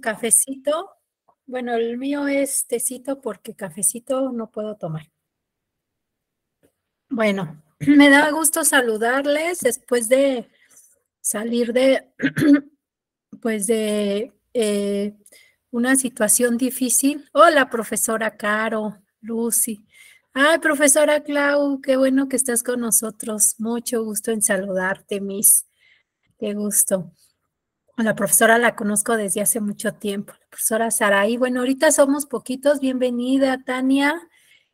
cafecito. Bueno, el mío es tecito porque cafecito no puedo tomar. Bueno, me da gusto saludarles después de salir de, pues de eh, una situación difícil. Hola, profesora Caro, Lucy. Ay, profesora Clau, qué bueno que estás con nosotros. Mucho gusto en saludarte, Miss. Qué gusto la profesora la conozco desde hace mucho tiempo, la profesora y Bueno, ahorita somos poquitos. Bienvenida, Tania.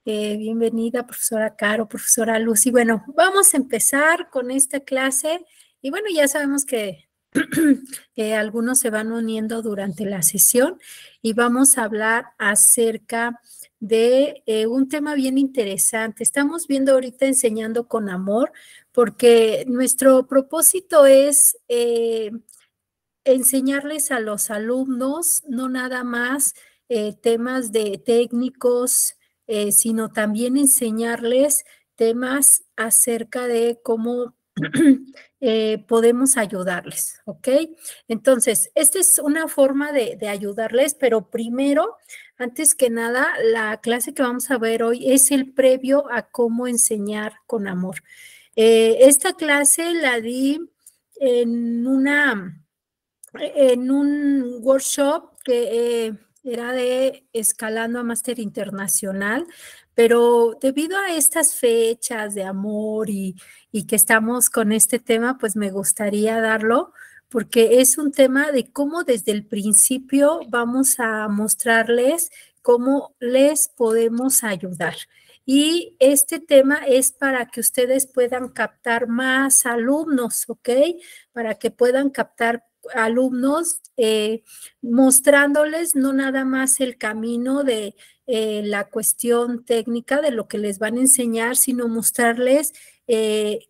Eh, bienvenida, profesora Caro, profesora Lucy. Bueno, vamos a empezar con esta clase. Y bueno, ya sabemos que algunos se van uniendo durante la sesión y vamos a hablar acerca de eh, un tema bien interesante. Estamos viendo ahorita enseñando con amor porque nuestro propósito es eh, enseñarles a los alumnos no nada más eh, temas de técnicos, eh, sino también enseñarles temas acerca de cómo eh, podemos ayudarles, ¿ok? Entonces, esta es una forma de, de, ayudarles, pero primero, antes que nada, la clase que vamos a ver hoy es el previo a cómo enseñar con amor. esta clase la di en una en un workshop que eh, era de escalando a máster internacional, pero debido a estas fechas de amor y, y, que estamos con este tema, pues me gustaría darlo porque es un tema de cómo desde el principio vamos a mostrarles cómo les podemos ayudar. Y este tema es para que ustedes puedan captar más alumnos, ¿ok? Para que puedan captar alumnos, eh, mostrándoles no nada más el camino de eh, la cuestión técnica de lo que les van a enseñar, sino mostrarles eh,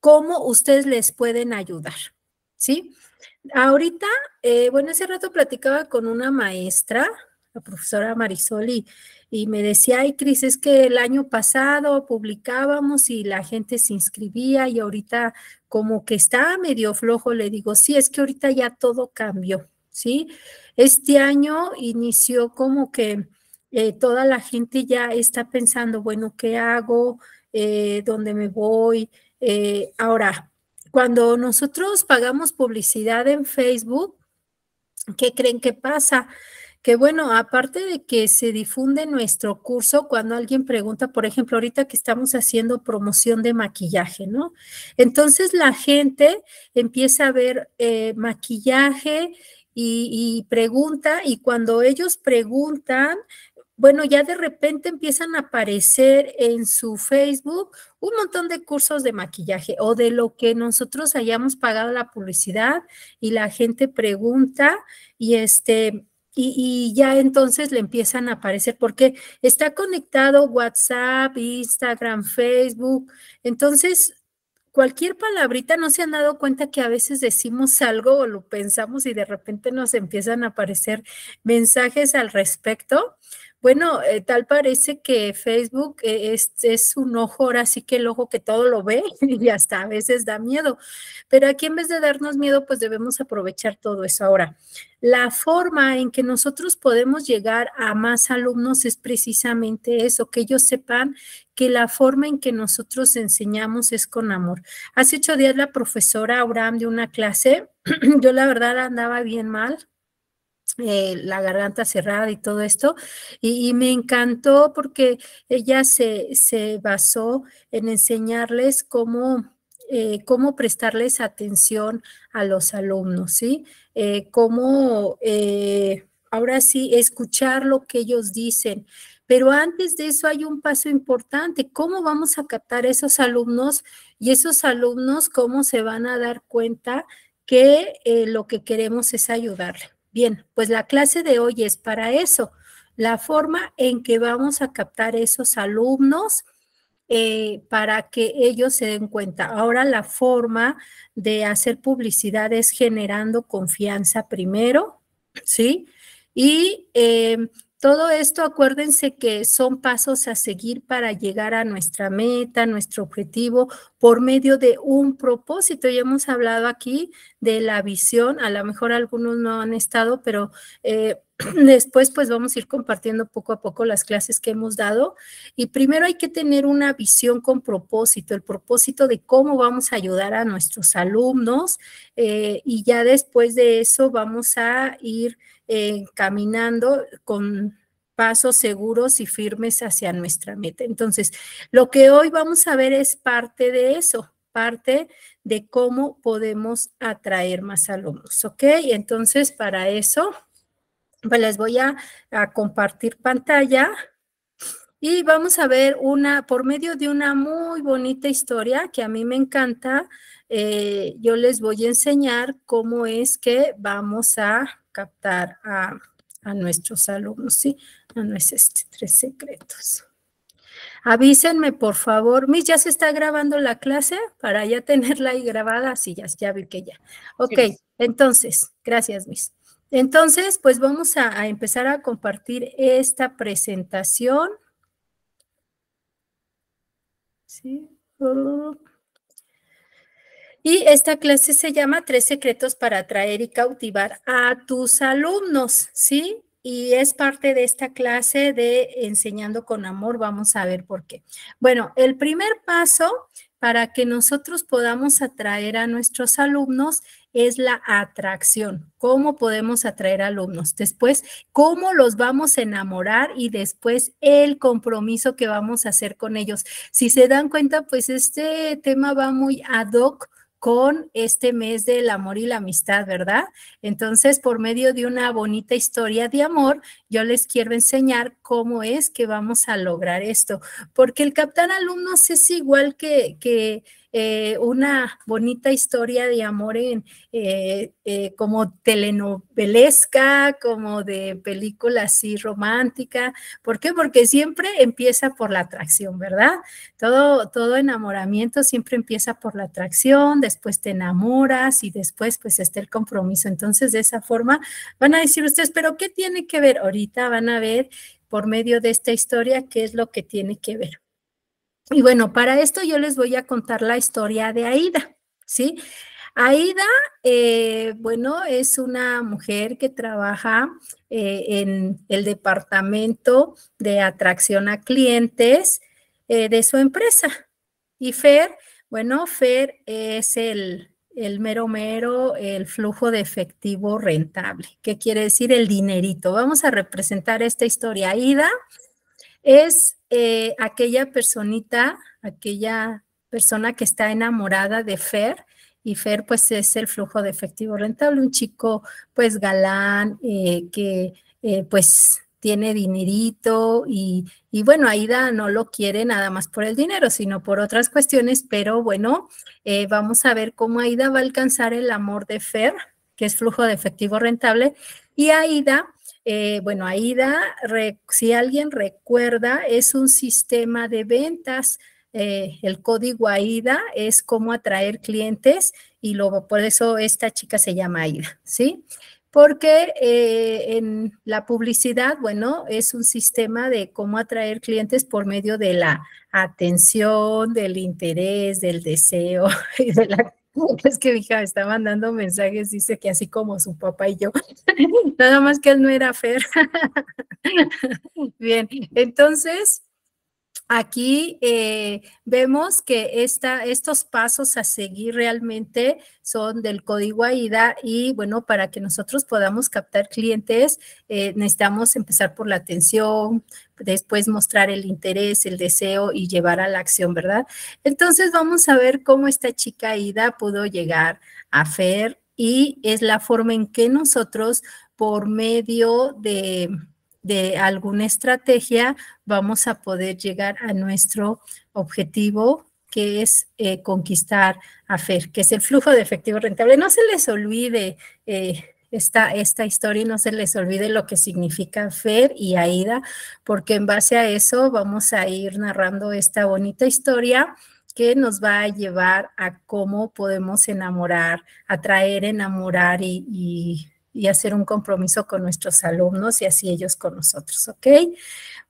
cómo ustedes les pueden ayudar, ¿sí? Ahorita, bueno, hace rato platicaba con una maestra, la profesora Marisol, y, y me decía, ay, Cris, es que el año pasado publicábamos y la gente se inscribía y ahorita como que está medio flojo, le digo, sí, es que ahorita ya todo cambió, ¿sí? Este año inició como que eh, toda la gente ya está pensando, bueno, ¿qué hago? Eh, ¿Dónde me voy? Eh, ahora, cuando nosotros pagamos publicidad en Facebook, ¿qué creen que pasa? que bueno, aparte de que se difunde nuestro curso cuando alguien pregunta, por ejemplo, ahorita que estamos haciendo promoción de maquillaje, ¿no? Entonces la gente empieza a ver eh, maquillaje y pregunta, y cuando ellos preguntan, bueno, ya de repente empiezan a aparecer en su Facebook un montón de cursos de maquillaje o de lo que nosotros hayamos pagado la publicidad y la gente pregunta y este y, ya entonces le empiezan a aparecer, porque está conectado WhatsApp, Instagram, Facebook. Entonces, cualquier palabrita, no se han dado cuenta que a veces decimos algo o lo pensamos y de repente nos empiezan a aparecer mensajes al respecto. Bueno, eh, tal parece que Facebook eh, es, es, un ojo, ahora sí que el ojo que todo lo ve y hasta a veces da miedo. Pero aquí en vez de darnos miedo, pues debemos aprovechar todo eso. Ahora, la forma en que nosotros podemos llegar a más alumnos es precisamente eso, que ellos sepan que la forma en que nosotros enseñamos es con amor. Hace ocho días la profesora Abraham de una clase, yo la verdad andaba bien mal eh, la garganta cerrada y todo esto. Y, me encantó porque ella se, se basó en enseñarles cómo, eh, cómo prestarles atención a los alumnos, ¿sí? Eh, cómo, ahora sí, escuchar lo que ellos dicen. Pero antes de eso hay un paso importante, ¿cómo vamos a captar a esos alumnos y esos alumnos cómo se van a dar cuenta que lo que queremos es ayudarle? Bien, pues la clase de hoy es para eso, la forma en que vamos a captar esos alumnos eh, para que ellos se den cuenta. Ahora la forma de hacer publicidad es generando confianza primero, ¿sí? Y eh, todo esto, acuérdense que son pasos a seguir para llegar a nuestra meta, nuestro objetivo, por medio de un propósito. Ya hemos hablado aquí de la visión, a lo mejor algunos no han estado, pero eh, después pues vamos a ir compartiendo poco a poco las clases que hemos dado. Y primero hay que tener una visión con propósito, el propósito de cómo vamos a ayudar a nuestros alumnos eh, y ya después de eso vamos a ir eh, caminando con pasos seguros y firmes hacia nuestra meta. Entonces, lo que hoy vamos a ver es parte de eso, parte de cómo podemos atraer más alumnos, ¿ok? Entonces, para eso, pues, les voy a, compartir pantalla y vamos a ver una, por medio de una muy bonita historia que a mí me encanta, eh, yo les voy a enseñar cómo es que vamos a captar a, nuestros alumnos, ¿sí? A nuestros este, tres secretos. Avísenme, por favor. Miss, ¿ya se está grabando la clase? Para ya tenerla ahí grabada. Sí, ya, vi que ya. Ok, entonces, gracias, Miss. Entonces, pues vamos a, empezar a compartir esta presentación. Sí. Y esta clase se llama Tres secretos para atraer y cautivar a tus alumnos, ¿sí? Y es parte de esta clase de Enseñando con Amor. Vamos a ver por qué. Bueno, el primer paso para que nosotros podamos atraer a nuestros alumnos es la atracción. ¿Cómo podemos atraer alumnos? Después, ¿cómo los vamos a enamorar? Y después, el compromiso que vamos a hacer con ellos. Si se dan cuenta, pues este tema va muy ad hoc con este mes del amor y la amistad, ¿verdad? Entonces, por medio de una bonita historia de amor, yo les quiero enseñar cómo es que vamos a lograr esto, porque el captar alumnos es igual que, que eh, una bonita historia de amor en, eh, eh, como telenovelesca, como de película así romántica. ¿Por qué? Porque siempre empieza por la atracción, ¿verdad? Todo, todo enamoramiento siempre empieza por la atracción, después te enamoras y después pues está el compromiso. Entonces de esa forma van a decir ustedes, pero ¿qué tiene que ver? Ahorita van a ver por medio de esta historia qué es lo que tiene que ver. Y bueno, para esto yo les voy a contar la historia de Aida, ¿sí? Aida, eh, bueno, es una mujer que trabaja eh, en el departamento de atracción a clientes eh, de su empresa. Y Fer, bueno, Fer es el, el mero mero, el flujo de efectivo rentable. ¿Qué quiere decir el dinerito? Vamos a representar esta historia. Aida es eh, aquella personita, aquella persona que está enamorada de Fer, y Fer pues es el flujo de efectivo rentable, un chico pues galán eh, que eh, pues tiene dinerito y, bueno, Aida no lo quiere nada más por el dinero, sino por otras cuestiones, pero bueno, vamos a ver cómo Aida va a alcanzar el amor de Fer, que es flujo de efectivo rentable, y Aida eh, bueno, AIDA, si alguien recuerda, es un sistema de ventas. Eh, el código AIDA es cómo atraer clientes y luego por eso esta chica se llama AIDA, ¿sí? Porque eh, en la publicidad, bueno, es un sistema de cómo atraer clientes por medio de la atención, del interés, del deseo y de la Es que mi hija me ah, está mandando mensajes, dice que así como su papá y yo, nada más que él no era Fer. Bien, entonces, Aquí eh, vemos que estos pasos a seguir realmente son del código AIDA y bueno, para que nosotros podamos captar clientes eh, necesitamos empezar por la atención, después mostrar el interés, el deseo y llevar a la acción, ¿verdad? Entonces vamos a ver cómo esta chica AIDA pudo llegar a FER y es la forma en que nosotros por medio de de alguna estrategia, vamos a poder llegar a nuestro objetivo que es eh, conquistar a FER, que es el flujo de efectivo rentable. No se les olvide eh, esta, esta, historia y no se les olvide lo que significa FER y AIDA, porque en base a eso vamos a ir narrando esta bonita historia que nos va a llevar a cómo podemos enamorar, atraer, enamorar y y hacer un compromiso con nuestros alumnos y así ellos con nosotros, ¿ok?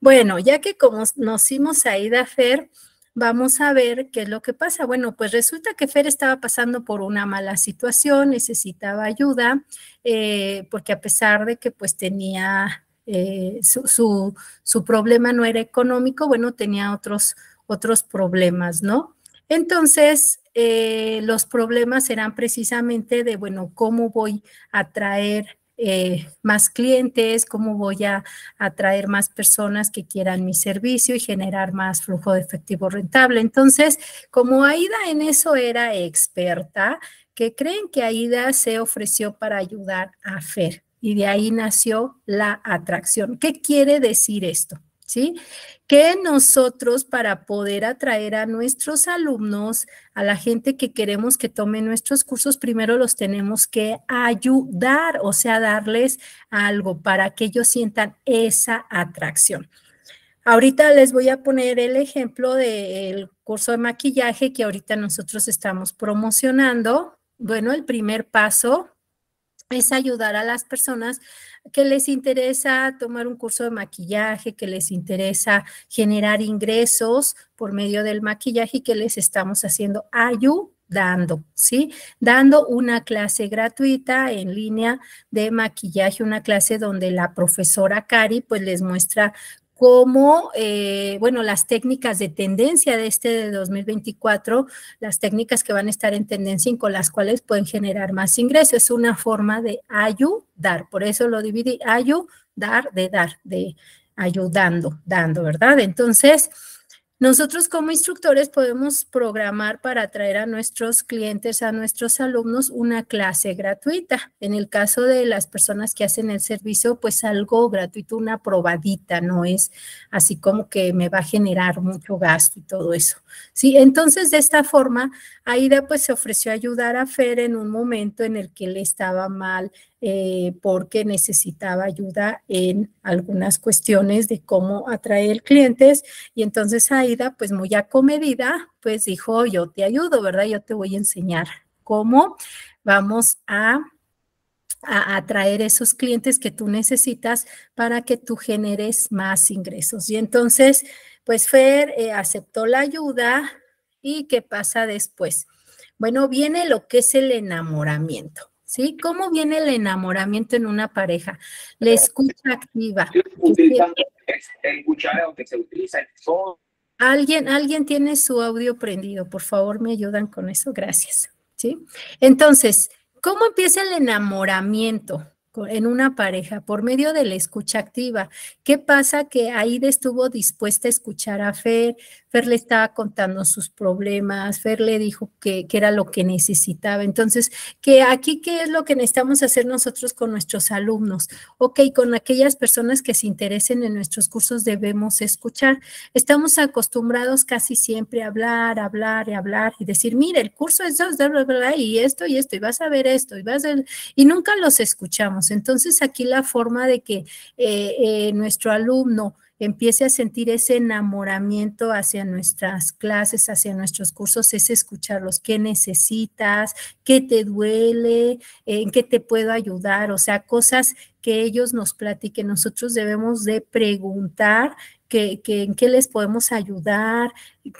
Bueno, ya que como nos hicimos a de Fer, vamos a ver qué es lo que pasa. Bueno, pues resulta que Fer estaba pasando por una mala situación, necesitaba ayuda, eh, porque a pesar de que pues tenía eh, su, su, problema no era económico, bueno, tenía otros, otros problemas, ¿no? Entonces, eh, los problemas serán precisamente de, bueno, cómo voy a atraer eh, más clientes, cómo voy a atraer más personas que quieran mi servicio y generar más flujo de efectivo rentable. Entonces, como Aida en eso era experta, que creen que Aida se ofreció para ayudar a Fer y de ahí nació la atracción. ¿Qué quiere decir esto? ¿sí? Que nosotros para poder atraer a nuestros alumnos, a la gente que queremos que tome nuestros cursos, primero los tenemos que ayudar, o sea, darles algo para que ellos sientan esa atracción. Ahorita les voy a poner el ejemplo del curso de maquillaje que ahorita nosotros estamos promocionando. Bueno, el primer paso es ayudar a las personas que les interesa tomar un curso de maquillaje, que les interesa generar ingresos por medio del maquillaje y que les estamos haciendo ayudando, ¿sí? Dando una clase gratuita en línea de maquillaje, una clase donde la profesora Cari pues les muestra como, eh, bueno, las técnicas de tendencia de este de 2024, las técnicas que van a estar en tendencia y con las cuales pueden generar más ingresos. Es una forma de ayudar, por eso lo dividí, ayudar, de dar, de ayudando, dando, ¿verdad? Entonces, nosotros como instructores podemos programar para atraer a nuestros clientes, a nuestros alumnos, una clase gratuita. En el caso de las personas que hacen el servicio, pues algo gratuito, una probadita, no es así como que me va a generar mucho gasto y todo eso. Sí, entonces de esta forma, Aida pues se ofreció a ayudar a Fer en un momento en el que él estaba mal eh, porque necesitaba ayuda en algunas cuestiones de cómo atraer clientes. Y entonces Aida, pues muy acomedida, pues dijo, yo te ayudo, ¿verdad? Yo te voy a enseñar cómo vamos a atraer esos clientes que tú necesitas para que tú generes más ingresos. Y entonces, pues Fer eh, aceptó la ayuda y ¿qué pasa después? Bueno, viene lo que es el enamoramiento. ¿sí? ¿Cómo viene el enamoramiento en una pareja? La eh, escucha activa. utiliza Alguien, alguien tiene su audio prendido, por favor me ayudan con eso, gracias. ¿Sí? Entonces, ¿cómo empieza el enamoramiento? en una pareja por medio de la escucha activa. ¿Qué pasa? Que Aida estuvo dispuesta a escuchar a Fer, Fer le estaba contando sus problemas, Fer le dijo que, era lo que necesitaba. Entonces, que aquí, ¿qué es lo que necesitamos hacer nosotros con nuestros alumnos? Ok, con aquellas personas que se interesen en nuestros cursos debemos escuchar. Estamos acostumbrados casi siempre a hablar, hablar y hablar y decir, mira, el curso es dos, bla, bla, y esto y esto, y vas a ver esto, y vas a ver... y nunca los escuchamos. Entonces, aquí la forma de que eh, eh, nuestro alumno empiece a sentir ese enamoramiento hacia nuestras clases, hacia nuestros cursos, es escucharlos, qué necesitas, qué te duele, en qué te puedo ayudar, o sea, cosas que ellos nos platiquen. Nosotros debemos de preguntar que, en qué les podemos ayudar,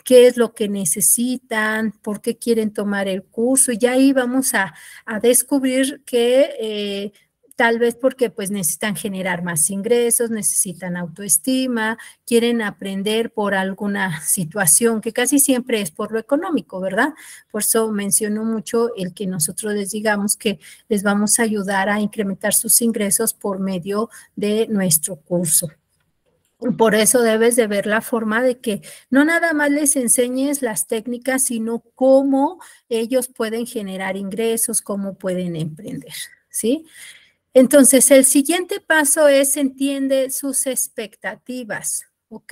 qué es lo que necesitan, por qué quieren tomar el curso. Y ahí vamos a, descubrir que... Eh, tal vez porque pues necesitan generar más ingresos, necesitan autoestima, quieren aprender por alguna situación, que casi siempre es por lo económico, ¿verdad? Por eso menciono mucho el que nosotros les digamos que les vamos a ayudar a incrementar sus ingresos por medio de nuestro curso. Por eso debes de ver la forma de que no nada más les enseñes las técnicas, sino cómo ellos pueden generar ingresos, cómo pueden emprender, ¿sí? Entonces, el siguiente paso es entiende sus expectativas, ¿ok?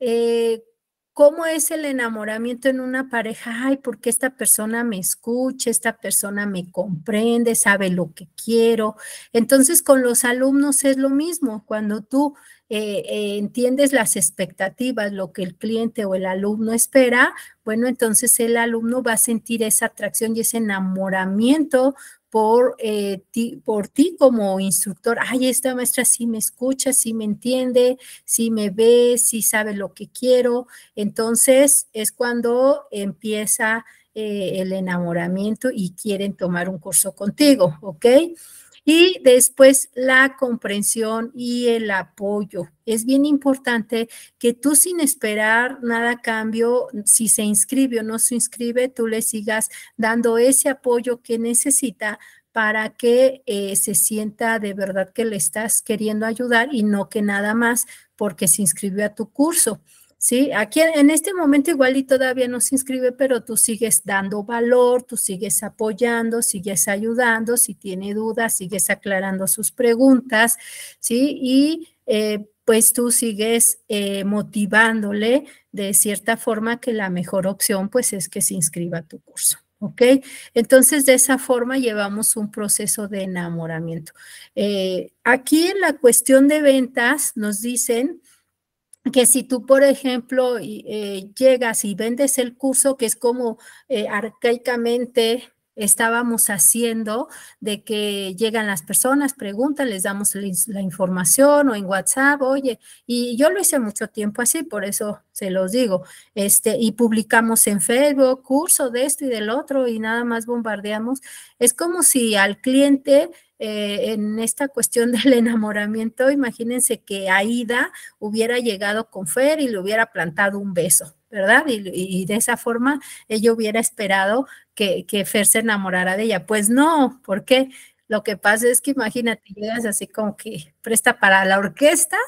Eh, ¿Cómo es el enamoramiento en una pareja? Ay, porque esta persona me escucha, esta persona me comprende, sabe lo que quiero. Entonces, con los alumnos es lo mismo. Cuando tú eh, eh, entiendes las expectativas, lo que el cliente o el alumno espera, bueno, entonces el alumno va a sentir esa atracción y ese enamoramiento por, eh, ti, por ti como instructor. Ay, esta maestra sí me escucha, sí me entiende, sí me ve, sí sabe lo que quiero. Entonces es cuando empieza eh, el enamoramiento y quieren tomar un curso contigo, ¿ok? Y después la comprensión y el apoyo. Es bien importante que tú sin esperar nada a cambio, si se inscribe o no se inscribe, tú le sigas dando ese apoyo que necesita para que eh, se sienta de verdad que le estás queriendo ayudar y no que nada más porque se inscribió a tu curso. ¿sí? Aquí en este momento igual y todavía no se inscribe, pero tú sigues dando valor, tú sigues apoyando, sigues ayudando, si tiene dudas, sigues aclarando sus preguntas, ¿sí? Y eh, pues tú sigues eh, motivándole de cierta forma que la mejor opción pues es que se inscriba a tu curso. ¿Ok? Entonces, de esa forma llevamos un proceso de enamoramiento. Eh, aquí en la cuestión de ventas nos dicen que si tú, por ejemplo, eh, llegas y vendes el curso, que es como eh, arcaicamente estábamos haciendo de que llegan las personas, preguntan, les damos la información o en WhatsApp, oye, y yo lo hice mucho tiempo así, por eso se los digo, este, y publicamos en Facebook curso de esto y del otro y nada más bombardeamos. Es como si al cliente eh, en esta cuestión del enamoramiento, imagínense que Aida hubiera llegado con Fer y le hubiera plantado un beso ¿verdad? Y, de esa forma ella hubiera esperado que, que Fer se enamorara de ella. Pues no, porque lo que pasa es que imagínate, llegas así como que presta para la orquesta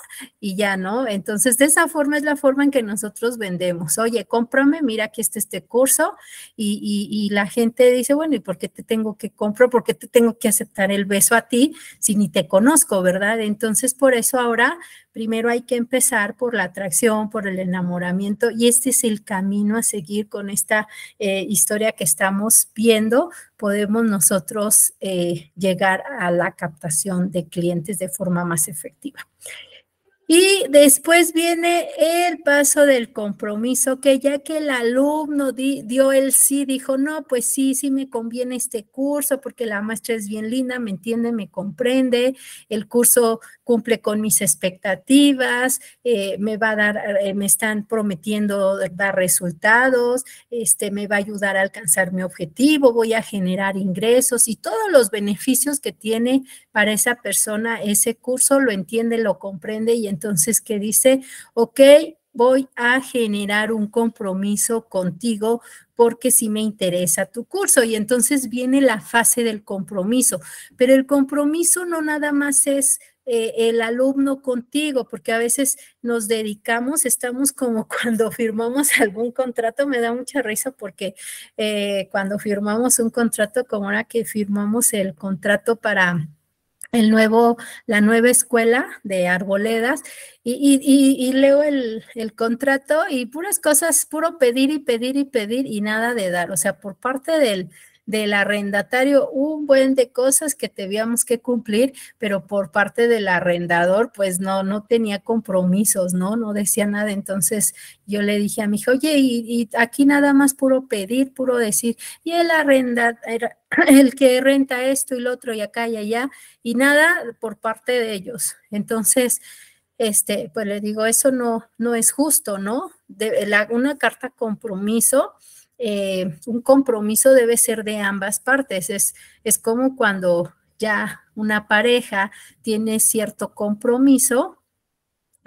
y ya, ¿no? Entonces, de esa forma es la forma en que nosotros vendemos. Oye, cómprame, mira, aquí está este curso. Y, y la gente dice, bueno, ¿y por qué te tengo que comprar? ¿Por qué te tengo que aceptar el beso a ti si ni te conozco, verdad? Entonces, por eso ahora primero hay que empezar por la atracción, por el enamoramiento y este es el camino a seguir con esta eh, historia que estamos viendo. Podemos nosotros eh, llegar a la captación de clientes de forma más efectiva. Y después viene el paso del compromiso, que ya que el alumno dio el sí, dijo, no, pues sí, sí me conviene este curso porque la maestra es bien linda, me entiende, me comprende, el curso cumple con mis expectativas, eh, me va a dar, eh, me están prometiendo dar resultados, este, me va a ayudar a alcanzar mi objetivo, voy a generar ingresos y todos los beneficios que tiene para esa persona ese curso, lo entiende, lo comprende y entonces que dice, ok, voy a generar un compromiso contigo porque sí me interesa tu curso. Y entonces viene la fase del compromiso. Pero el compromiso no nada más es eh, el alumno contigo, porque a veces nos dedicamos, estamos como cuando firmamos algún contrato, me da mucha risa porque eh, cuando firmamos un contrato, como ahora que firmamos el contrato para el nuevo, la nueva escuela de arboledas y, y, y, leo el, el, contrato y puras cosas, puro pedir y pedir y pedir y nada de dar. O sea, por parte del, del arrendatario un buen de cosas que teníamos que cumplir, pero por parte del arrendador, pues no, no tenía compromisos, ¿no? No decía nada. Entonces yo le dije a mi hijo, oye, y, aquí nada más puro pedir, puro decir, y el arrendatario, el que renta esto y lo otro y acá y allá, y nada por parte de ellos. Entonces, este, pues le digo, eso no, no es justo, ¿no? De una carta compromiso eh, un compromiso debe ser de ambas partes. Es, es como cuando ya una pareja tiene cierto compromiso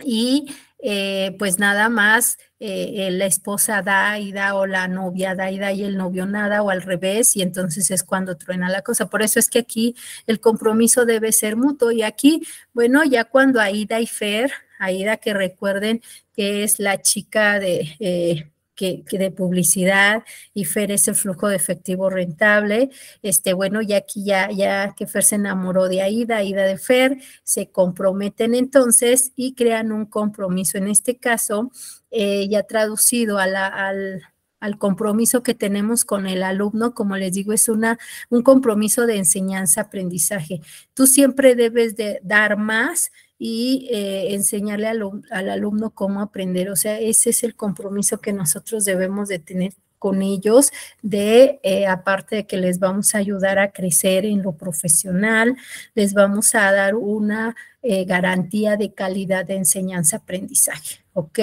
y eh, pues nada más eh, la esposa da y da o la novia da y da y el novio nada o al revés y entonces es cuando truena la cosa. Por eso es que aquí el compromiso debe ser mutuo y aquí, bueno, ya cuando Aida y Fer, Aida que recuerden que es la chica de que, de publicidad, y Fer es el flujo de efectivo rentable. Este, bueno, ya aquí ya, ya que FER se enamoró de AIDA, AIDA de FER, se comprometen entonces y crean un compromiso. En este caso, eh, ya traducido al, al compromiso que tenemos con el alumno, como les digo, es una, un compromiso de enseñanza-aprendizaje. Tú siempre debes de dar más y eh, enseñarle al, alumno cómo aprender. O sea, ese es el compromiso que nosotros debemos de tener con ellos, de eh, aparte de que les vamos a ayudar a crecer en lo profesional, les vamos a dar una eh, garantía de calidad de enseñanza-aprendizaje, ¿ok?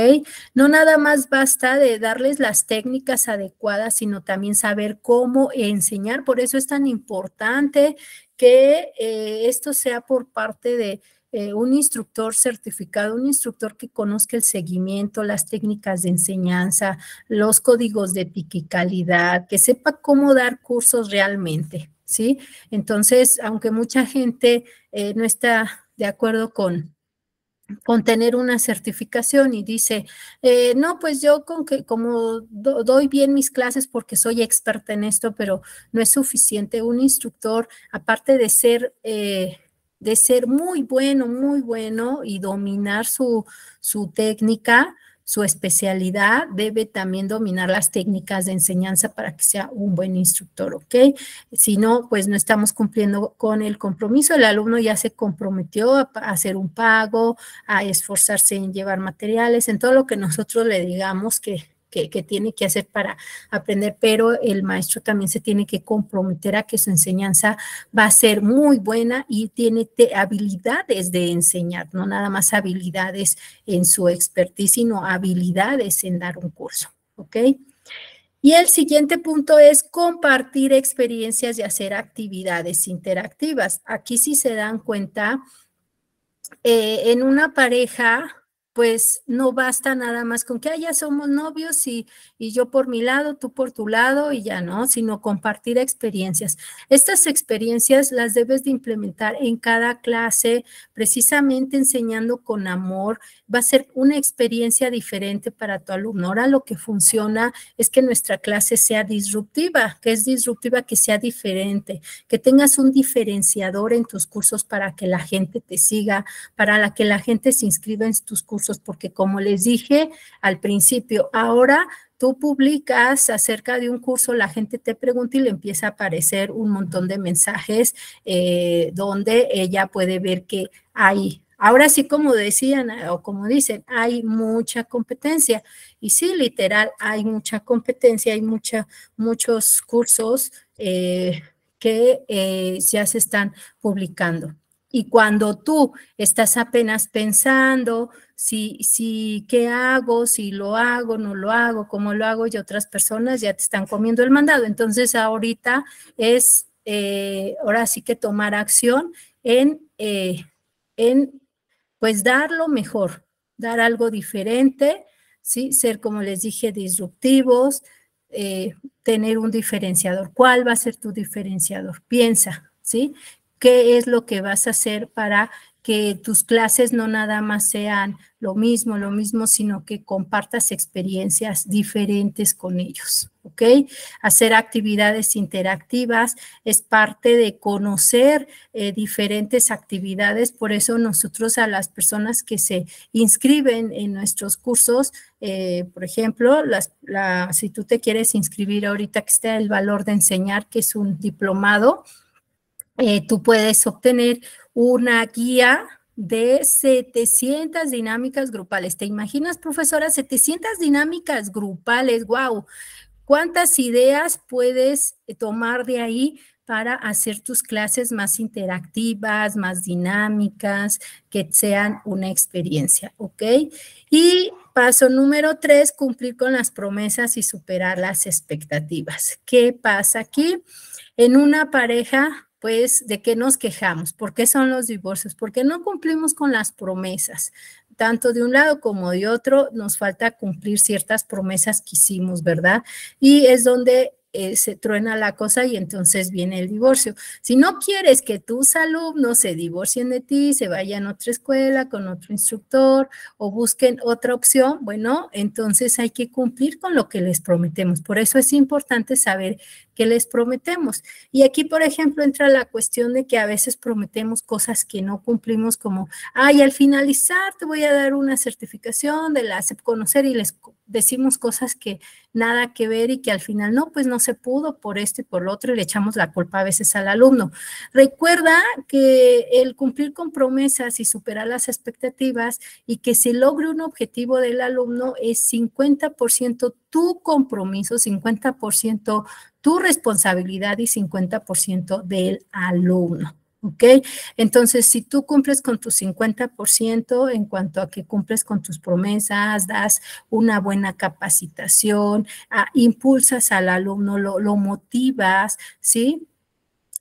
No nada más basta de darles las técnicas adecuadas, sino también saber cómo enseñar. Por eso es tan importante que esto sea por parte de, eh, un instructor certificado, un instructor que conozca el seguimiento, las técnicas de enseñanza, los códigos de calidad, que sepa cómo dar cursos realmente, ¿sí? Entonces, aunque mucha gente eh, no está de acuerdo con, con tener una certificación y dice, eh, no, pues yo con que, como doy bien mis clases porque soy experta en esto, pero no es suficiente. Un instructor, aparte de ser de ser muy bueno, muy bueno y dominar su, su técnica, su especialidad, debe también dominar las técnicas de enseñanza para que sea un buen instructor, ¿ok? Si no, pues no estamos cumpliendo con el compromiso. El alumno ya se comprometió a, hacer un pago, a esforzarse en llevar materiales, en todo lo que nosotros le digamos que, que, tiene que hacer para aprender, pero el maestro también se tiene que comprometer a que su enseñanza va a ser muy buena y tiene habilidades de enseñar, no nada más habilidades en su expertise, sino habilidades en dar un curso, ¿ok? Y el siguiente punto es compartir experiencias y hacer actividades interactivas. Aquí si se dan cuenta, eh, en una pareja pues no basta nada más con que haya ya somos novios y, y, yo por mi lado, tú por tu lado y ya no, sino compartir experiencias. Estas experiencias las debes de implementar en cada clase, precisamente enseñando con amor. Va a ser una experiencia diferente para tu alumno. Ahora lo que funciona es que nuestra clase sea disruptiva, que es disruptiva, que sea diferente, que tengas un diferenciador en tus cursos para que la gente te siga, para la que la gente se inscriba en tus cursos porque como les dije al principio, ahora tú publicas acerca de un curso, la gente te pregunta y le empieza a aparecer un montón de mensajes eh, donde ella puede ver que hay Ahora sí, como decían eh, o como dicen, hay mucha competencia. Y sí, literal, hay mucha competencia, hay mucha, muchos cursos eh, que ya se están publicando. Y cuando tú estás apenas pensando si, si, qué hago, si lo hago, no lo hago, cómo lo hago, y otras personas ya te están comiendo el mandado. Entonces ahorita es, eh, ahora sí que tomar acción eh, en, pues dar lo mejor, dar algo diferente, ¿sí? Ser, como les dije, disruptivos, eh, tener un diferenciador. ¿Cuál va a ser tu diferenciador? Piensa, ¿sí? qué es lo que vas a hacer para que tus clases no nada más sean lo mismo, lo mismo, sino que compartas experiencias diferentes con ellos, ¿ok? Hacer actividades interactivas es parte de conocer eh, diferentes actividades, por eso nosotros a las personas que se inscriben en nuestros cursos, eh, por ejemplo, si tú te quieres inscribir ahorita que está el valor de enseñar, que es un diplomado, eh, tú puedes obtener una guía de 700 dinámicas grupales. ¿Te imaginas, profesora, 700 dinámicas grupales? ¡Wow! ¿Cuántas ideas puedes eh, tomar de ahí para hacer tus clases más interactivas, más dinámicas, que sean una experiencia, ¿ok? Y paso número tres, cumplir con las promesas y superar las expectativas. ¿Qué pasa aquí? En una pareja pues, de qué nos quejamos, por qué son los divorcios, Porque no cumplimos con las promesas. Tanto de un lado como de otro nos falta cumplir ciertas promesas que hicimos, ¿verdad? Y es donde eh, se truena la cosa y entonces viene el divorcio. Si no quieres que tus alumnos se divorcien de ti, se vayan a otra escuela con otro instructor o busquen otra opción, bueno, entonces hay que cumplir con lo que les prometemos. Por eso es importante saber qué les prometemos. Y aquí, por ejemplo, entra la cuestión de que a veces prometemos cosas que no cumplimos como, ay, al finalizar te voy a dar una certificación de la CEP Conocer y les decimos cosas que nada que ver y que al final no, pues no se pudo por esto y por lo otro y le echamos la culpa a veces al alumno. Recuerda que el cumplir con promesas y superar las expectativas y que se logre un objetivo del alumno es 50% tu compromiso, 50% tu responsabilidad y 50% del alumno. ¿ok? Entonces, si tú cumples con tu 50% en cuanto a que cumples con tus promesas, das una buena capacitación, ah, impulsas al alumno, lo, motivas, ¿sí?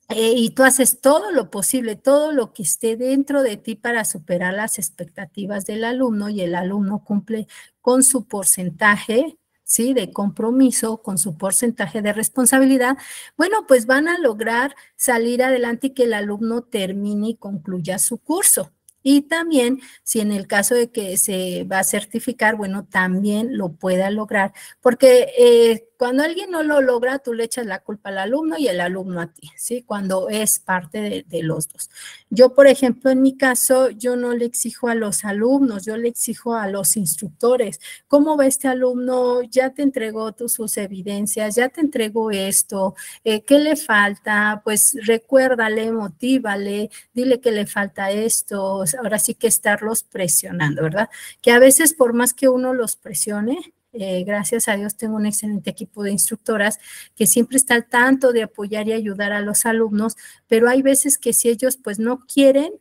Eh, y tú haces todo lo posible, todo lo que esté dentro de ti para superar las expectativas del alumno y el alumno cumple con su porcentaje, ¿sí? De compromiso con su porcentaje de responsabilidad, bueno, pues van a lograr salir adelante y que el alumno termine y concluya su curso. Y también, si en el caso de que se va a certificar, bueno, también lo pueda lograr, porque eh, cuando alguien no lo logra, tú le echas la culpa al alumno y el alumno a ti, ¿sí? Cuando es parte de, los dos. Yo, por ejemplo, en mi caso, yo no le exijo a los alumnos, yo le exijo a los instructores, ¿cómo va este alumno? Ya te entregó tus, sus evidencias, ya te entregó esto, eh, ¿qué le falta? Pues recuérdale, motívale, dile que le falta esto, ahora sí que estarlos presionando, ¿verdad? Que a veces por más que uno los presione, eh, gracias a Dios tengo un excelente equipo de instructoras que siempre está al tanto de apoyar y ayudar a los alumnos, pero hay veces que si ellos pues no quieren,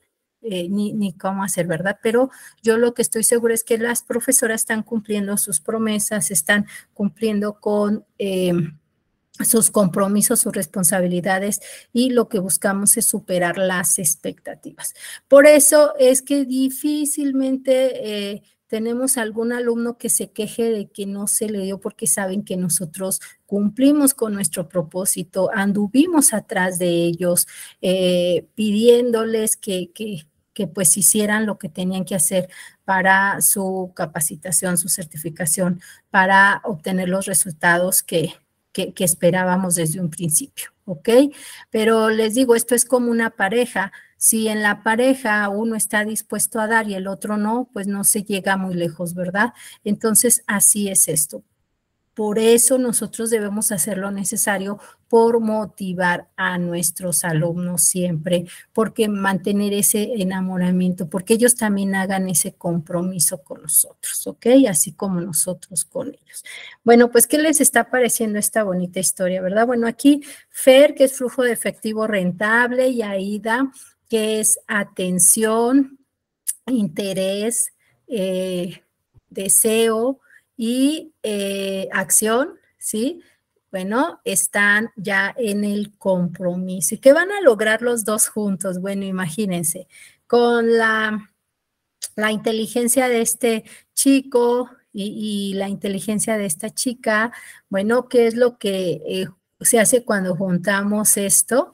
eh, ni, cómo hacer, ¿verdad? Pero yo lo que estoy segura es que las profesoras están cumpliendo sus promesas, están cumpliendo con... Em, sus compromisos, sus responsabilidades y lo que buscamos es superar las expectativas. Por eso es que difícilmente eh, tenemos algún alumno que se queje de que no se le dio porque saben que nosotros cumplimos con nuestro propósito, anduvimos atrás de ellos eh, pidiéndoles que, que, que pues hicieran lo que tenían que hacer para su capacitación, su certificación, para obtener los resultados que, que, esperábamos desde un principio, ¿ok? Pero les digo, esto es como una pareja. Si en la pareja uno está dispuesto a dar y el otro no, pues no se llega muy lejos, ¿verdad? Entonces, así es esto. Por eso nosotros debemos hacer lo necesario por motivar a nuestros alumnos siempre, porque mantener ese enamoramiento, porque ellos también hagan ese compromiso con nosotros, ¿ok? Así como nosotros con ellos. Bueno, pues, ¿qué les está pareciendo esta bonita historia, verdad? Bueno, aquí FER, que es flujo de efectivo rentable, y AIDA, que es atención, interés, eh, deseo, y eh, acción, ¿sí? Bueno, están ya en el compromiso. ¿Y qué van a lograr los dos juntos? Bueno, imagínense, con la, la inteligencia de este chico y, la inteligencia de esta chica, bueno, ¿qué es lo que eh, se hace cuando juntamos esto?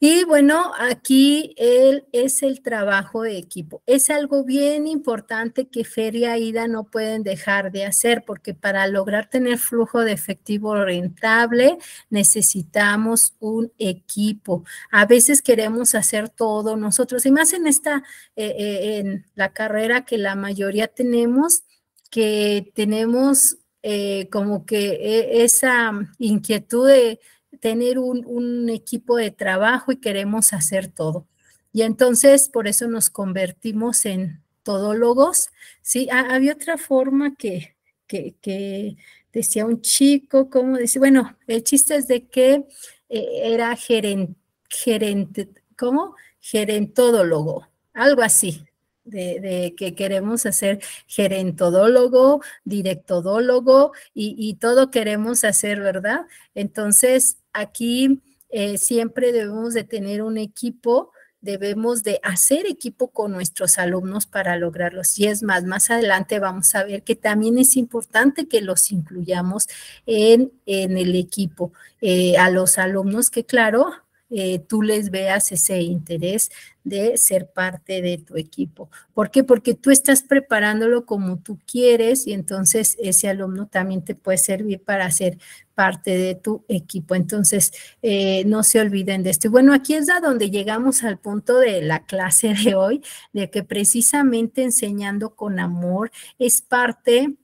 Y bueno, aquí él es el trabajo de equipo. Es algo bien importante que Feria Ida no pueden dejar de hacer porque para lograr tener flujo de efectivo rentable necesitamos un equipo. A veces queremos hacer todo nosotros y más en esta, eh, eh, en la carrera que la mayoría tenemos, que tenemos eh, como que esa inquietud de tener un, equipo de trabajo y queremos hacer todo. Y entonces por eso nos convertimos en todólogos. Sí, había otra forma que, que, decía un chico, ¿cómo decir Bueno, el chiste es de que eh, era gerente, gerente, ¿cómo? Gerentodólogo, algo así. De, que queremos hacer gerentodólogo, directodólogo y todo queremos hacer, ¿verdad? Entonces, Aquí eh, siempre debemos de tener un equipo, debemos de hacer equipo con nuestros alumnos para lograrlo. Y es más, más adelante vamos a ver que también es importante que los incluyamos en, en el equipo, eh, a los alumnos que claro, eh, tú les veas ese interés de ser parte de tu equipo. ¿Por qué? Porque tú estás preparándolo como tú quieres y entonces ese alumno también te puede servir para hacer parte de tu equipo. Entonces, eh, no se olviden de esto. Y bueno, aquí es a donde llegamos al punto de la clase de hoy, de que precisamente enseñando con amor es parte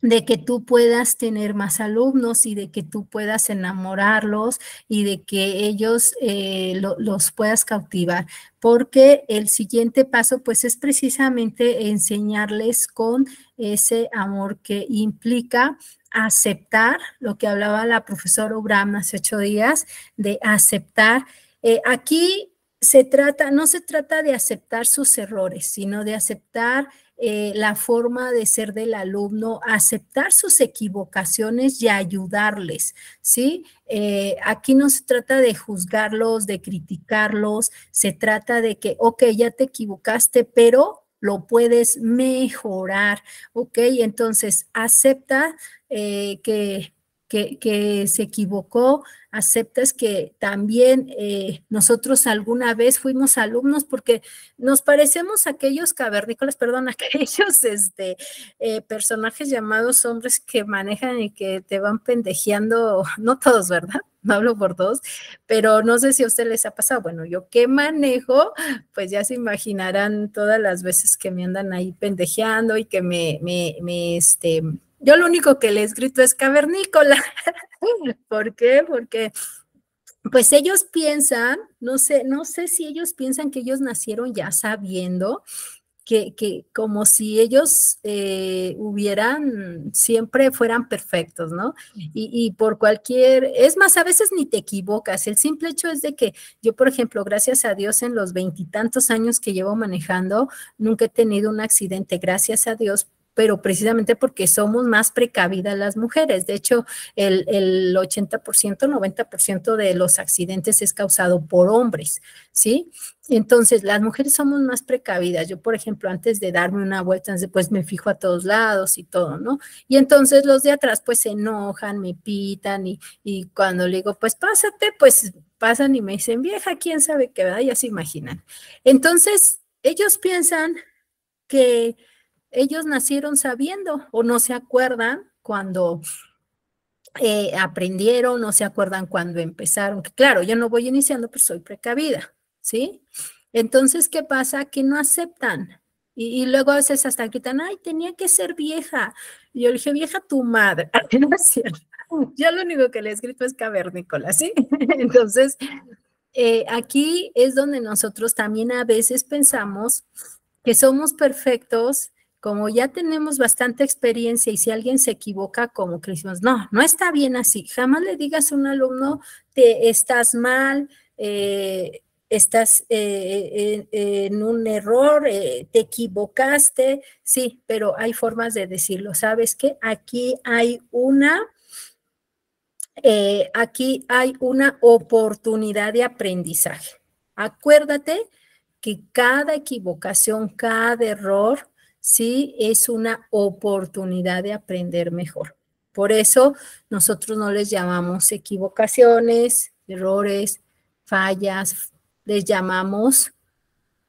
de que tú puedas tener más alumnos y de que tú puedas enamorarlos y de que ellos eh, los puedas cautivar, porque el siguiente paso pues es precisamente enseñarles con ese amor que implica aceptar, lo que hablaba la profesora Ubram hace ocho días, de aceptar. Eh, aquí se trata, no se trata de aceptar sus errores, sino de aceptar eh, la forma de ser del alumno, aceptar sus equivocaciones y ayudarles, ¿sí? Eh, aquí no se trata de juzgarlos, de criticarlos, se trata de que, ok, ya te equivocaste, pero lo puedes mejorar, ¿ok? Entonces, acepta eh, que que, se equivocó, aceptas que también eh, nosotros alguna vez fuimos alumnos porque nos parecemos a aquellos cavernícolas, perdón, aquellos este, eh, personajes llamados hombres que manejan y que te van pendejeando, no todos, ¿verdad? No hablo por dos, pero no sé si a usted les ha pasado. Bueno, yo que manejo, pues ya se imaginarán todas las veces que me andan ahí pendejeando y que me, me, me este, yo lo único que les grito es cavernícola. ¿Por qué? Porque pues ellos piensan, no sé, no sé si ellos piensan que ellos nacieron ya sabiendo que, que, como si ellos eh, hubieran, siempre fueran perfectos, ¿no? y, por cualquier, es más, a veces ni te equivocas. El simple hecho es de que yo, por ejemplo, gracias a Dios, en los veintitantos años que llevo manejando, nunca he tenido un accidente, gracias a Dios, pero precisamente porque somos más precavidas las mujeres. De hecho, el, el 80%, 90% de los accidentes es causado por hombres, ¿sí? Entonces, las mujeres somos más precavidas. Yo, por ejemplo, antes de darme una vuelta, pues me fijo a todos lados y todo, ¿no? Y entonces los de atrás, pues se enojan, me pitan y, y cuando le digo, pues pásate, pues pasan y me dicen, vieja, quién sabe qué, ¿verdad? Ya se imaginan. Entonces, ellos piensan que ellos nacieron sabiendo o no se acuerdan cuando eh, aprendieron, no se acuerdan cuando empezaron. Claro, yo no voy iniciando, pero pues, soy precavida, ¿sí? Entonces, ¿qué pasa? Que no aceptan. Y, luego a veces hasta gritan, ay, tenía que ser vieja. Y yo le dije, vieja tu madre. No lo único que les grito es cavernícola, ¿sí? Entonces, eh, aquí es donde nosotros también a veces pensamos que somos perfectos como ya tenemos bastante experiencia y si alguien se equivoca, como que decimos, no, no está bien así. Jamás le digas a un alumno, te estás mal, eh, estás eh, eh, en un error, te equivocaste, sí, pero hay formas de decirlo. ¿Sabes qué? Aquí hay una, aquí hay una oportunidad de aprendizaje. Acuérdate que cada equivocación, cada error ¿sí? Es una oportunidad de aprender mejor. Por eso nosotros no les llamamos equivocaciones, errores, fallas, les llamamos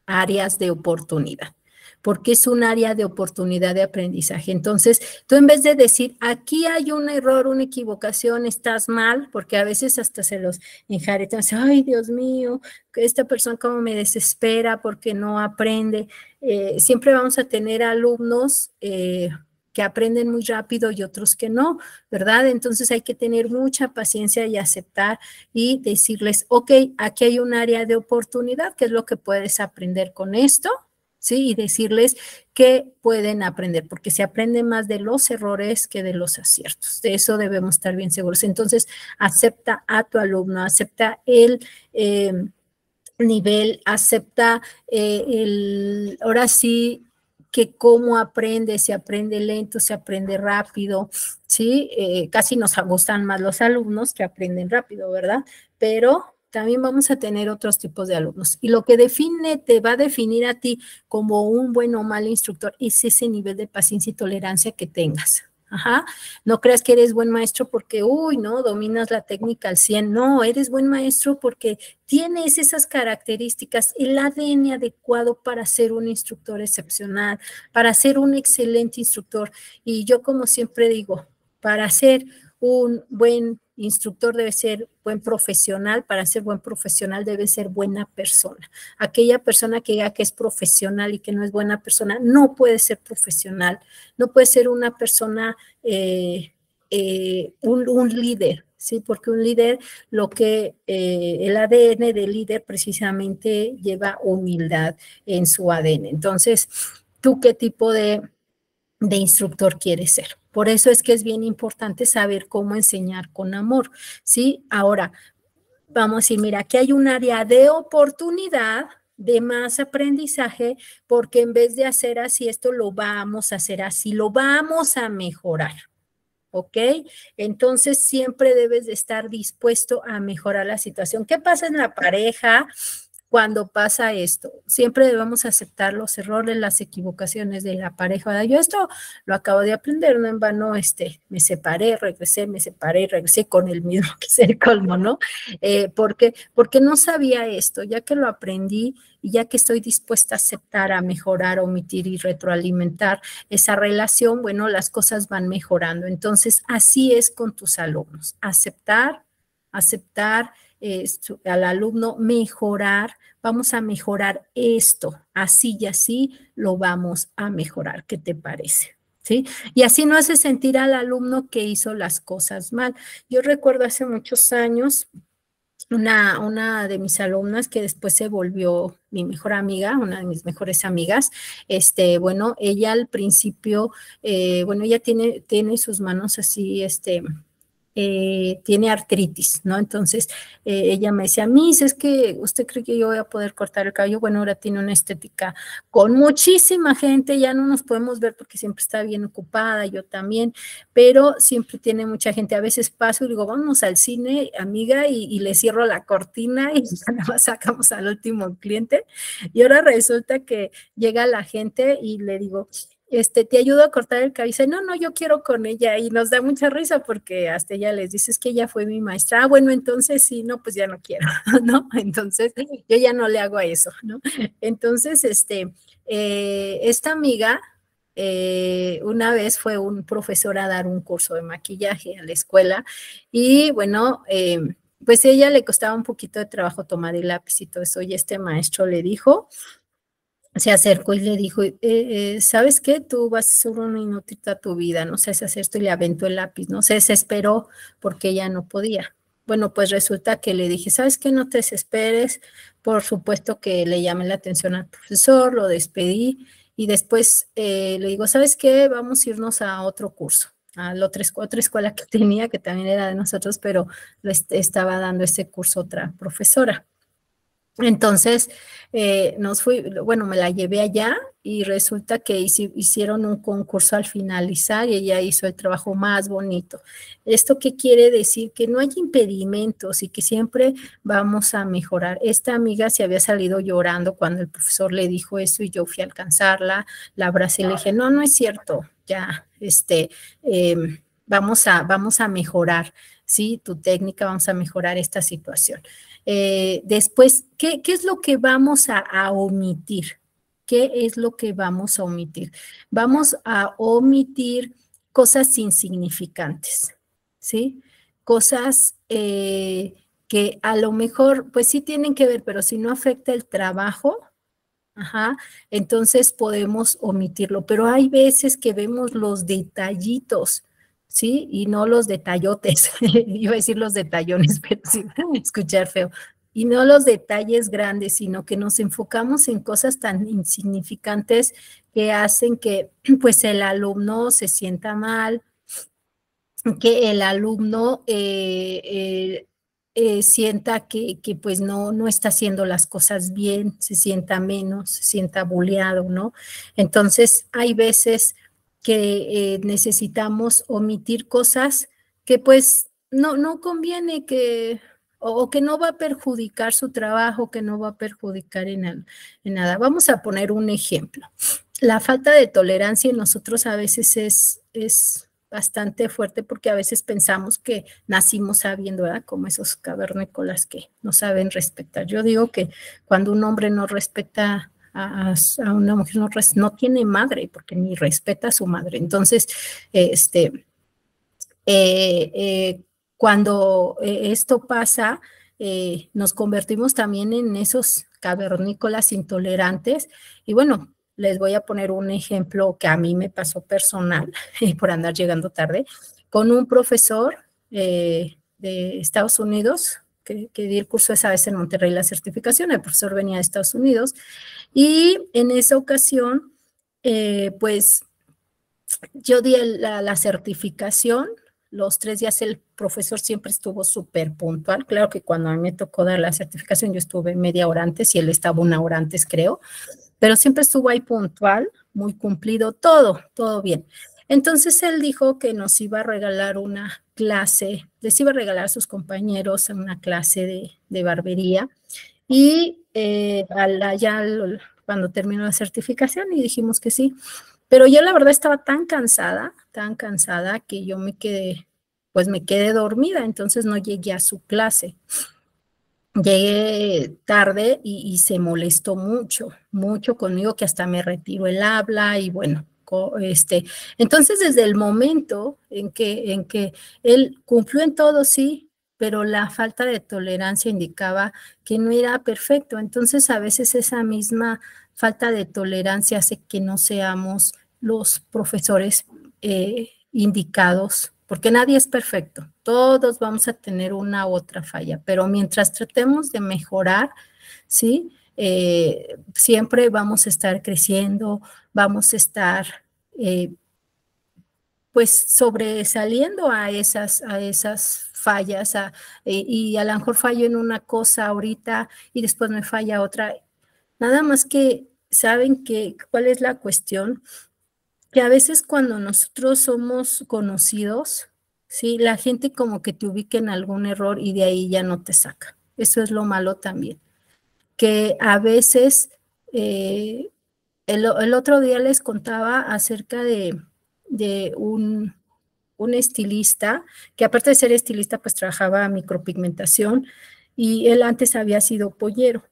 áreas de oportunidad porque es un área de oportunidad de aprendizaje. Entonces, tú en vez de decir, aquí hay un error, una equivocación, estás mal, porque a veces hasta se los enjaretan, ay Dios mío, esta persona como me desespera porque no aprende. Eh, siempre vamos a tener alumnos. Eh, que aprenden muy rápido y otros que no, ¿verdad? Entonces hay que tener mucha paciencia y aceptar y decirles, ok, aquí hay un área de oportunidad, ¿qué es lo que puedes aprender con esto? Y decirles que pueden aprender, porque se aprende más de los errores que de los aciertos. De eso debemos estar bien seguros. Entonces, acepta a tu alumno, acepta el... Eh, nivel, acepta eh, el, ahora sí, que cómo aprende, se aprende lento, se aprende rápido, ¿sí? Eh, casi nos gustan más los alumnos que aprenden rápido, ¿verdad? Pero también vamos a tener otros tipos de alumnos. Y lo que define, te va a definir a ti como un buen o mal instructor es ese nivel de paciencia y tolerancia que tengas. Ajá, no creas que eres buen maestro porque, uy, no, dominas la técnica al 100. No, eres buen maestro porque tienes esas características, el ADN adecuado para ser un instructor excepcional, para ser un excelente instructor. Y yo, como siempre digo, para ser un buen instructor debe ser buen profesional, para ser buen profesional debe ser buena persona. Aquella persona que diga que es profesional y que no es buena persona no puede ser profesional, no puede ser una persona, eh, eh, un, líder, ¿sí? Porque un líder, lo que eh, el ADN del líder precisamente lleva humildad en su ADN. Entonces, ¿tú qué tipo de de instructor quiere ser. Por eso es que es bien importante saber cómo enseñar con amor, ¿sí? Ahora, vamos a decir, mira, aquí hay un área de oportunidad de más aprendizaje porque en vez de hacer así esto, lo vamos a hacer así, lo vamos a mejorar. ¿Ok? Entonces siempre debes de estar dispuesto a mejorar la situación. ¿Qué pasa en la pareja? cuando pasa esto. Siempre debemos aceptar los errores, las equivocaciones de la pareja. Yo esto lo acabo de aprender, no en vano, este, me separé, regresé, me separé, regresé con el miedo que es el colmo, ¿no? Eh, porque, porque no sabía esto, ya que lo aprendí y ya que estoy dispuesta a aceptar, a mejorar, omitir y retroalimentar esa relación, bueno, las cosas van mejorando. Entonces, así es con tus alumnos, aceptar, aceptar eh, al alumno mejorar, vamos a mejorar esto, así y así lo vamos a mejorar, ¿qué te parece? ¿Sí? Y así no hace sentir al alumno que hizo las cosas mal. Yo recuerdo hace muchos años una, una de mis alumnas que después se volvió mi mejor amiga, una de mis mejores amigas, este, bueno, ella al principio, eh, bueno, ella tiene, tiene sus manos así, este, eh, tiene artritis, ¿no? Entonces eh, ella me decía, Miss, es que usted cree que yo voy a poder cortar el cabello. Bueno, ahora tiene una estética con muchísima gente, ya no nos podemos ver porque siempre está bien ocupada, yo también, pero siempre tiene mucha gente. A veces paso y digo, vamos al cine, amiga, y, le cierro la cortina y nada más sacamos al último cliente. Y ahora resulta que llega la gente y le digo, este, te ayudo a cortar el cabello. no, no, yo quiero con ella. Y nos da mucha risa porque hasta ella les dices que ella fue mi maestra. Ah, bueno, entonces sí, no, pues ya no quiero, ¿no? Entonces yo ya no le hago a eso, ¿no? Entonces, este, eh, esta amiga, eh, una vez fue un profesor a dar un curso de maquillaje a la escuela y bueno, em, pues ella le costaba un poquito de trabajo tomar el lápiz y todo eso y este maestro le dijo, se acercó y le dijo, eh, eh, ¿sabes qué? Tú vas a ser una inútil a tu vida, no sé hacer esto y le aventó el lápiz, ¿no? Se desesperó porque ella no podía. Bueno, pues resulta que le dije, ¿sabes qué? No te desesperes. Por supuesto que le llamé la atención al profesor, lo despedí y después eh, le digo, ¿sabes qué? Vamos a irnos a otro curso, a la otra, otra escuela que tenía, que también era de nosotros, pero este, estaba dando ese curso otra profesora. Entonces, eh, nos fui, bueno, me la llevé allá y resulta que hicieron un concurso al finalizar y ella hizo el trabajo más bonito. ¿Esto qué quiere decir? Que no hay impedimentos y que siempre vamos a mejorar. Esta amiga se había salido llorando cuando el profesor le dijo eso y yo fui a alcanzarla, la abracé y le dije, no, no es cierto, ya, este, em, vamos, a, vamos a mejorar, ¿sí? Tu técnica, vamos a mejorar esta situación. Eh, después, ¿qué, es lo que vamos a, omitir? ¿Qué es lo que vamos a omitir? Vamos a omitir cosas insignificantes, ¿sí? Cosas eh, que a lo mejor, pues sí tienen que ver, pero si no afecta el trabajo, entonces podemos omitirlo. Pero hay veces que vemos los detallitos ¿sí? Y no los detallotes, iba a decir los detallones, pero sí, escuchar feo. Y no los detalles grandes, sino que nos enfocamos en cosas tan insignificantes que hacen que pues el alumno se sienta mal, que el alumno eh, eh, eh, sienta que, que, pues no, no está haciendo las cosas bien, se sienta menos, se sienta buleado, ¿no? Entonces hay veces que eh, necesitamos omitir cosas que pues no, no conviene que o, que no va a perjudicar su trabajo, que no va a perjudicar en, en nada. Vamos a poner un ejemplo. La falta de tolerancia en nosotros a veces es, es bastante fuerte porque a veces pensamos que nacimos sabiendo, ¿verdad? Como esos cavernícolas que no saben respetar. Yo digo que cuando un hombre no respeta a, una mujer no, tiene madre porque ni respeta a su madre. Entonces, este, eh, eh, cuando eh, esto pasa, nos convertimos también en esos cavernícolas intolerantes. Y bueno, les voy a poner un ejemplo que a mí me pasó personal por andar llegando tarde, con un profesor de Estados Unidos, que, di el curso esa vez en Monterrey, la certificación, el profesor venía de Estados Unidos, y en esa ocasión, eh, pues yo di la, la certificación, los tres días el profesor siempre estuvo súper puntual. Claro que cuando a mí me tocó dar la certificación, yo estuve media hora antes y él estaba una hora antes, creo, pero siempre estuvo ahí puntual, muy cumplido, todo, todo bien. Entonces él dijo que nos iba a regalar una clase, les iba a regalar a sus compañeros una clase de, barbería y ya eh, cuando terminó la certificación y dijimos que sí, pero yo la verdad estaba tan cansada, tan cansada que yo me quedé, pues me quedé dormida, entonces no llegué a su clase. Llegué tarde y, y se molestó mucho, mucho conmigo que hasta me retiró el habla y bueno, este, entonces desde el momento en que, en que él cumplió en todo, sí, pero la falta de tolerancia indicaba que no era perfecto. Entonces a veces esa misma falta de tolerancia hace que no seamos los profesores eh, indicados, porque nadie es perfecto. Todos vamos a tener una u otra falla, pero mientras tratemos de mejorar, ¿sí? Eh, siempre vamos a estar creciendo, vamos a estar eh, pues sobresaliendo a esas, a esas fallas eh, y a lo mejor fallo en una cosa ahorita y después me falla otra. Nada más que saben que cuál es la cuestión, que a veces cuando nosotros somos conocidos, ¿sí? la gente como que te ubica en algún error y de ahí ya no te saca. Eso es lo malo también que a veces, eh, el, otro día les contaba acerca de, un, un estilista, que aparte de ser estilista, pues trabajaba micropigmentación y él antes había sido pollero.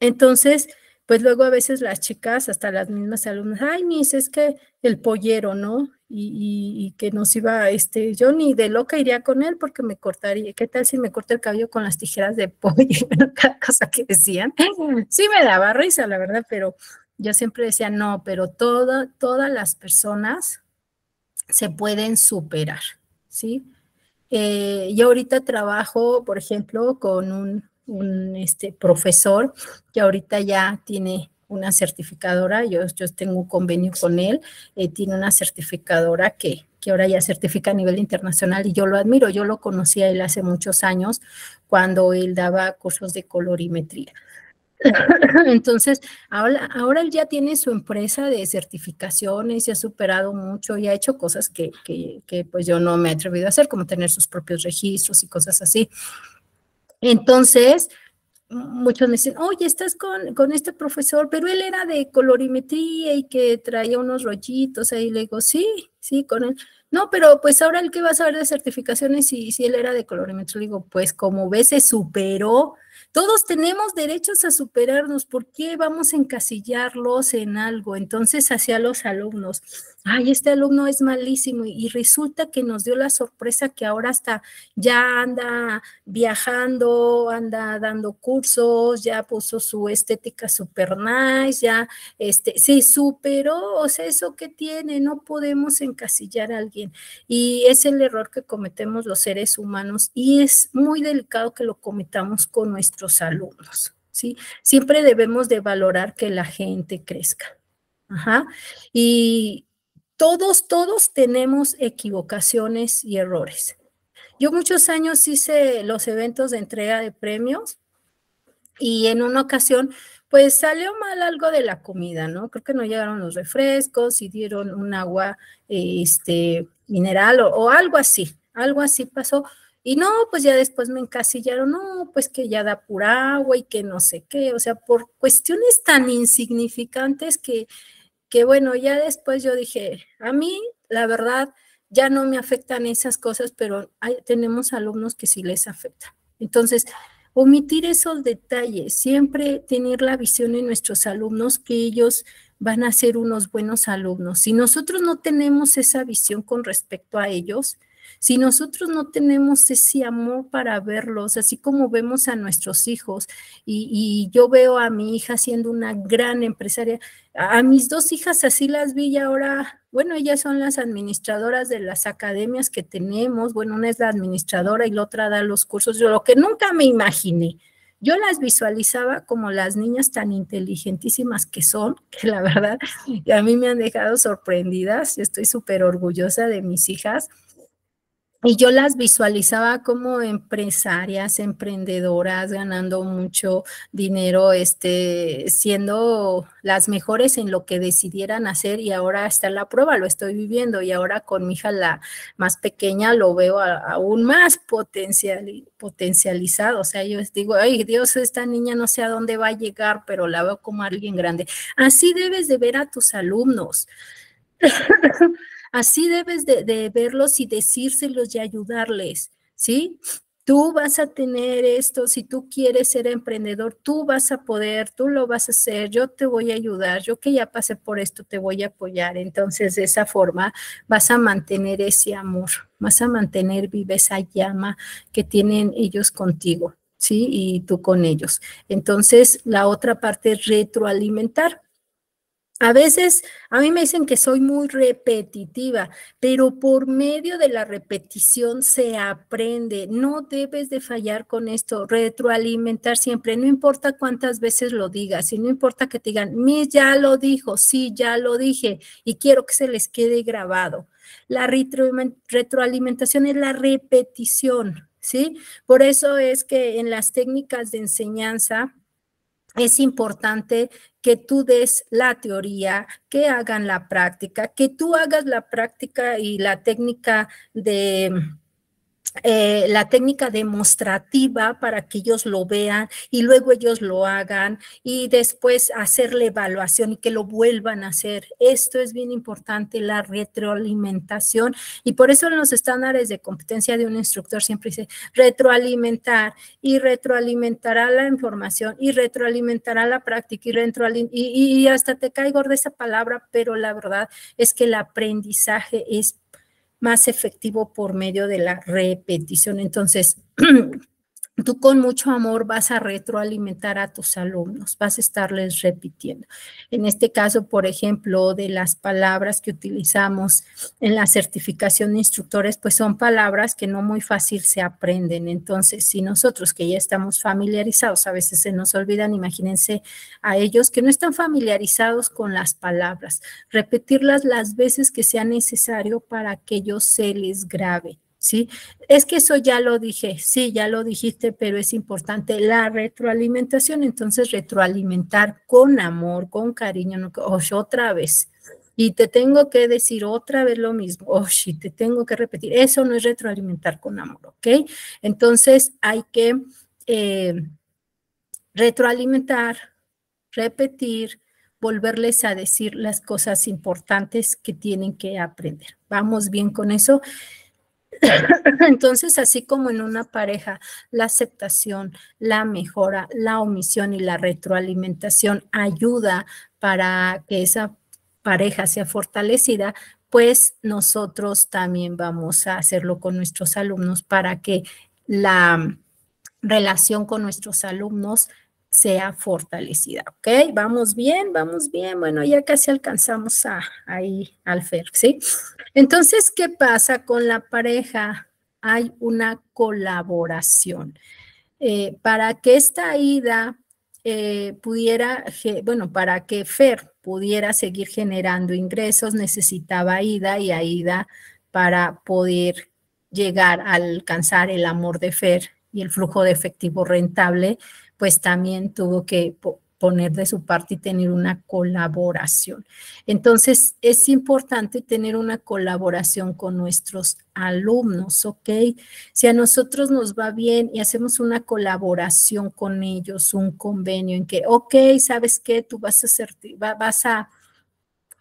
Entonces, pues luego a veces las chicas, hasta las mismas alumnas, ay, mis, es que el pollero, ¿no? Y, que nos iba, este, yo ni de loca iría con él porque me cortaría, ¿qué tal si me corta el cabello con las tijeras de pollo? Cada cosa que decían. Sí me daba risa, la verdad, pero yo siempre decía, no, pero toda, todas las personas se pueden superar, ¿sí? Eh, yo ahorita trabajo, por ejemplo, con un, un este, profesor que ahorita ya tiene una certificadora, yo, yo tengo un convenio con él, eh, tiene una certificadora que, que ahora ya certifica a nivel internacional y yo lo admiro, yo lo conocí a él hace muchos años cuando él daba cursos de colorimetría. Entonces, ahora, él ya tiene su empresa de certificaciones y ha superado mucho y ha hecho cosas que, pues yo no me he atrevido a hacer, como tener sus propios registros y cosas así. Entonces, muchos me dicen, oye, estás con, con, este profesor, pero él era de colorimetría y que traía unos rollitos ahí. Le digo, sí, sí, con él. No, pero pues ahora el que va a saber de certificaciones y si, él era de colorimetría, le digo, pues como ves, se superó. Todos tenemos derechos a superarnos. ¿Por qué vamos a encasillarlos en algo? Entonces, hacia los alumnos ay, este alumno es malísimo y resulta que nos dio la sorpresa que ahora hasta ya anda viajando, anda dando cursos, ya puso su estética super nice, ya este, se superó, o sea, eso que tiene, no podemos encasillar a alguien. Y es el error que cometemos los seres humanos y es muy delicado que lo cometamos con nuestros alumnos. ¿Sí? Siempre debemos de valorar que la gente crezca. Y, todos, todos tenemos equivocaciones y errores. Yo muchos años hice los eventos de entrega de premios y en una ocasión pues salió mal algo de la comida, ¿no? Creo que no llegaron los refrescos y dieron un agua este, mineral o, o algo así, algo así pasó. Y no, pues ya después me encasillaron, no, pues que ya da pura agua y que no sé qué, o sea, por cuestiones tan insignificantes que que bueno, ya después yo dije, a mí, la verdad, ya no me afectan esas cosas, pero tenemos alumnos que sí les afecta. Entonces, omitir esos detalles, siempre tener la visión en nuestros alumnos que ellos van a ser unos buenos alumnos. Si nosotros no tenemos esa visión con respecto a ellos, si nosotros no tenemos ese amor para verlos, así como vemos a nuestros hijos, y, yo veo a mi hija siendo una gran empresaria, a, mis dos hijas así las vi y ahora, bueno, ellas son las administradoras de las academias que tenemos, bueno, una es la administradora y la otra da los cursos, yo lo que nunca me imaginé. Yo las visualizaba como las niñas tan inteligentísimas que son, que la verdad a mí me han dejado sorprendidas. Estoy súper orgullosa de mis hijas. Y yo las visualizaba como empresarias, emprendedoras, ganando mucho dinero, este, siendo las mejores en lo que decidieran hacer y ahora está la prueba, lo estoy viviendo y ahora con mi hija la más pequeña lo veo aún más potencializado. O sea, yo digo, ay Dios, esta niña no sé a dónde va a llegar, pero la veo como alguien grande. Así debes de ver a tus alumnos. Así debes de, verlos y decírselos y ayudarles, ¿sí? Tú vas a tener esto, si tú quieres ser emprendedor, tú vas a poder, tú lo vas a hacer, yo te voy a ayudar, yo que ya pasé por esto, te voy a apoyar. Entonces, de esa forma vas a mantener ese amor, vas a mantener viva esa llama que tienen ellos contigo, ¿sí? Y tú con ellos. Entonces, la otra parte es retroalimentar. A veces a mí me dicen que soy muy repetitiva, pero por medio de la repetición se aprende. No debes de fallar con esto, retroalimentar siempre, no importa cuántas veces lo digas y no importa que te digan, mi ya lo dijo, sí, ya lo dije y quiero que se les quede grabado. La retroalimentación es la repetición, ¿sí? Por eso es que en las técnicas de enseñanza es importante que tú des la teoría, que hagan la práctica, que tú hagas la práctica y la técnica de eh, la técnica demostrativa para que ellos lo vean y luego ellos lo hagan y después hacer la evaluación y que lo vuelvan a hacer. Esto es bien importante, la retroalimentación. Y por eso en los estándares de competencia de un instructor siempre dice retroalimentar y retroalimentará la información y retroalimentará la práctica y, retroalimentar y, hasta te caigo de esa palabra, pero la verdad es que el aprendizaje es más efectivo por medio de la repetición. Entonces, tú con mucho amor vas a retroalimentar a tus alumnos, vas a estarles repitiendo. En este caso, por ejemplo, de las palabras que utilizamos en la certificación de instructores, pues son palabras que no muy fácil se aprenden. Entonces, si nosotros que ya estamos familiarizados, a veces se nos olvidan, imagínense a ellos que no están familiarizados con las palabras, repetirlas las veces que sea necesario para que ellos se les grabe. ¿sí? Es que eso ya lo dije, sí, ya lo dijiste, pero es importante la retroalimentación, entonces retroalimentar con amor, con cariño, no, otra vez. Y te tengo que decir otra vez lo mismo, oh, y te tengo que repetir, eso no es retroalimentar con amor, ¿ok? Entonces hay que eh, retroalimentar, repetir, volverles a decir las cosas importantes que tienen que aprender. Vamos bien con eso. Entonces, así como en una pareja, la aceptación, la mejora, la omisión y la retroalimentación ayuda para que esa pareja sea fortalecida, pues nosotros también vamos a hacerlo con nuestros alumnos para que la relación con nuestros alumnos sea fortalecida, ¿ok? Vamos bien, vamos bien. Bueno, ya casi alcanzamos a, ahí al FER, ¿sí? Entonces, ¿qué pasa con la pareja? Hay una colaboración. Eh, para que esta ida eh, pudiera, bueno, para que FER pudiera seguir generando ingresos, necesitaba ida y ida para poder llegar a alcanzar el amor de FER y el flujo de efectivo rentable pues también tuvo que poner de su parte y tener una colaboración. Entonces, es importante tener una colaboración con nuestros alumnos, ¿ok? Si a nosotros nos va bien y hacemos una colaboración con ellos, un convenio en que, ok, ¿sabes qué? Tú vas a, ser, vas a,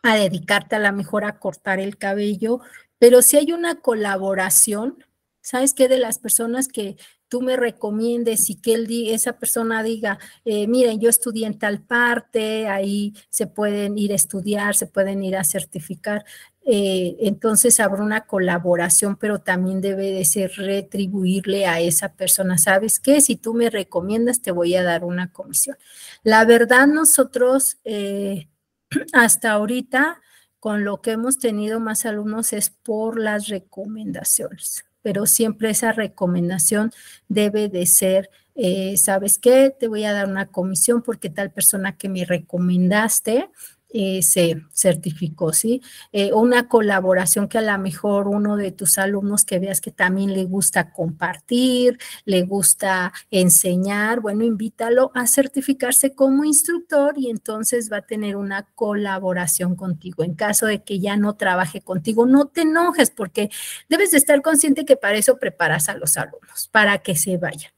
a dedicarte a la mejor a cortar el cabello, pero si hay una colaboración, ¿Sabes qué? De las personas que tú me recomiendes y que él esa persona diga, eh, miren, yo estudié en tal parte, ahí se pueden ir a estudiar, se pueden ir a certificar. Eh, entonces habrá una colaboración, pero también debe de ser retribuirle a esa persona, ¿sabes qué? Si tú me recomiendas, te voy a dar una comisión. La verdad, nosotros eh, hasta ahorita, con lo que hemos tenido más alumnos es por las recomendaciones pero siempre esa recomendación debe de ser, eh, ¿sabes qué? Te voy a dar una comisión porque tal persona que me recomendaste eh, se certificó, ¿sí? Eh, una colaboración que a lo mejor uno de tus alumnos que veas que también le gusta compartir, le gusta enseñar, bueno, invítalo a certificarse como instructor y entonces va a tener una colaboración contigo. En caso de que ya no trabaje contigo, no te enojes porque debes de estar consciente que para eso preparas a los alumnos, para que se vayan.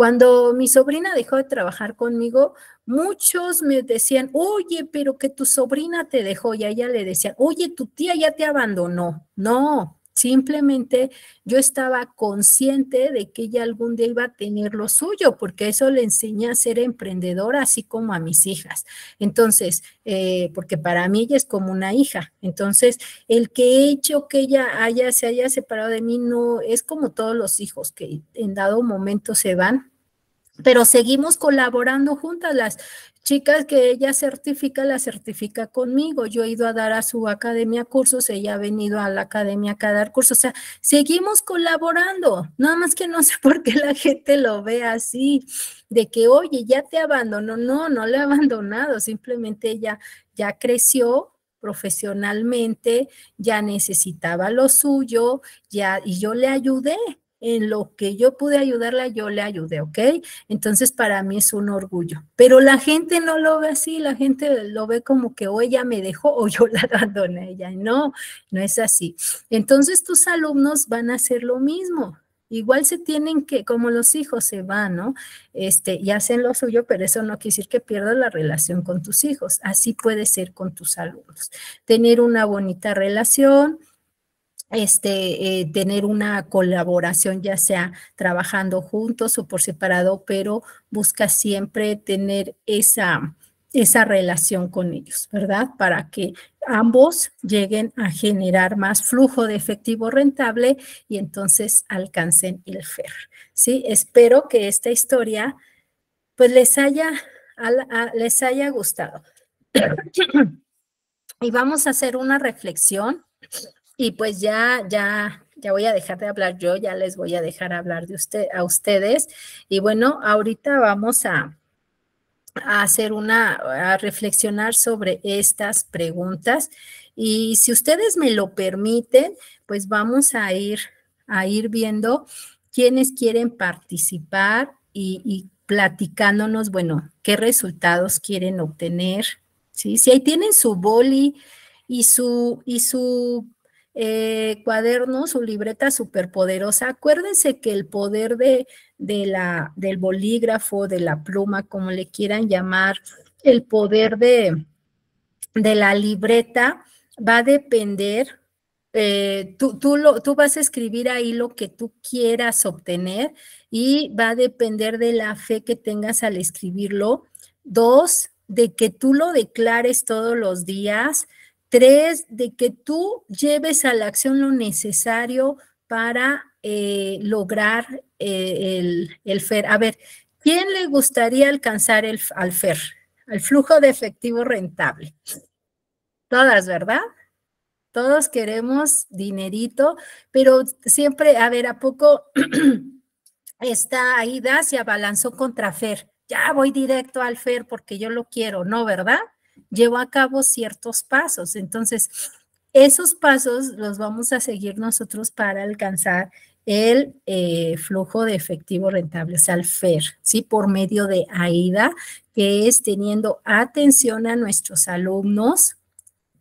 Cuando mi sobrina dejó de trabajar conmigo, muchos me decían, oye, pero que tu sobrina te dejó y a ella le decían, oye, tu tía ya te abandonó. No, simplemente yo estaba consciente de que ella algún día iba a tener lo suyo, porque eso le enseñé a ser emprendedora, así como a mis hijas. Entonces, eh, porque para mí ella es como una hija. Entonces, el que he hecho que ella haya, se haya separado de mí no es como todos los hijos que en dado momento se van pero seguimos colaborando juntas. Las chicas que ella certifica, la certifica conmigo. Yo he ido a dar a su academia cursos, ella ha venido a la academia a dar cursos. O sea, seguimos colaborando. Nada más que no sé por qué la gente lo ve así, de que, oye, ya te abandonó. No, no le he abandonado, simplemente ella ya creció profesionalmente, ya necesitaba lo suyo, ya, y yo le ayudé en lo que yo pude ayudarla, yo le ayudé, ¿ok? Entonces para mí es un orgullo. Pero la gente no lo ve así, la gente lo ve como que o oh, ella me dejó o yo la abandoné a ella. No, no es así. Entonces tus alumnos van a hacer lo mismo. Igual se tienen que, como los hijos se van, ¿no? Este, y hacen lo suyo, pero eso no quiere decir que pierdas la relación con tus hijos. Así puede ser con tus alumnos. Tener una bonita relación, este, eh, tener una colaboración, ya sea trabajando juntos o por separado, pero busca siempre tener esa, esa relación con ellos, ¿verdad? Para que ambos lleguen a generar más flujo de efectivo rentable y entonces alcancen el FER. ¿sí? Espero que esta historia pues les haya, les haya gustado. y vamos a hacer una reflexión y pues ya, ya, ya voy a dejar de hablar yo, ya les voy a dejar hablar de usted, a ustedes. Y bueno, ahorita vamos a, a hacer una, a reflexionar sobre estas preguntas. Y si ustedes me lo permiten, pues vamos a ir, a ir viendo quiénes quieren participar y, platicándonos, bueno, qué resultados quieren obtener. ¿sí? Si ahí tienen su boli y su, y su cuadernos eh, cuaderno, su libreta superpoderosa. Acuérdense que el poder de, de la, del bolígrafo, de la pluma, como le quieran llamar, el poder de, de la libreta va a depender eh, tú, tú, vas a escribir ahí lo que tú quieras obtener y va a depender de la fe que tengas al escribirlo. Dos, de que tú lo declares todos los días. Tres, de que tú lleves a la acción lo necesario para eh, lograr eh, el, FER. A ver, ¿quién le gustaría alcanzar el, al FER, al flujo de efectivo rentable? Todas, ¿verdad? Todos queremos dinerito, pero siempre, a ver, ¿a poco está ahí se abalanzó contra FER? Ya voy directo al FER porque yo lo quiero, ¿no, verdad? llevó a cabo ciertos pasos. Entonces, esos pasos los vamos a seguir nosotros para alcanzar el eh, flujo de efectivo rentable, o sea, el FER, ¿sí? Por medio de AIDA, que es teniendo atención a nuestros alumnos,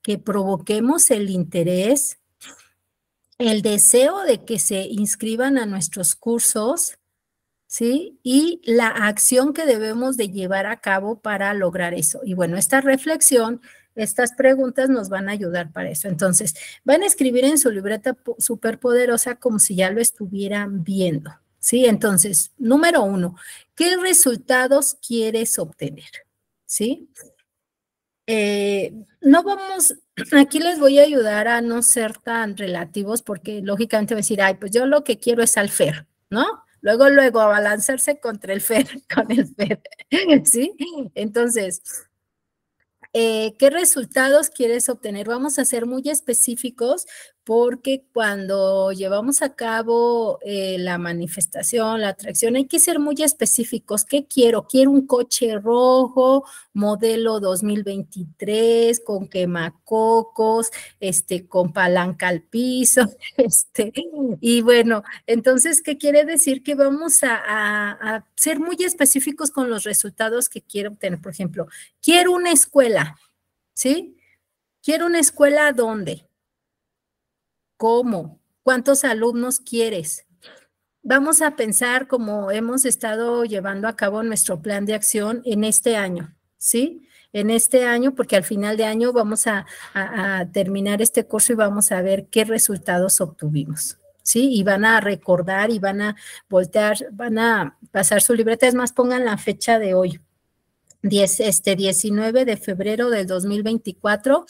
que provoquemos el interés, el deseo de que se inscriban a nuestros cursos, ¿sí? Y la acción que debemos de llevar a cabo para lograr eso. Y bueno, esta reflexión, estas preguntas nos van a ayudar para eso. Entonces, van a escribir en su libreta superpoderosa como si ya lo estuvieran viendo, ¿sí? Entonces, número uno, ¿qué resultados quieres obtener? ¿Sí? Eh, no vamos, aquí les voy a ayudar a no ser tan relativos porque lógicamente va a decir, ay, pues yo lo que quiero es alfer, ¿no? luego, luego a contra el FED, con el FED, ¿sí? Entonces, eh, ¿qué resultados quieres obtener? Vamos a ser muy específicos porque cuando llevamos a cabo eh, la manifestación, la atracción, hay que ser muy específicos. ¿Qué quiero? Quiero un coche rojo, modelo 2023, con quemacocos, este, con palanca al piso, este, y bueno, entonces, ¿qué quiere decir? Que vamos a, ser muy específicos con los resultados que quiero obtener. Por ejemplo, quiero una escuela, ¿sí? Quiero una escuela donde ¿Cómo? ¿Cuántos alumnos quieres? Vamos a pensar como hemos estado llevando a cabo nuestro plan de acción en este año, ¿sí? En este año, porque al final de año vamos a, terminar este curso y vamos a ver qué resultados obtuvimos. ¿Sí? Y van a recordar y van a voltear, van a pasar su libreta. Es más, pongan la fecha de hoy, este 19 de febrero del 2024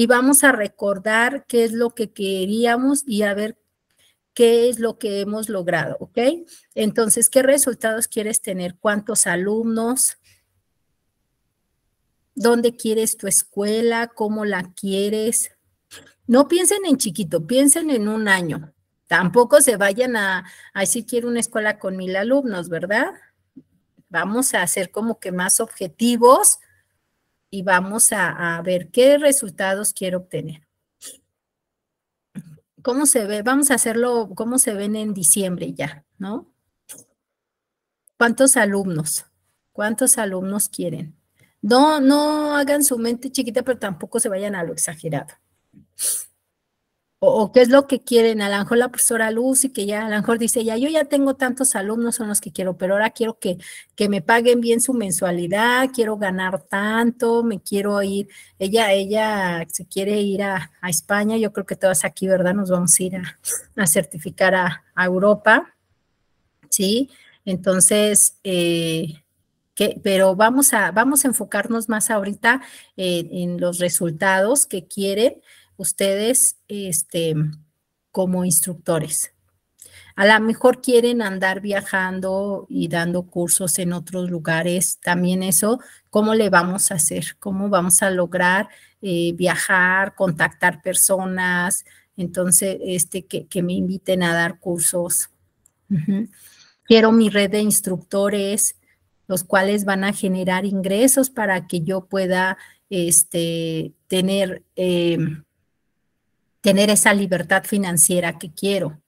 y vamos a recordar qué es lo que queríamos y a ver qué es lo que hemos logrado, ¿ok? Entonces, ¿qué resultados quieres tener? ¿Cuántos alumnos? ¿Dónde quieres tu escuela? ¿Cómo la quieres? No piensen en chiquito, piensen en un año. Tampoco se vayan a, decir, quiero una escuela con mil alumnos, ¿verdad? Vamos a hacer como que más objetivos y vamos a, ver qué resultados quiero obtener. ¿Cómo se ve? Vamos a hacerlo, ¿cómo se ven en diciembre ya, no? ¿Cuántos alumnos? ¿Cuántos alumnos quieren? No, no hagan su mente chiquita, pero tampoco se vayan a lo exagerado o, qué es lo que quieren. A lo mejor la profesora Lucy, que ya a lo mejor dice, ya yo ya tengo tantos alumnos, son los que quiero, pero ahora quiero que, que me paguen bien su mensualidad, quiero ganar tanto, me quiero ir. Ella, ella se quiere ir a, España, yo creo que todas aquí, ¿verdad? Nos vamos a ir a, certificar a, Europa, ¿sí? Entonces, eh, que, pero vamos a, vamos a enfocarnos más ahorita en los resultados que quieren ustedes este, como instructores. A lo mejor quieren andar viajando y dando cursos en otros lugares, también eso, ¿cómo le vamos a hacer? ¿Cómo vamos a lograr eh, viajar, contactar personas? Entonces, este, que, me inviten a dar cursos. Quiero mi red de instructores, los cuales van a generar ingresos para que yo pueda este, tener eh, tener esa libertad financiera que quiero.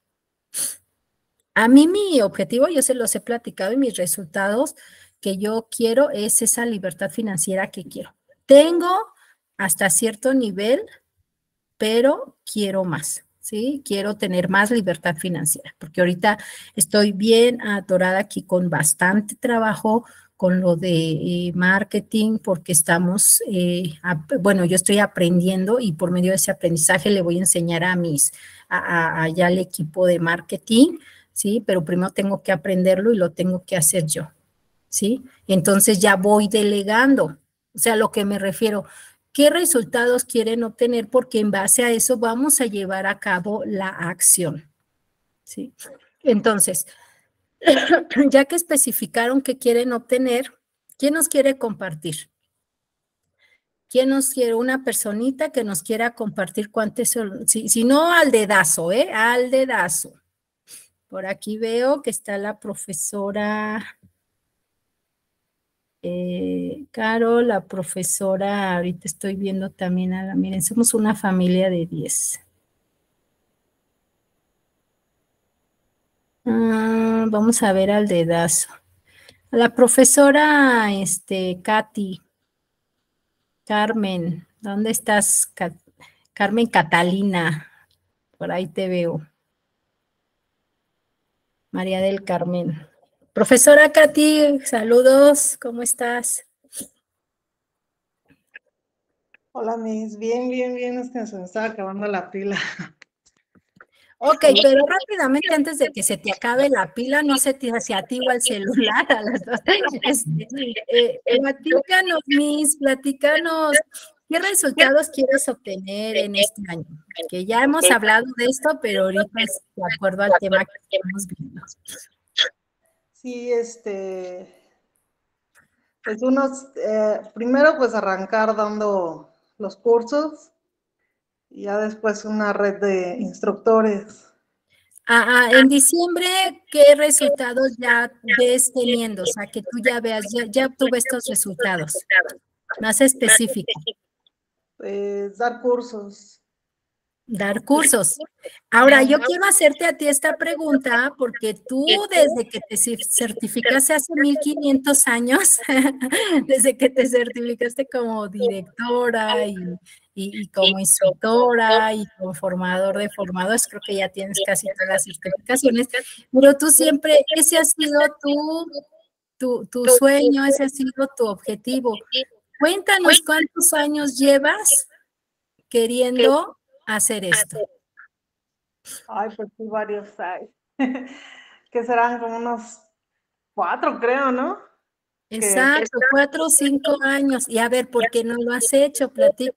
A mí mi objetivo, yo se los he platicado y mis resultados que yo quiero es esa libertad financiera que quiero. Tengo hasta cierto nivel, pero quiero más, ¿sí? Quiero tener más libertad financiera, porque ahorita estoy bien atorada aquí con bastante trabajo, con lo de eh, marketing porque estamos, eh, bueno, yo estoy aprendiendo y por medio de ese aprendizaje le voy a enseñar a mis, a, ya al equipo de marketing, ¿sí? Pero primero tengo que aprenderlo y lo tengo que hacer yo, ¿sí? Entonces ya voy delegando, o sea, lo que me refiero, ¿qué resultados quieren obtener? Porque en base a eso vamos a llevar a cabo la acción, ¿sí? Entonces, ya que especificaron que quieren obtener, ¿quién nos quiere compartir? ¿Quién nos quiere? Una personita que nos quiera compartir cuánto es, si, no al dedazo, ¿eh? Al dedazo. Por aquí veo que está la profesora eh, Caro, la profesora, ahorita estoy viendo también a la, miren, somos una familia de 10. Ah, vamos a ver al dedazo. la profesora este, Katy. Carmen, ¿dónde estás? Carmen Catalina, por ahí te veo. María del Carmen. Profesora Katy, saludos, ¿cómo estás? Hola, mis. Bien, bien, bien, es que se me estaba acabando la pila. Ok, pero rápidamente antes de que se te acabe la pila, no se te se activa el celular a las dos. Este, eh, platícanos, mis, platícanos qué resultados quieres obtener en este año. Que ya hemos hablado de esto, pero ahorita es de acuerdo al tema que hemos visto. Sí, este, pues unos, eh, primero pues arrancar dando los cursos y ya después una red de instructores. Ah, ah, en diciembre, ¿qué resultados ya ves teniendo? O sea, que tú ya veas, ya, ya obtuve estos resultados. Más específico. Pues, dar cursos. Dar cursos. Ahora, yo quiero hacerte a ti esta pregunta porque tú este, desde que te certificaste hace 1500 años, desde que te certificaste como directora y, como instructora y como formador de formadores, creo que ya tienes casi todas las certificaciones, pero tú siempre, ese ha sido tu, tu, tu sueño, ese ha sido tu objetivo. Cuéntanos cuántos años llevas queriendo hacer esto? Ay, pues sí, varios hay. que serán como unos cuatro, creo, ¿no? Exacto, cuatro o cinco años. Y a ver, ¿por qué no lo has hecho? Platica.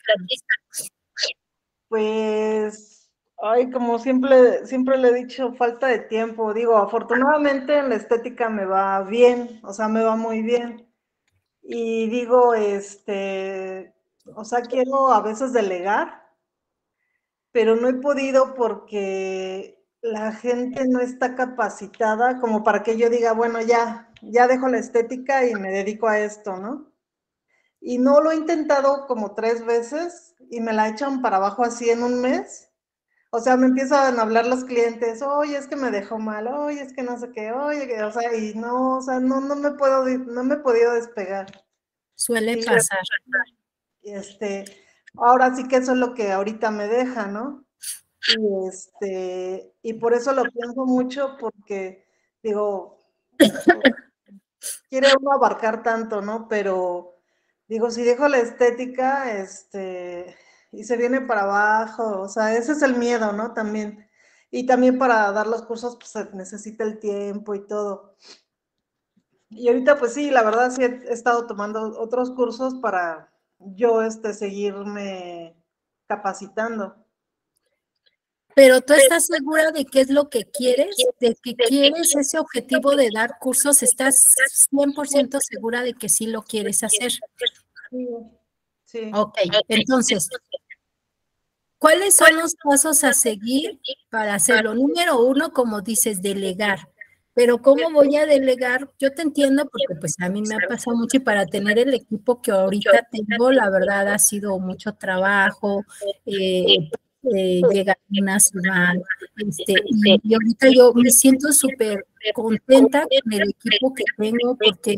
Pues, ay, como siempre, siempre le he dicho, falta de tiempo. Digo, afortunadamente en la estética me va bien, o sea, me va muy bien. Y digo, este, o sea, quiero a veces delegar pero no he podido porque la gente no está capacitada como para que yo diga, bueno, ya, ya dejo la estética y me dedico a esto, ¿no? Y no lo he intentado como tres veces y me la echan para abajo así en un mes. O sea, me empiezan a hablar los clientes, oye, es que me dejó mal, oye, es que no sé qué, oye, o sea, y no, o sea, no, no me puedo, no me he podido despegar. Suele pasar. Y este, Ahora sí que eso es lo que ahorita me deja, ¿no? Y, este, por eso lo pienso mucho porque digo, quiere uno abarcar tanto, ¿no? Pero digo, si dejo la estética, este, y se viene para abajo, o sea, ese es el miedo, ¿no? También. Y también para dar los cursos, pues se necesita el tiempo y todo. Y ahorita, pues sí, la verdad sí he estado tomando otros cursos para yo este, seguirme capacitando. Pero tú estás segura de qué es lo que quieres, de que quieres ese objetivo de dar cursos, estás 100% segura de que sí lo quieres hacer. Sí, sí. Ok, entonces, ¿cuáles son los pasos a seguir para hacerlo? Número uno, como dices, delegar. Pero ¿cómo voy a delegar? Yo te entiendo porque pues a mí me ha pasado mucho y para tener el equipo que ahorita tengo, la verdad ha sido mucho trabajo, eh, eh, llegar a una ciudad. Este, y, ahorita yo me siento súper contenta con el equipo que tengo porque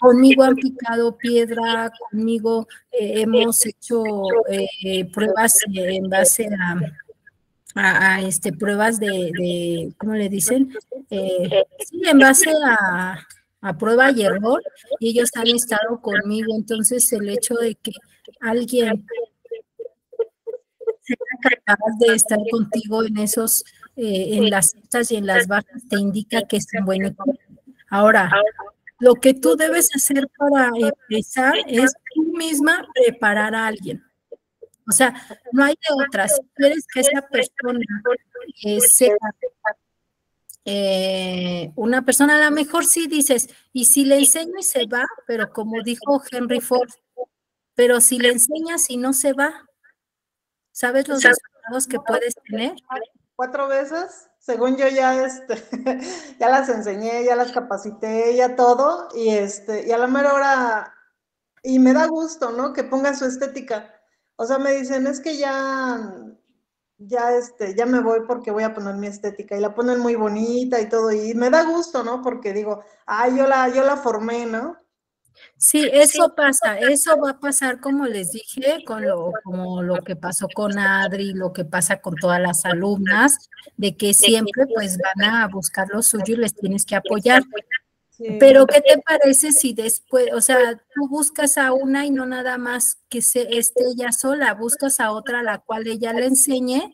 conmigo han picado piedra, conmigo eh, hemos hecho pruebas en base a a, este, pruebas de, ¿cómo le dicen? Eh, eh, sí, en base a, prueba y error, y ellos han estado conmigo. Entonces, el hecho de que alguien sea capaz de estar contigo en esos, eh, en las altas y en las bajas, te indica que es un buen equipo. Ahora, lo que tú debes hacer para empezar es tú misma preparar a alguien. O sea, no hay de otra. Si quieres que esa persona eh, sea eh, una persona, a lo mejor sí dices, y si le enseño y se va, pero como dijo Henry Ford, pero si le enseñas y no se va, ¿sabes los resultados que puedes tener? Cuatro veces, según yo ya este, ya las enseñé, ya las capacité, ya todo, y este, y a la mera hora, y me da gusto, ¿no? Que ponga su estética o sea, me dicen, es que ya, ya, este, ya me voy porque voy a poner mi estética y la ponen muy bonita y todo. Y me da gusto, ¿no? Porque digo, ay, yo la, yo la formé, ¿no? Sí, eso pasa, eso va a pasar como les dije, con lo, como lo que pasó con Adri, lo que pasa con todas las alumnas, de que siempre pues van a buscar lo suyo y les tienes que apoyar. Pero ¿qué te parece si después, o sea, tú buscas a una y no nada más que se esté ella sola, buscas a otra a la cual ella le enseñe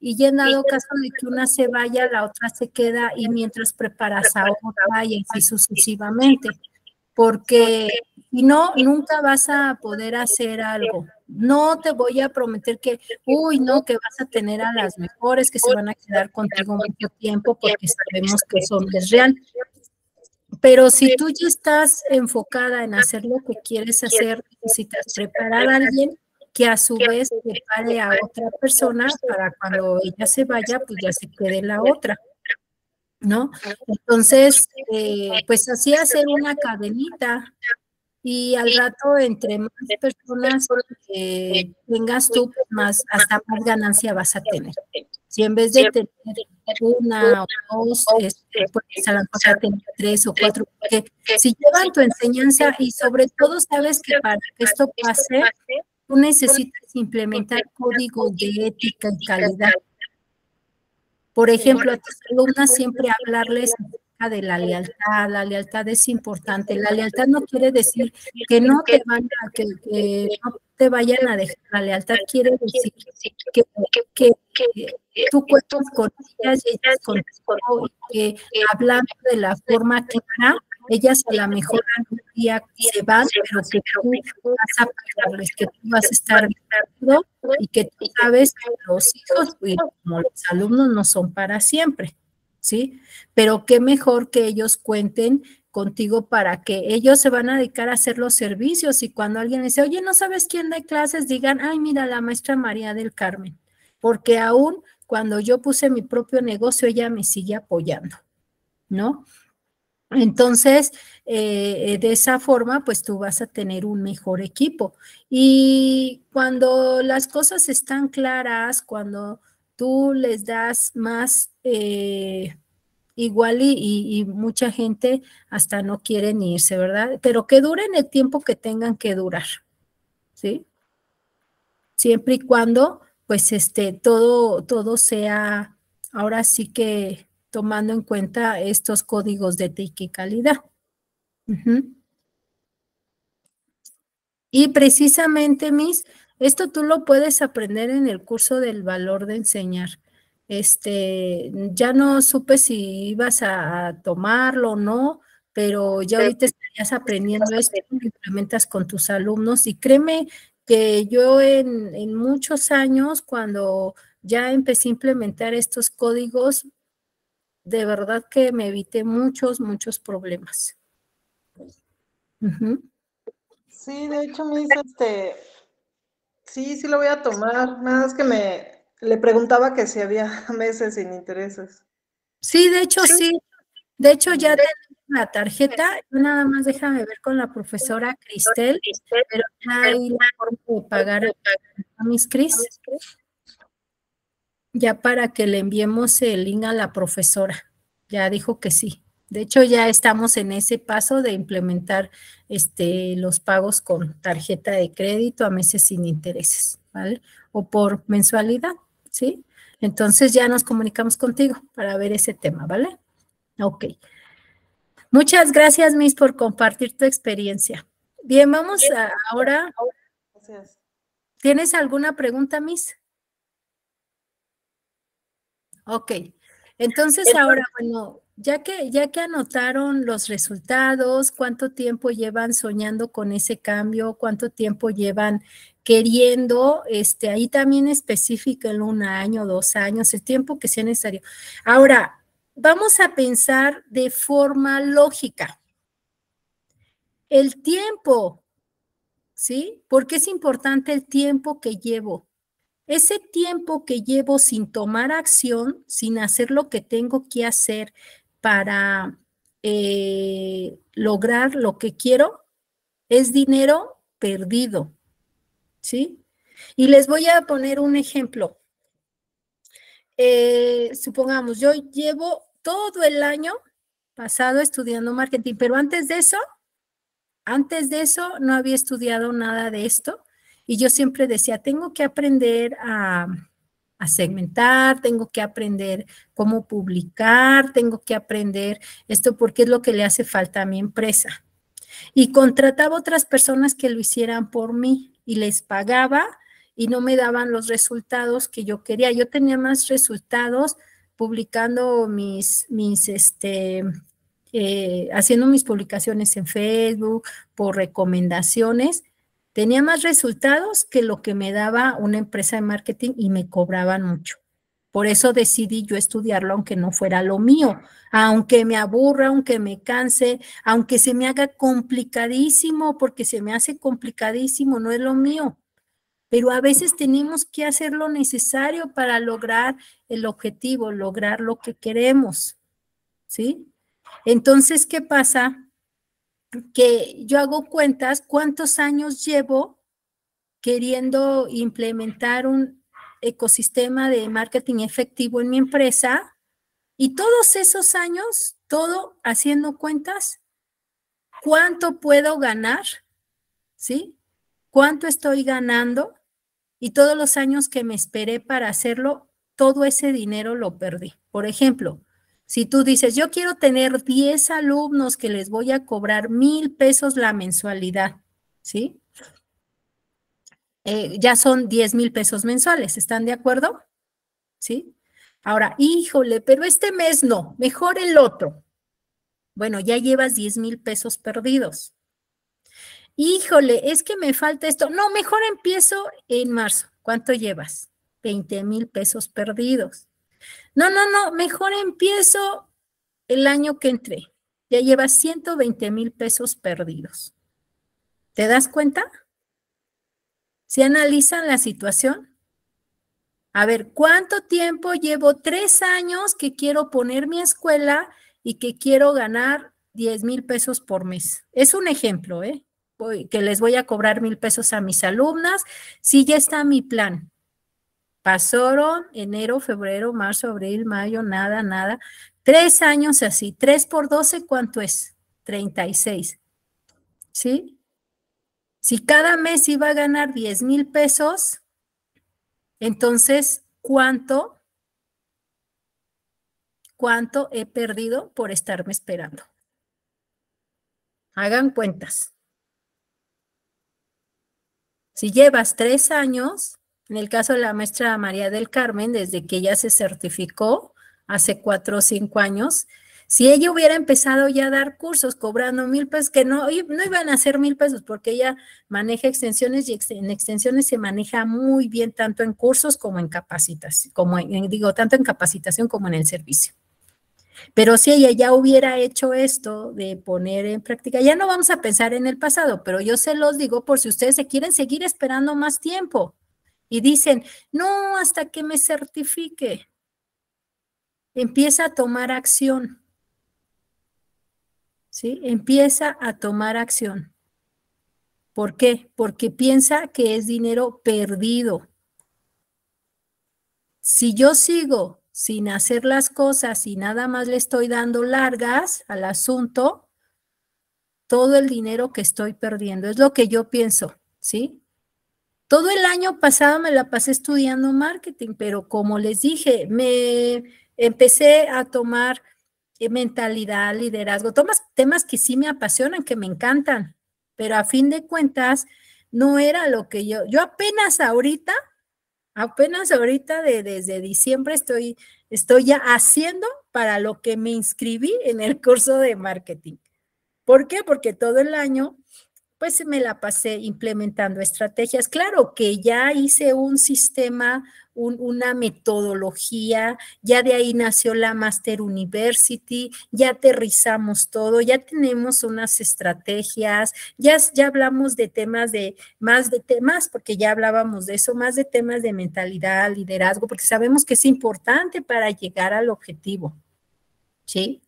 y ya en dado caso de que una se vaya, la otra se queda y mientras preparas a otra y así sucesivamente, porque y no, nunca vas a poder hacer algo. No te voy a prometer que, uy, no, que vas a tener a las mejores que se van a quedar contigo mucho tiempo porque sabemos que son no real. Pero si tú ya estás enfocada en hacer lo que quieres hacer, necesitas pues, preparar a alguien que a su vez prepare a otra persona para cuando ella se vaya, pues ya se pues, quede la otra. ¿No? Entonces, pues, eh, pues así hacer una cadenita y al rato entre más personas tengas tú, más, hasta más ganancia vas a tener. Si en vez de tener una o dos, este, este, puedes a la mejor tener tres o cuatro, porque si llevan tu enseñanza y sobre todo sabes que para que esto pase, tú necesitas implementar códigos de ética y calidad. Por ejemplo, a tus alumnas siempre hablarles de la lealtad. La lealtad es importante. La lealtad no quiere decir que no te van a, que, que te vayan a dejar. La lealtad quiere decir que, tú cuentas con ellas y ellas con que hablando de la forma clara, ellas a lo mejor algún día se van, pero que tú vas a pagarles, que tú vas a estar viendo y que tú sabes que los hijos y como los alumnos no son para siempre, ¿sí? Pero qué mejor que ellos cuenten contigo para que ellos se van a dedicar a hacer los servicios y cuando alguien dice, oye, no sabes quién da clases, digan, ay, mira, la maestra María del Carmen, porque aún cuando yo puse mi propio negocio, ella me sigue apoyando, ¿no? Entonces, eh, de esa forma, pues tú vas a tener un mejor equipo. Y cuando las cosas están claras, cuando tú les das más... Eh, igual y, mucha gente hasta no quieren irse, ¿verdad? Pero que duren el tiempo que tengan que durar, ¿sí? Siempre y cuando, pues, este, todo, todo sea, ahora sí que tomando en cuenta estos códigos de TIC y calidad. Y precisamente, Miss, esto tú lo puedes aprender en el curso del valor de enseñar este, ya no supe si ibas a tomarlo o no, pero ya ahorita estarías aprendiendo esto, que implementas con tus alumnos y créeme que yo en, muchos años cuando ya empecé a implementar estos códigos, de verdad que me evité muchos, muchos problemas. Sí, de hecho, mis, este, sí, sí lo voy a tomar, nada más que me, le preguntaba que si había meses sin intereses. Sí, de hecho sí. De hecho ya tengo la tarjeta. Yo nada más déjame ver con la profesora Cristel, pero hay la forma de pagar a mis Cris. Ya para que le enviemos el link a la profesora. Ya dijo que sí. De hecho, ya estamos en ese paso de implementar este, los pagos con tarjeta de crédito a meses sin intereses, ¿vale? O por mensualidad. ¿sí? Entonces ya nos comunicamos contigo para ver ese tema, ¿vale? Ok. Muchas gracias, Miss, por compartir tu experiencia. Bien, vamos ahora. Gracias. ¿Tienes alguna pregunta, Miss? Ok. Entonces ahora, bueno, ya que, ya que anotaron los resultados, cuánto tiempo llevan soñando con ese cambio, cuánto tiempo llevan queriendo, este, ahí también específico un año, dos años, el tiempo que sea necesario. Ahora, vamos a pensar de forma lógica. El tiempo, ¿sí? Porque es importante el tiempo que llevo. Ese tiempo que llevo sin tomar acción, sin hacer lo que tengo que hacer para eh, lograr lo que quiero, es dinero perdido. ¿sí? Y les voy a poner un ejemplo. Eh, supongamos, yo llevo todo el año pasado estudiando marketing, pero antes de eso, antes de eso no había estudiado nada de esto y yo siempre decía, tengo que aprender a segmentar, tengo que aprender cómo publicar, tengo que aprender esto porque es lo que le hace falta a mi empresa. Y contrataba otras personas que lo hicieran por mí y les pagaba y no me daban los resultados que yo quería. Yo tenía más resultados publicando mis, mis este, eh, haciendo mis publicaciones en Facebook, por recomendaciones, tenía más resultados que lo que me daba una empresa de marketing y me cobraban mucho. Por eso decidí yo estudiarlo aunque no fuera lo mío, aunque me aburra, aunque me canse, aunque se me haga complicadísimo, porque se me hace complicadísimo, no es lo mío. Pero a veces tenemos que hacer lo necesario para lograr el objetivo, lograr lo que queremos. ¿Sí? Entonces, ¿qué pasa? que yo hago cuentas cuántos años llevo queriendo implementar un, ecosistema de marketing efectivo en mi empresa. Y todos esos años, todo haciendo cuentas, cuánto puedo ganar, ¿sí? ¿Cuánto estoy ganando? Y todos los años que me esperé para hacerlo, todo ese dinero lo perdí. Por ejemplo, si tú dices, yo quiero tener 10 alumnos que les voy a cobrar mil pesos la mensualidad, ¿sí? Eh, ya son 10 mil pesos mensuales, ¿están de acuerdo? ¿Sí? Ahora, híjole, pero este mes no, mejor el otro. Bueno, ya llevas 10 mil pesos perdidos. Híjole, es que me falta esto. No, mejor empiezo en marzo. ¿Cuánto llevas? 20 mil pesos perdidos. No, no, no, mejor empiezo el año que entré. Ya llevas 120 mil pesos perdidos. ¿Te das cuenta? ¿Se analizan la situación, a ver, ¿cuánto tiempo llevo? Tres años que quiero poner mi escuela y que quiero ganar diez mil pesos por mes. Es un ejemplo, ¿eh? que les voy a cobrar mil pesos a mis alumnas. Sí, ya está mi plan. Pasaron enero, febrero, marzo, abril, mayo, nada, nada. Tres años así. Tres por doce, ¿cuánto es? 36. ¿Sí? Si cada mes iba a ganar 10 mil pesos, entonces, ¿cuánto? ¿Cuánto he perdido por estarme esperando? Hagan cuentas. Si llevas tres años, en el caso de la maestra María del Carmen, desde que ella se certificó hace cuatro o cinco años, si ella hubiera empezado ya a dar cursos cobrando mil pesos, que no, no iban a ser mil pesos porque ella maneja extensiones y en extensiones se maneja muy bien tanto en cursos como en capacitación, como en, digo, tanto en capacitación como en el servicio. Pero si ella ya hubiera hecho esto de poner en práctica, ya no vamos a pensar en el pasado, pero yo se los digo por si ustedes se quieren seguir esperando más tiempo y dicen, no, hasta que me certifique. Empieza a tomar acción. ¿sí? Empieza a tomar acción. ¿Por qué? Porque piensa que es dinero perdido. Si yo sigo sin hacer las cosas y nada más le estoy dando largas al asunto, todo el dinero que estoy perdiendo, es lo que yo pienso, ¿sí? Todo el año pasado me la pasé estudiando marketing, pero como les dije, me empecé a tomar mentalidad, liderazgo, temas que sí me apasionan, que me encantan, pero a fin de cuentas no era lo que yo, yo apenas ahorita, apenas ahorita de, desde diciembre estoy, estoy ya haciendo para lo que me inscribí en el curso de marketing. ¿Por qué? Porque todo el año pues me la pasé implementando estrategias. Claro que ya hice un sistema, una metodología, ya de ahí nació la Master University, ya aterrizamos todo, ya tenemos unas estrategias, ya, ya hablamos de temas de, más de temas, porque ya hablábamos de eso, más de temas de mentalidad, liderazgo, porque sabemos que es importante para llegar al objetivo. ¿Sí?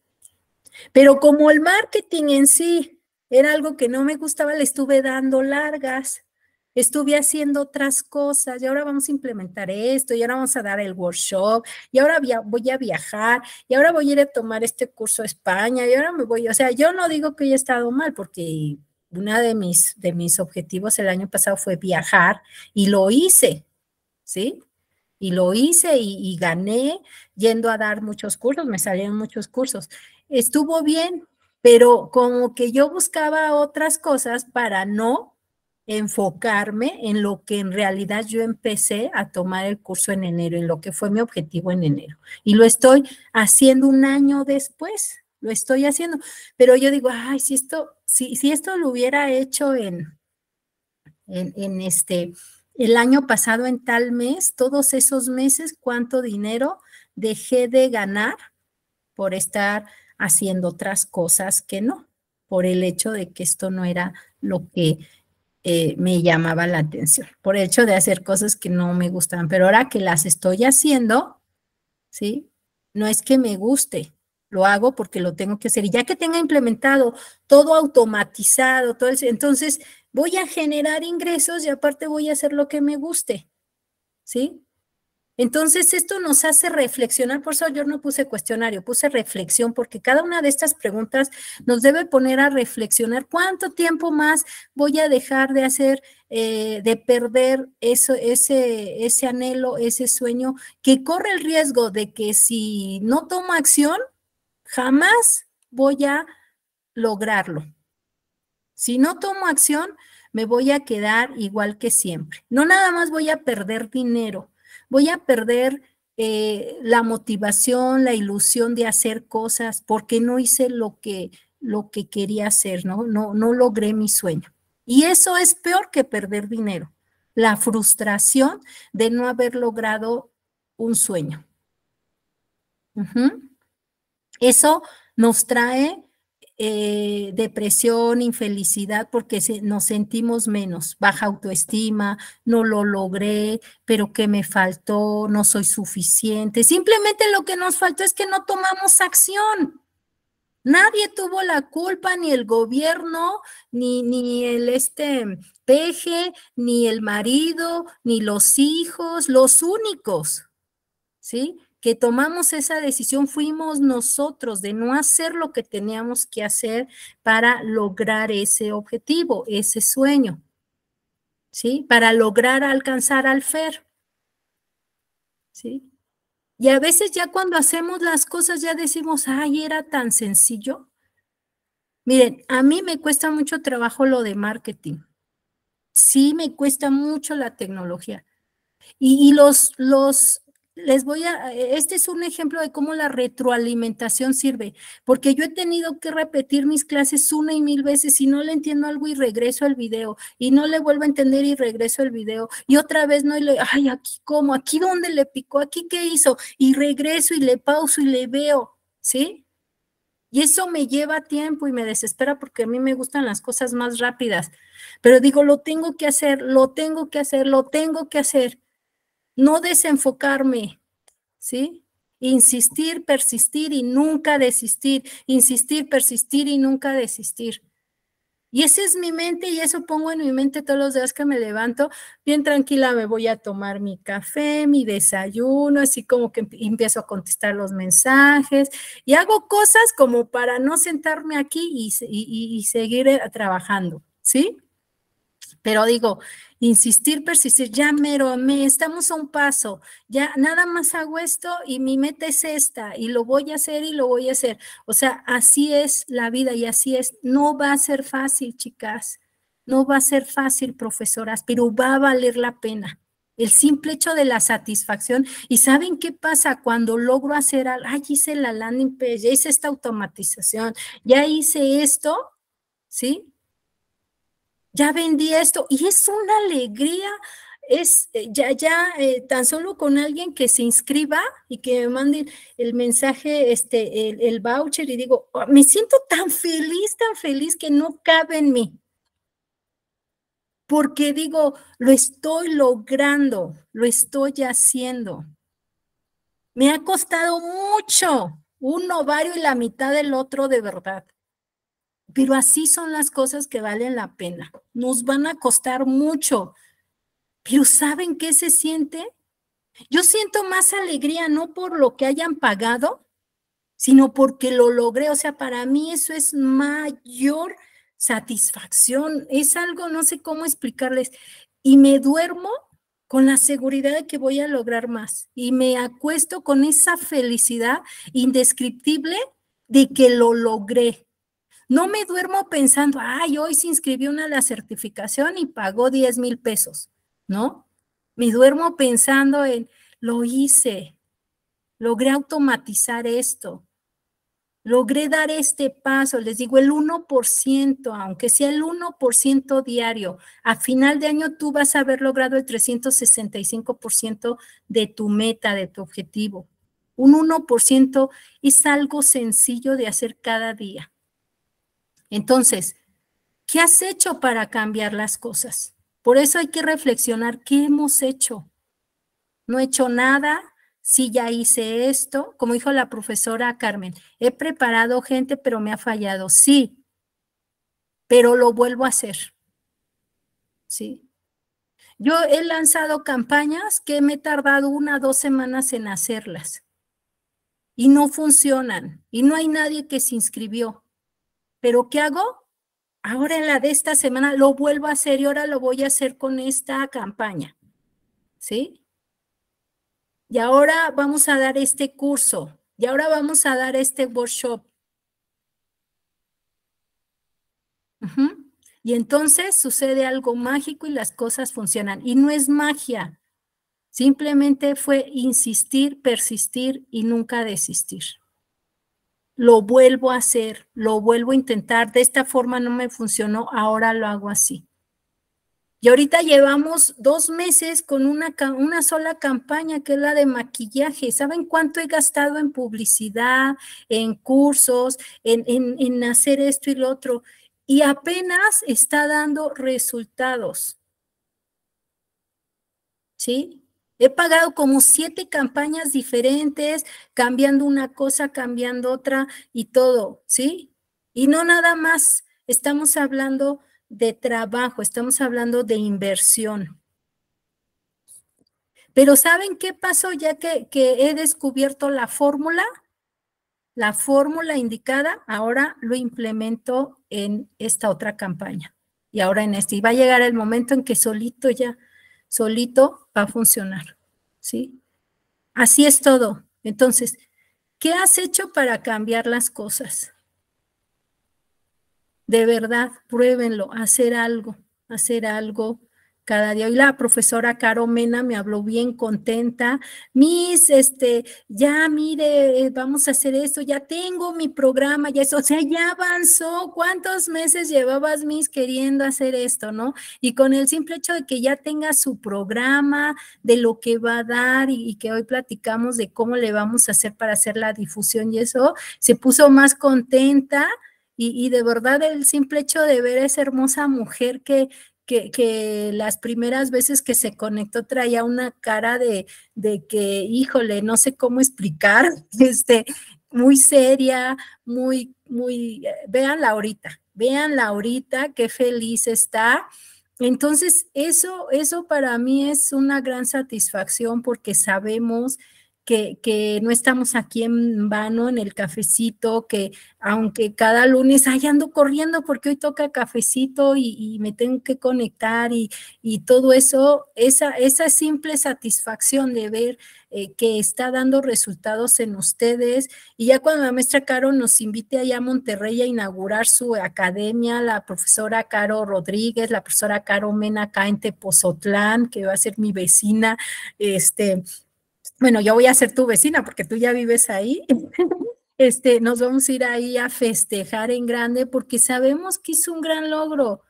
Pero como el marketing en sí era algo que no me gustaba, le estuve dando largas, estuve haciendo otras cosas y ahora vamos a implementar esto y ahora vamos a dar el workshop y ahora voy a viajar y ahora voy a ir a tomar este curso a España y ahora me voy, o sea, yo no digo que haya estado mal porque uno de mis, de mis objetivos el año pasado fue viajar y lo hice, ¿sí? Y lo hice y, y gané yendo a dar muchos cursos, me salieron muchos cursos. Estuvo bien, pero como que yo buscaba otras cosas para no enfocarme en lo que en realidad yo empecé a tomar el curso en enero, en lo que fue mi objetivo en enero. Y lo estoy haciendo un año después, lo estoy haciendo. Pero yo digo, ay, si esto, si, si esto lo hubiera hecho en, en, este, el año pasado en tal mes, todos esos meses, cuánto dinero dejé de ganar por estar haciendo otras cosas que no, por el hecho de que esto no era lo que eh, me llamaba la atención, por el hecho de hacer cosas que no me gustaban. Pero ahora que las estoy haciendo, ¿sí? No es que me guste, lo hago porque lo tengo que hacer. Y ya que tenga implementado todo automatizado, todo entonces voy a generar ingresos y aparte voy a hacer lo que me guste, ¿sí? Entonces, esto nos hace reflexionar, por eso yo no puse cuestionario, puse reflexión, porque cada una de estas preguntas nos debe poner a reflexionar cuánto tiempo más voy a dejar de hacer, eh, de perder eso, ese, ese anhelo, ese sueño, que corre el riesgo de que si no tomo acción, jamás voy a lograrlo. Si no tomo acción, me voy a quedar igual que siempre. No nada más voy a perder dinero voy a perder eh, la motivación, la ilusión de hacer cosas porque no hice lo que, lo que quería hacer, ¿no? No, no logré mi sueño. Y eso es peor que perder dinero, la frustración de no haber logrado un sueño. Eso nos trae eh, depresión, infelicidad, porque nos sentimos menos, baja autoestima, no lo logré, pero que me faltó, no soy suficiente. Simplemente lo que nos faltó es que no tomamos acción. Nadie tuvo la culpa, ni el gobierno, ni, ni el este peje, ni el marido, ni los hijos, los únicos, ¿sí? que tomamos esa decisión fuimos nosotros de no hacer lo que teníamos que hacer para lograr ese objetivo, ese sueño, ¿sí? Para lograr alcanzar al FER, ¿sí? Y a veces ya cuando hacemos las cosas ya decimos, ay, era tan sencillo. Miren, a mí me cuesta mucho trabajo lo de marketing. Sí, me cuesta mucho la tecnología. Y, y los, los les voy a, este es un ejemplo de cómo la retroalimentación sirve, porque yo he tenido que repetir mis clases una y mil veces y no le entiendo algo y regreso al video y no le vuelvo a entender y regreso al video y otra vez no y le, ay, aquí cómo, aquí dónde le picó, aquí qué hizo y regreso y le pauso y le veo, ¿sí? Y eso me lleva tiempo y me desespera porque a mí me gustan las cosas más rápidas, pero digo, lo tengo que hacer, lo tengo que hacer, lo tengo que hacer no desenfocarme, ¿sí? Insistir, persistir y nunca desistir, insistir, persistir y nunca desistir. Y esa es mi mente y eso pongo en mi mente todos los días que me levanto, bien tranquila, me voy a tomar mi café, mi desayuno, así como que empiezo a contestar los mensajes y hago cosas como para no sentarme aquí y, seguir eh, trabajando, ¿sí? Pero digo, insistir, persistir, ya mero, me, estamos a un paso, ya nada más hago esto y mi meta es esta y lo voy a hacer y lo voy a hacer. O sea, así es la vida y así es. No va a ser fácil, chicas, no va a ser fácil, profesoras, pero va a valer la pena. El simple hecho de la satisfacción. ¿Y saben qué pasa cuando logro hacer algo? Ay, hice la landing page, ya hice esta automatización, ya hice esto, ¿sí? ya vendí esto y es una alegría. Es eh, ya, ya eh, tan solo con alguien que se inscriba y que me mande el mensaje, este, el, voucher, y digo, oh, me siento tan feliz, tan feliz que no cabe en mí porque digo, lo estoy logrando, lo estoy haciendo. Me ha costado mucho, un ovario y la mitad del otro de verdad. Pero así son las cosas que valen la pena. Nos van a costar mucho. Pero ¿saben qué se siente? Yo siento más alegría no por lo que hayan pagado, sino porque lo logré. O sea, para mí eso es mayor satisfacción. Es algo, no sé cómo explicarles. Y me duermo con la seguridad de que voy a lograr más. Y me acuesto con esa felicidad indescriptible de que lo logré. No me duermo pensando, ay, hoy se inscribió una la certificación y pagó 10 mil pesos, ¿no? Me duermo pensando en, lo hice, logré automatizar esto, logré dar este paso, les digo, el 1%, aunque sea el 1% diario, a final de año tú vas a haber logrado el 365% de tu meta, de tu objetivo. Un 1% es algo sencillo de hacer cada día. Entonces, ¿qué has hecho para cambiar las cosas? Por eso hay que reflexionar qué hemos hecho. No he hecho nada, sí ya hice esto, como dijo la profesora Carmen, he preparado gente, pero me ha fallado, sí, pero lo vuelvo a hacer. Sí. Yo he lanzado campañas que me he tardado una o dos semanas en hacerlas y no funcionan y no hay nadie que se inscribió. Pero ¿qué hago? Ahora en la de esta semana lo vuelvo a hacer y ahora lo voy a hacer con esta campaña. ¿Sí? Y ahora vamos a dar este curso. Y ahora vamos a dar este workshop. Y entonces sucede algo mágico y las cosas funcionan. Y no es magia, simplemente fue insistir, persistir y nunca desistir lo vuelvo a hacer, lo vuelvo a intentar, de esta forma no me funcionó, ahora lo hago así. Y ahorita llevamos dos meses con una, una, sola campaña que es la de maquillaje. ¿Saben cuánto he gastado en publicidad, en cursos, en, en hacer esto y lo otro? Y apenas está dando resultados. ¿Sí? He pagado como siete campañas diferentes, cambiando una cosa, cambiando otra y todo, ¿sí? Y no nada más, estamos hablando de trabajo, estamos hablando de inversión. Pero ¿saben qué pasó ya que, he descubierto la fórmula? La fórmula indicada, ahora lo implemento en esta otra campaña y ahora en este. Y va a llegar el momento en que solito ya solito va a funcionar, ¿sí? Así es todo. Entonces, ¿qué has hecho para cambiar las cosas? De verdad, pruébenlo, hacer algo, hacer algo cada día. Hoy la profesora Caro Mena me habló bien contenta. Mis, este, ya mire, vamos a hacer esto, ya tengo mi programa, ya eso, o sea, ya avanzó. ¿Cuántos meses llevabas, Mis, queriendo hacer esto, no? Y con el simple hecho de que ya tenga su programa, de lo que va a dar y, que hoy platicamos de cómo le vamos a hacer para hacer la difusión y eso, se puso más contenta. Y, y, de verdad el simple hecho de ver a esa hermosa mujer que, que, las primeras veces que se conectó traía una cara de, de que, híjole, no sé cómo explicar, este, muy seria, muy, muy, eh, la ahorita, la ahorita, qué feliz está. Entonces, eso, eso para mí es una gran satisfacción porque sabemos que, no estamos aquí en vano en el cafecito, que aunque cada lunes, ay, ando corriendo porque hoy toca cafecito y, me tengo que conectar y, y, todo eso, esa, esa simple satisfacción de ver eh, que está dando resultados en ustedes. Y ya cuando la maestra Caro nos invite allá a Monterrey a inaugurar su academia, la profesora Caro Rodríguez, la profesora Caro Mena acá en Tepozotlán, que va a ser mi vecina, este, bueno, yo voy a ser tu vecina porque tú ya vives ahí. Este, nos vamos a ir ahí a festejar en grande porque sabemos que es un gran logro,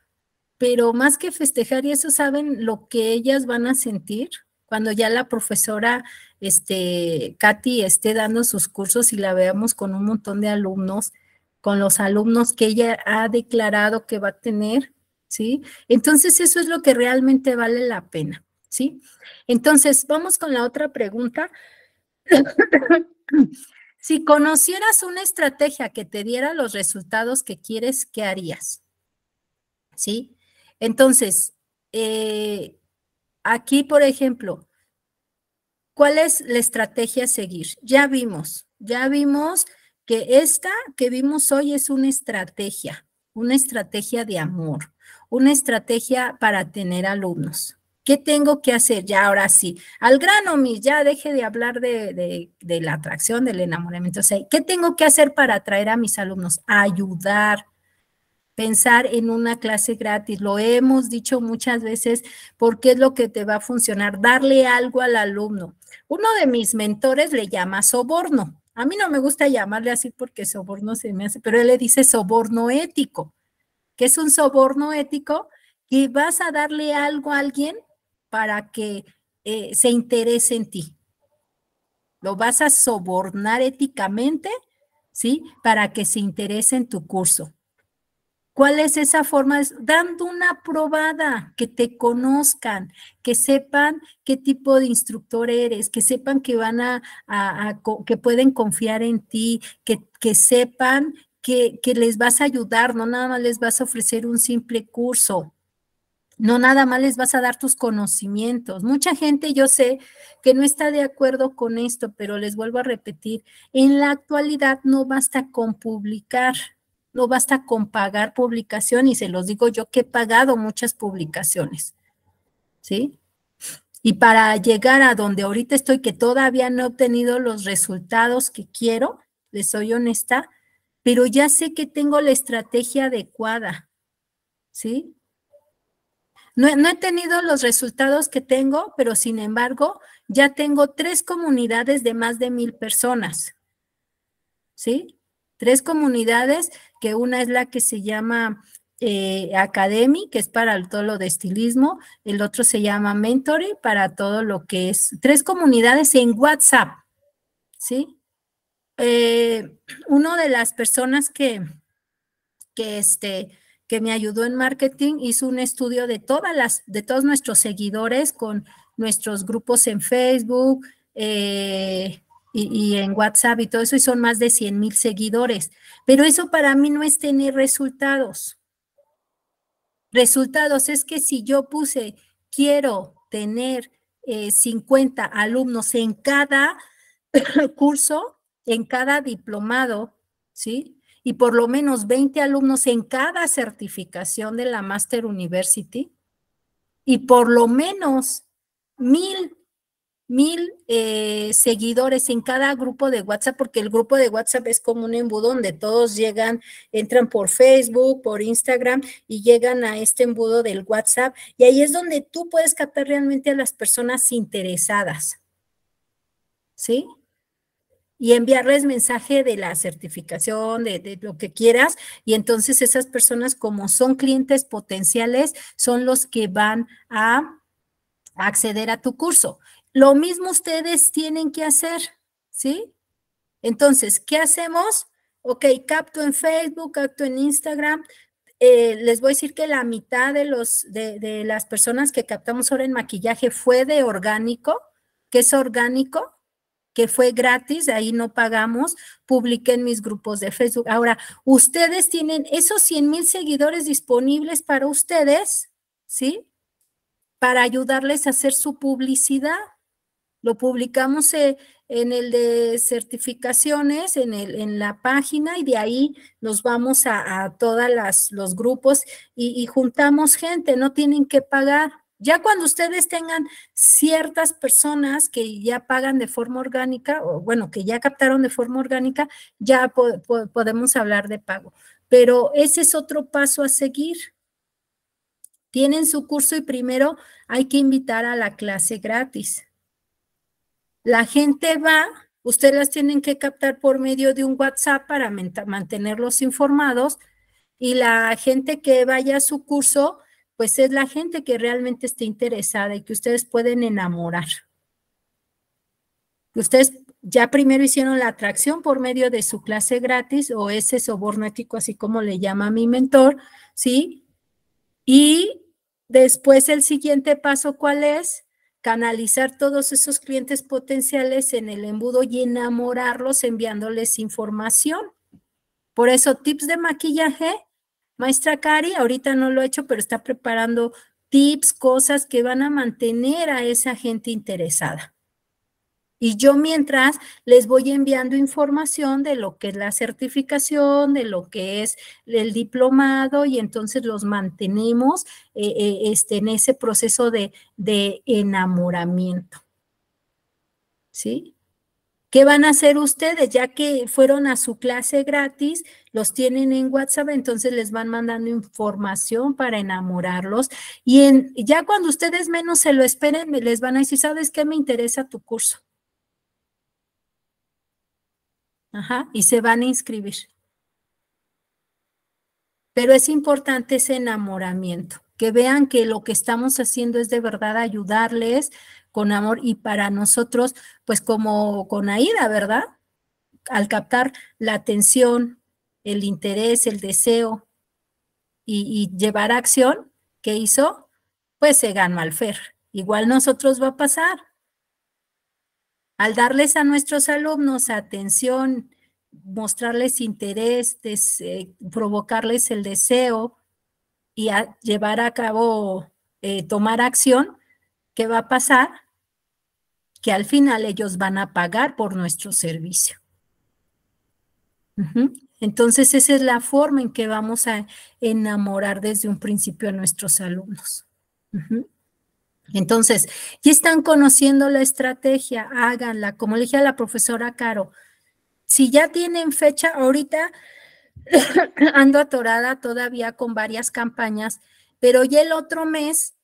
pero más que festejar y eso saben lo que ellas van a sentir cuando ya la profesora este Katy esté dando sus cursos y la veamos con un montón de alumnos, con los alumnos que ella ha declarado que va a tener, ¿sí? Entonces eso es lo que realmente vale la pena. ¿sí? Entonces, vamos con la otra pregunta. si conocieras una estrategia que te diera los resultados que quieres, ¿qué harías? ¿Sí? Entonces, eh, aquí, por ejemplo, ¿cuál es la estrategia a seguir? Ya vimos, ya vimos que esta que vimos hoy es una estrategia, una estrategia de amor, una estrategia para tener alumnos, ¿Qué tengo que hacer? Ya ahora sí, al grano, mi, ya deje de hablar de, la atracción, del enamoramiento. O sea, ¿qué tengo que hacer para atraer a mis alumnos? Ayudar, pensar en una clase gratis. Lo hemos dicho muchas veces porque es lo que te va a funcionar, darle algo al alumno. Uno de mis mentores le llama soborno. A mí no me gusta llamarle así porque soborno se me hace, pero él le dice soborno ético, ¿Qué es un soborno ético y vas a darle algo a alguien para que eh, se interese en ti. Lo vas a sobornar éticamente, ¿sí? Para que se interese en tu curso. ¿Cuál es esa forma? dando una probada, que te conozcan, que sepan qué tipo de instructor eres, que sepan que van a, que pueden confiar en ti, que, sepan que, que les vas a ayudar, no nada más les vas a ofrecer un simple curso, no nada más les vas a dar tus conocimientos. Mucha gente yo sé que no está de acuerdo con esto, pero les vuelvo a repetir, en la actualidad no basta con publicar, no basta con pagar publicación y se los digo yo que he pagado muchas publicaciones. ¿Sí? Y para llegar a donde ahorita estoy, que todavía no he obtenido los resultados que quiero, les soy honesta, pero ya sé que tengo la estrategia adecuada, ¿sí? No, he tenido los resultados que tengo, pero sin embargo, ya tengo tres comunidades de más de mil personas. ¿Sí? Tres comunidades, que una es la que se llama eh, Academy, que es para todo lo de estilismo, el otro se llama Mentory, para todo lo que es. Tres comunidades en WhatsApp, ¿sí? Eh, uno una de las personas que, que este, que me ayudó en marketing, hizo un estudio de todas las, de todos nuestros seguidores con nuestros grupos en Facebook eh, y, en WhatsApp y todo eso, y son más de 100 mil seguidores. Pero eso para mí no es tener resultados. Resultados es que si yo puse, quiero tener 50 eh, alumnos en cada curso, en cada diplomado, ¿sí? y por lo menos 20 alumnos en cada certificación de la Master University y por lo menos mil, mil eh, seguidores en cada grupo de WhatsApp, porque el grupo de WhatsApp es como un embudo donde todos llegan, entran por Facebook, por Instagram y llegan a este embudo del WhatsApp y ahí es donde tú puedes captar realmente a las personas interesadas. ¿Sí? y enviarles mensaje de la certificación, de, lo que quieras. Y entonces esas personas, como son clientes potenciales, son los que van a acceder a tu curso. Lo mismo ustedes tienen que hacer, ¿sí? Entonces, ¿qué hacemos? Ok, capto en Facebook, capto en Instagram, eh, les voy a decir que la mitad de, los, de, de, las personas que captamos ahora en maquillaje fue de orgánico. ¿Qué es orgánico? que fue gratis, ahí no pagamos, publiqué en mis grupos de Facebook. Ahora, ustedes tienen esos 100 mil seguidores disponibles para ustedes, ¿sí? Para ayudarles a hacer su publicidad. Lo publicamos eh, en el de certificaciones, en, el, en la página, y de ahí nos vamos a, todas todos los grupos y juntamos gente, no tienen que pagar. Ya cuando ustedes tengan ciertas personas que ya pagan de forma orgánica, o bueno, que ya captaron de forma orgánica, ya podemos hablar de pago. Pero ese es otro paso a seguir. Tienen su curso y primero hay que invitar a la clase gratis. La gente va, ustedes las tienen que captar por medio de un WhatsApp para mantenerlos informados y la gente que vaya a su curso pues es la gente que realmente esté interesada y que ustedes pueden enamorar. Ustedes ya primero hicieron la atracción por medio de su clase gratis o ese soborno así como le llama mi mentor, ¿sí? Y después el siguiente paso, ¿cuál es? Canalizar todos esos clientes potenciales en el embudo y enamorarlos enviándoles información. Por eso, tips de maquillaje Maestra Cari, ahorita no lo ha hecho, pero está preparando tips, cosas que van a mantener a esa gente interesada. Y yo mientras les voy enviando información de lo que es la certificación, de lo que es el diplomado, y entonces los mantenemos eh, eh, este, en ese proceso de, de enamoramiento. ¿Sí? ¿Qué van a hacer ustedes ya que fueron a su clase gratis? los tienen en WhatsApp, entonces les van mandando información para enamorarlos. Y en, ya cuando ustedes menos se lo esperen, les van a decir, ¿sabes qué me interesa tu curso? Ajá, y se van a inscribir. Pero es importante ese enamoramiento, que vean que lo que estamos haciendo es de verdad ayudarles con amor y para nosotros, pues como con Aida, ¿verdad? Al captar la atención, el interés, el deseo y, llevar acción, ¿qué hizo? Pues se ganó al FER. Igual nosotros va a pasar. Al darles a nuestros alumnos atención, mostrarles interés, eh, provocarles el deseo y llevar a cabo, eh, tomar acción, ¿qué va a pasar? Que al final ellos van a pagar por nuestro servicio. Entonces, esa es la forma en que vamos a enamorar desde un principio a nuestros alumnos. Entonces, ya están conociendo la estrategia, háganla. Como le dije a la profesora Caro, si ya tienen fecha, ahorita ando atorada todavía con varias campañas, pero ya el otro mes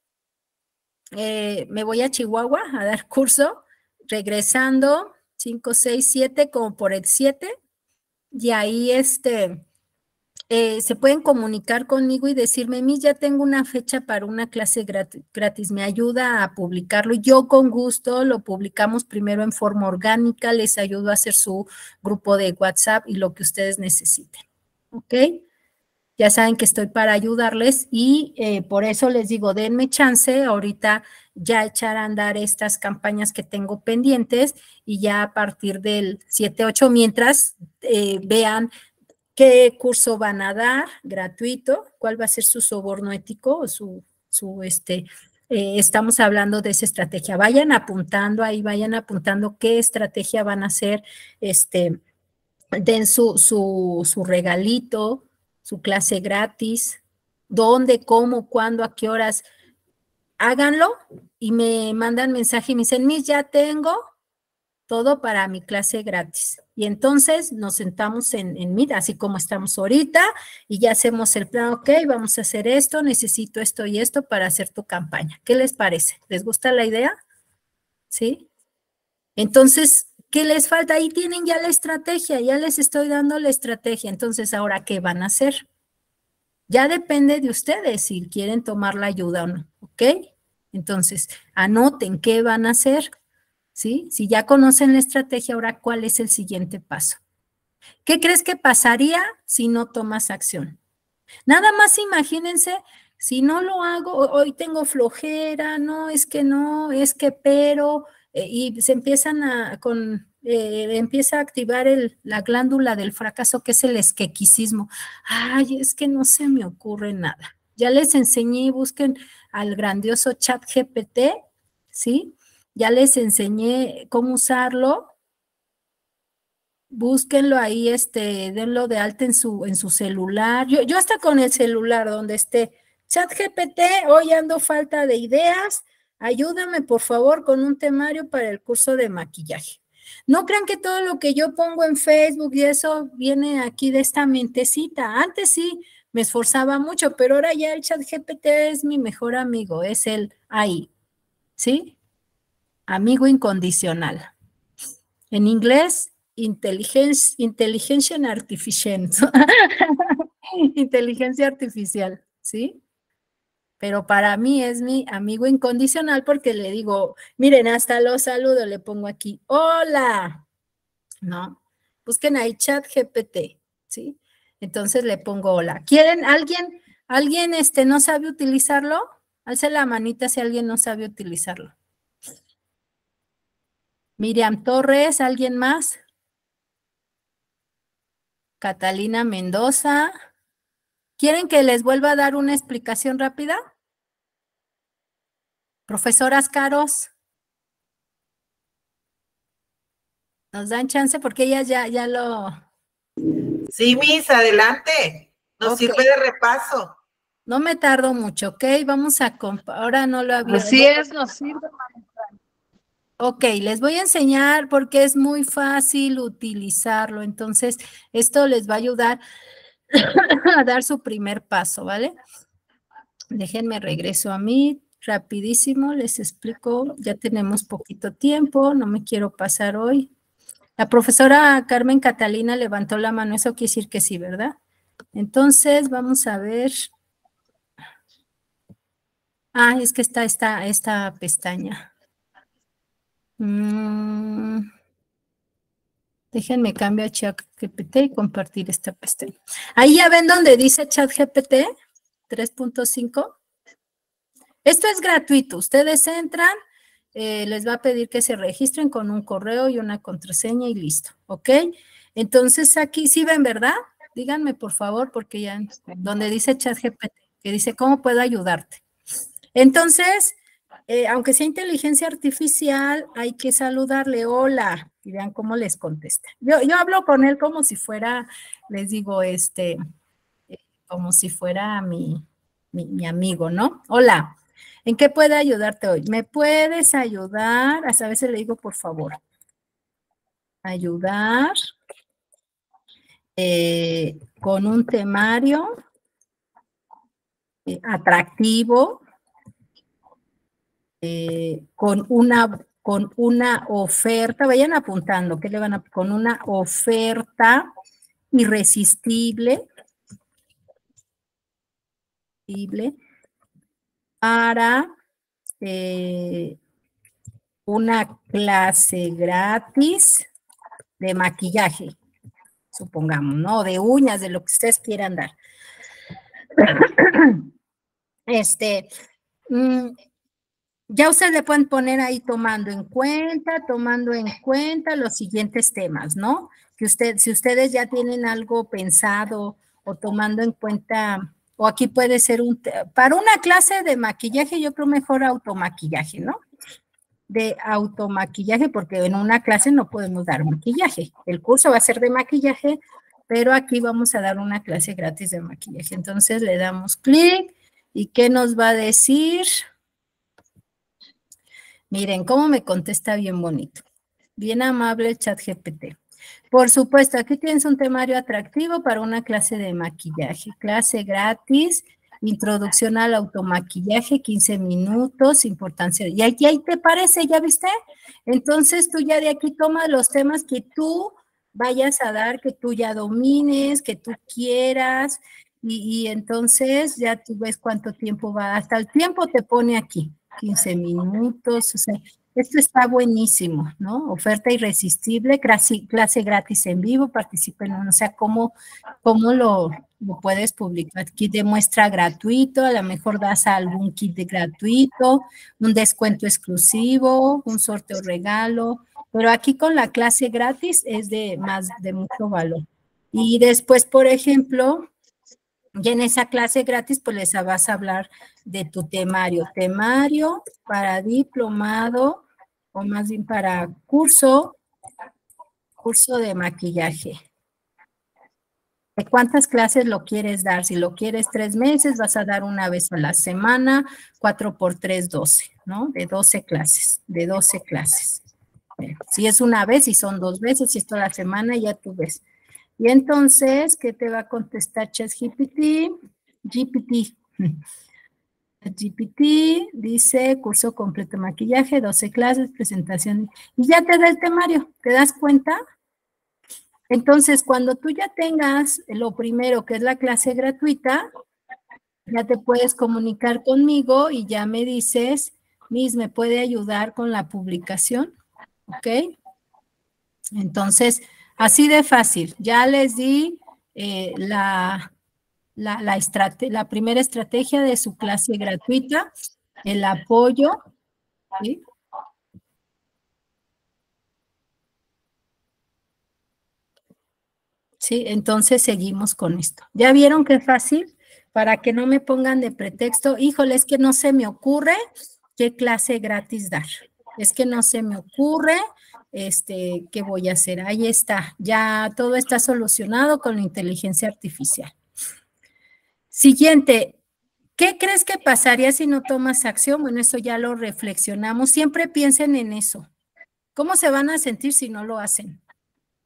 eh, me voy a Chihuahua a dar curso, regresando 5, 6, 7, como por el 7 y ahí este, eh, se pueden comunicar conmigo y decirme, mí ya tengo una fecha para una clase gratis, me ayuda a publicarlo. Y Yo con gusto lo publicamos primero en forma orgánica, les ayudo a hacer su grupo de WhatsApp y lo que ustedes necesiten. ¿Ok? Ya saben que estoy para ayudarles y eh, por eso les digo, denme chance ahorita ya echar a andar estas campañas que tengo pendientes y ya a partir del 7-8, mientras eh, vean qué curso van a dar gratuito, cuál va a ser su soborno ético o su, su este, eh, estamos hablando de esa estrategia. Vayan apuntando ahí, vayan apuntando qué estrategia van a hacer, este, den su, su, su regalito, su clase gratis, dónde, cómo, cuándo, a qué horas, háganlo y me mandan mensaje y me dicen, mis, ya tengo todo para mi clase gratis. Y entonces nos sentamos en, en mira, así como estamos ahorita, y ya hacemos el plan, ok, vamos a hacer esto, necesito esto y esto para hacer tu campaña. ¿Qué les parece? ¿Les gusta la idea? ¿Sí? Entonces, ¿qué les falta? Ahí tienen ya la estrategia, ya les estoy dando la estrategia. Entonces, ¿ahora qué van a hacer? Ya depende de ustedes si quieren tomar la ayuda o no, ¿ok? Entonces, anoten qué van a hacer, ¿sí? Si ya conocen la estrategia, ahora cuál es el siguiente paso. ¿Qué crees que pasaría si no tomas acción? Nada más imagínense, si no lo hago, hoy tengo flojera, no, es que no, es que pero, eh, y se empiezan a, con eh, empieza a activar la glándula del fracaso, que es el esquequicismo. Ay, es que no se me ocurre nada. Ya les enseñé, busquen al grandioso chat GPT, ¿sí? Ya les enseñé cómo usarlo. Búsquenlo ahí, este, denlo de alta en su, en su celular. Yo, yo hasta con el celular donde esté. Chat GPT, hoy ando falta de ideas. Ayúdame, por favor, con un temario para el curso de maquillaje. No crean que todo lo que yo pongo en Facebook y eso viene aquí de esta mentecita. Antes sí me esforzaba mucho, pero ahora ya el chat GPT es mi mejor amigo, es el ahí, ¿sí? Amigo incondicional. En inglés, inteligencia, inteligencia artificial. inteligencia artificial, ¿sí? pero para mí es mi amigo incondicional porque le digo, miren, hasta los saludo, le pongo aquí, hola, ¿no? Busquen pues ahí chat GPT, ¿sí? Entonces le pongo hola. ¿Quieren alguien, alguien este no sabe utilizarlo? Alce la manita si alguien no sabe utilizarlo. Miriam Torres, ¿alguien más? Catalina Mendoza. ¿Quieren que les vuelva a dar una explicación rápida? Profesoras caros. ¿Nos dan chance? Porque ellas ya, ya lo... Sí, mis, adelante. Nos sirve de repaso. No me tardo mucho, ¿ok? Vamos a... Ahora no lo había... Así es, nos sirve. Ok, les voy a enseñar porque es muy fácil utilizarlo. Entonces, esto les va a ayudar a dar su primer paso, ¿vale? Déjenme regreso a mí rapidísimo, les explico, ya tenemos poquito tiempo, no me quiero pasar hoy. La profesora Carmen Catalina levantó la mano, eso quiere decir que sí, ¿verdad? Entonces, vamos a ver. Ah, es que está esta, esta pestaña. Mm. Déjenme cambiar a ChatGPT y compartir esta pestaña. Ahí ya ven donde dice ChatGPT 3.5. Esto es gratuito. Ustedes entran, eh, les va a pedir que se registren con un correo y una contraseña y listo. ¿Ok? Entonces aquí sí ven, ¿verdad? Díganme por favor, porque ya donde dice ChatGPT, que dice cómo puedo ayudarte. Entonces, eh, aunque sea inteligencia artificial, hay que saludarle. Hola, y vean cómo les contesta. Yo, yo hablo con él como si fuera, les digo, este, eh, como si fuera mi, amigo, ¿no? Hola, ¿en qué puedo ayudarte hoy? ¿Me puedes ayudar? a veces le digo, por favor, ayudar eh, con un temario eh, atractivo, con una con una oferta, vayan apuntando, que le van a, con una oferta irresistible, para eh, una clase gratis de maquillaje, supongamos, ¿no? De uñas, de lo que ustedes quieran dar. Este, mm, ya ustedes le pueden poner ahí tomando en cuenta, tomando en cuenta los siguientes temas, ¿no? Que si ustedes ya tienen algo pensado o tomando en cuenta, o aquí puede ser un, para una clase de maquillaje, yo creo mejor automaquillaje, ¿no? De automaquillaje, porque en una clase no podemos dar maquillaje. El curso va a ser de maquillaje, pero aquí vamos a dar una clase gratis de maquillaje. Entonces le damos clic y ¿qué nos va a decir? Miren cómo me contesta bien bonito. Bien amable el chat GPT. Por supuesto, aquí tienes un temario atractivo para una clase de maquillaje. Clase gratis, introducción al automaquillaje, 15 minutos, importancia. Y ahí, te parece, ¿ya viste? Entonces tú ya de aquí tomas los temas que tú vayas a dar, que tú ya domines, que tú quieras. Y, y entonces ya tú ves cuánto tiempo va. Hasta el tiempo te pone aquí. 15 minutos, o sea, esto está buenísimo, ¿no? Oferta irresistible, clase, gratis en vivo, participen, o sea, ¿cómo, cómo lo, lo, puedes publicar? Kit de muestra gratuito, a lo mejor das algún kit gratuito, un descuento exclusivo, un sorteo regalo, pero aquí con la clase gratis es de más, de mucho valor. Y después, por ejemplo, y en esa clase gratis, pues les vas a hablar de tu temario. Temario para diplomado o más bien para curso, curso de maquillaje. ¿De cuántas clases lo quieres dar? Si lo quieres tres meses, vas a dar una vez a la semana, cuatro por tres, doce, ¿no? De doce clases, de doce clases. Si es una vez, si son dos veces, si es toda la semana, ya tú ves. Y entonces, ¿qué te va a contestar ChatGPT? GPT. GPT dice curso completo maquillaje, 12 clases, presentación. Y ya te da el temario, ¿te das cuenta? Entonces, cuando tú ya tengas lo primero, que es la clase gratuita, ya te puedes comunicar conmigo y ya me dices, Miss, ¿me puede ayudar con la publicación? ¿Ok? Entonces, Así de fácil. Ya les di eh, la, la, primera estrategia de su clase gratuita, el apoyo. ¿sí? ¿sí? Entonces seguimos con esto. ¿Ya vieron qué fácil? Para que no me pongan de pretexto, híjole, es que no se me ocurre qué clase gratis dar. Es que no se me ocurre este, ¿qué voy a hacer? Ahí está, ya todo está solucionado con la inteligencia artificial. Siguiente, ¿qué crees que pasaría si no tomas acción? Bueno, eso ya lo reflexionamos. Siempre piensen en eso. ¿Cómo se van a sentir si no lo hacen?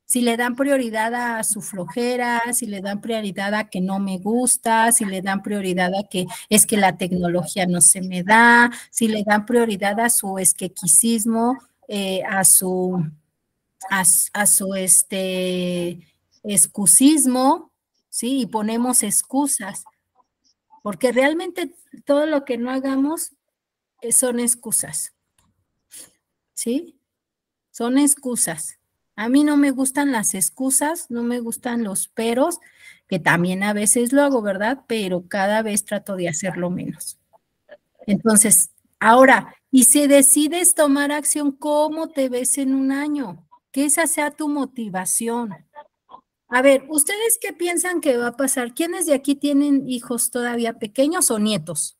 Si le dan prioridad a su flojera, si le dan prioridad a que no me gusta, si le dan prioridad a que es que la tecnología no se me da, si le dan prioridad a su esquequicismo, eh, a su, a, a su este, excusismo, ¿sí? Y ponemos excusas, porque realmente todo lo que no hagamos eh, son excusas, ¿sí? Son excusas. A mí no me gustan las excusas, no me gustan los peros, que también a veces lo hago, ¿verdad? Pero cada vez trato de hacerlo menos. Entonces, Ahora, y si decides tomar acción, ¿cómo te ves en un año? Que esa sea tu motivación. A ver, ¿ustedes qué piensan que va a pasar? ¿Quiénes de aquí tienen hijos todavía pequeños o nietos?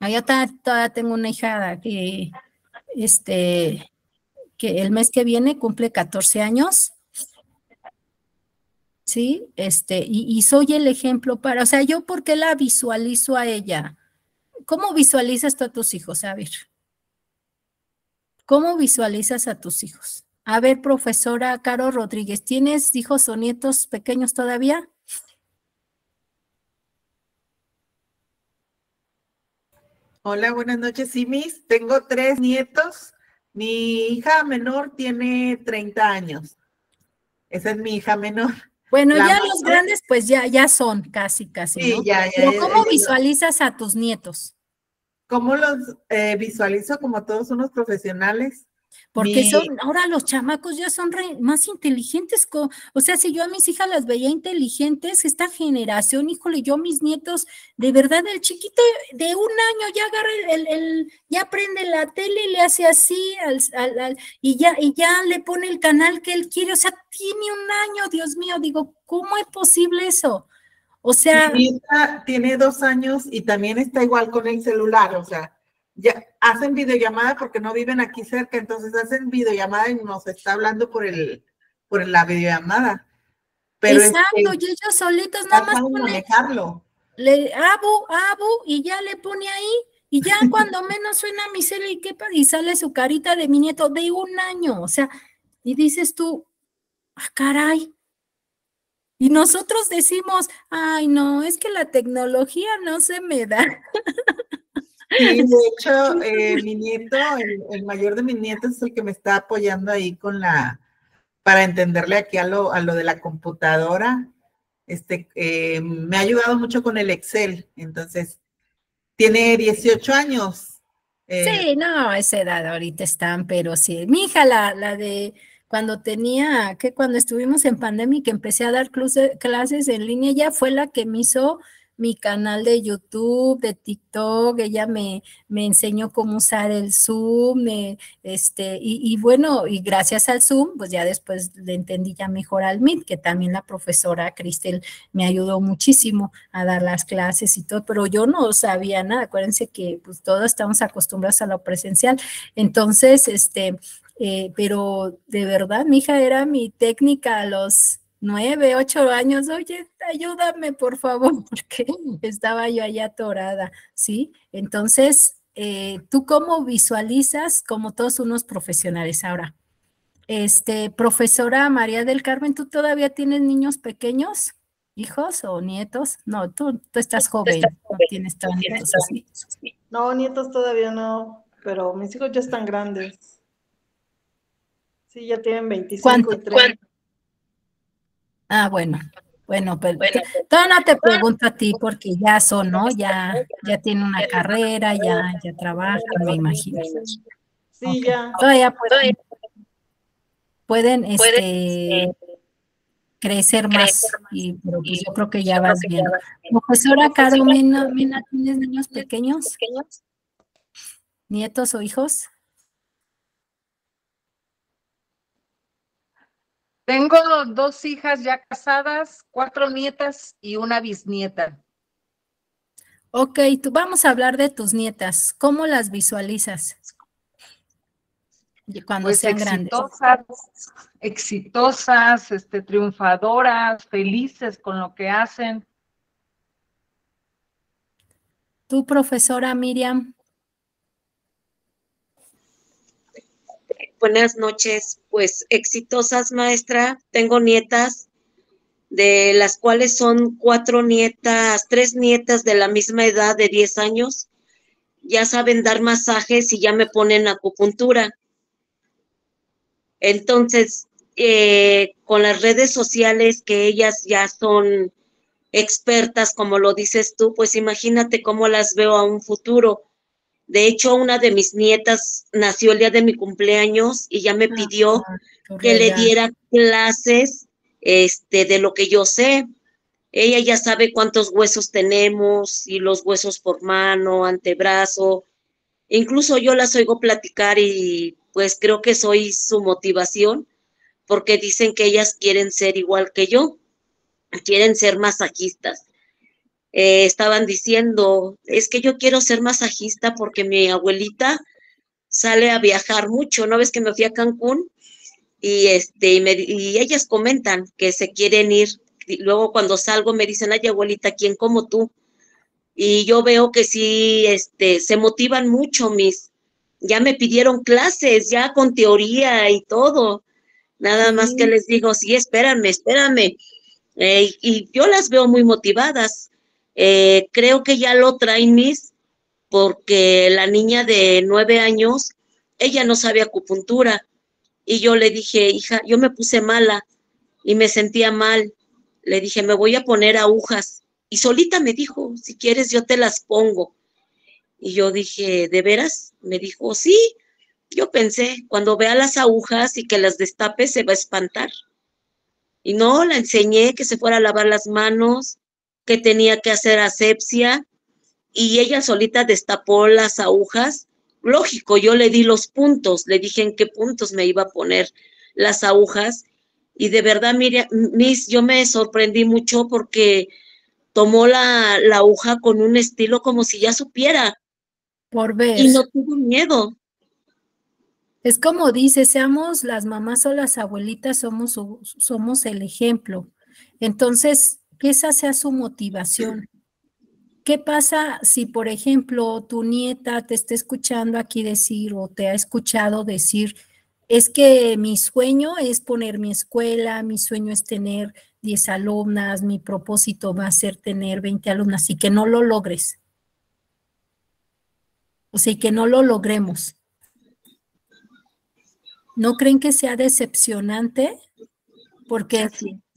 Ahí yo todavía tengo una hija que, este, que el mes que viene cumple 14 años. Sí, este, y, y soy el ejemplo para, o sea, yo porque la visualizo a ella ¿Cómo visualizas tú a tus hijos? A ver. ¿Cómo visualizas a tus hijos? A ver, profesora Caro Rodríguez, ¿tienes hijos o nietos pequeños todavía? Hola, buenas noches, mis. Tengo tres nietos. Mi hija menor tiene 30 años. Esa es mi hija menor. Bueno, ya los grandes pues ya, ya son casi, casi. Sí, ¿Cómo visualizas a tus nietos? ¿Cómo los eh, visualizo como todos unos profesionales? Porque son, ahora los chamacos ya son más inteligentes. o sea, si yo a mis hijas las veía inteligentes, esta generación, híjole, yo mis nietos, de verdad, el chiquito de un año ya agarra el, ya prende la tele y le hace así al, y, ya, y ya le pone el canal que él quiere. O sea, tiene un año, Dios mío, digo, ¿cómo es posible eso? O sea. Mi tiene dos años y también está igual con el celular, o sea ya hacen videollamada porque no viven aquí cerca, entonces hacen videollamada y nos está hablando por el por la videollamada. Pero Exacto, y ellos solitos nada más manejarlo. Le abu, abu y ya le pone ahí y ya cuando menos suena mi cel y pasa? y sale su carita de mi nieto de un año, o sea, y dices tú, ah, caray. Y nosotros decimos, ay, no, es que la tecnología no se me da. Y de hecho, eh, mi nieto, el, mayor de mis nietos, es el que me está apoyando ahí con la, para entenderle aquí a lo, a lo de la computadora. Este, eh, me ha ayudado mucho con el Excel, entonces, tiene 18 años. Eh, sí, no, esa edad ahorita están, pero sí. Mi hija, la, la de cuando tenía, que cuando estuvimos en pandemia que empecé a dar clases en línea, ya fue la que me hizo mi canal de YouTube, de TikTok, ella me, me enseñó cómo usar el Zoom, este, y, bueno, y gracias al Zoom, pues ya después le entendí ya mejor al MIT, que también la profesora Cristel me ayudó muchísimo a dar las clases y todo, pero yo no sabía nada, acuérdense que pues todos estamos acostumbrados a lo presencial, entonces, este, eh, pero de verdad, mi hija era mi técnica a los nueve, ocho años, oye, ayúdame por favor, porque estaba yo allá atorada, ¿sí? Entonces, eh, ¿tú cómo visualizas como todos unos profesionales ahora? Este, profesora María del Carmen, ¿tú todavía tienes niños pequeños, hijos o nietos? No, tú, tú estás joven, no tienes nietos No, nietos todavía no, pero mis hijos ya están grandes. Sí, ya tienen 25 30. Ah, bueno. Bueno, pero pues, bueno, pues, todavía no te pregunto a ti pues, porque ya ¿no? ya, ya tiene una carrera, ya, ya trabaja, me imagino. Sí, ya. Todavía pueden, este, este, crecer más, y, yo creo que ya vas bien. Profesora Carmen, ¿tienes niños pequeños? ¿Nietos o hijos? Tengo dos hijas ya casadas, cuatro nietas y una bisnieta. Ok, tú vamos a hablar de tus nietas. ¿Cómo las visualizas? Cuando pues sean exitosas, grandes. Exitosas, este, triunfadoras, felices con lo que hacen. Tú, profesora Miriam. Buenas noches, pues exitosas maestra. Tengo nietas, de las cuales son cuatro nietas, tres nietas de la misma edad de 10 años. Ya saben dar masajes y ya me ponen acupuntura. Entonces, eh, con las redes sociales que ellas ya son expertas, como lo dices tú, pues imagínate cómo las veo a un futuro de hecho, una de mis nietas nació el día de mi cumpleaños y ya me ah, pidió que le diera clases este, de lo que yo sé. Ella ya sabe cuántos huesos tenemos y los huesos por mano, antebrazo. Incluso yo las oigo platicar y pues creo que soy su motivación porque dicen que ellas quieren ser igual que yo, quieren ser masajistas. Eh, estaban diciendo, es que yo quiero ser masajista porque mi abuelita sale a viajar mucho, ¿no ves que me fui a Cancún? Y, este, y, ellas comentan que se quieren ir. luego cuando salgo me dicen, ay abuelita, ¿quién como tú? Y yo veo que sí, este, se motivan mucho mis, ya me pidieron clases, ya con teoría y todo. Nada más que les digo, sí, espérame, espérame. Eh, y yo las veo muy motivadas. Eh, creo que ya lo traen mis, porque la niña de nueve años, ella no sabe acupuntura. Y yo le dije, hija, yo me puse mala y me sentía mal. Le dije, me voy a poner agujas. Y solita me dijo, si quieres yo te las pongo. Y yo dije, ¿de veras? Me dijo, sí. Yo pensé, cuando vea las agujas y que las destape se va a espantar. Y no, la enseñé que se fuera a lavar las manos, que tenía que hacer asepsia y ella solita destapó las agujas. Lógico, yo le di los puntos, le dije en qué puntos me iba a poner las agujas y de verdad, mira Miss, yo me sorprendí mucho porque tomó la, aguja con un estilo como si ya supiera. Por ver. Y no tuvo miedo. Es como dice, seamos las mamás o las abuelitas, somos, somos el ejemplo. Entonces, que esa sea su motivación. ¿Qué pasa si, por ejemplo, tu nieta te está escuchando aquí decir o te ha escuchado decir, es que mi sueño es poner mi escuela, mi sueño es tener 10 alumnas, mi propósito va a ser tener 20 alumnas y que no lo logres? O sea, y que no lo logremos. ¿No creen que sea decepcionante? Porque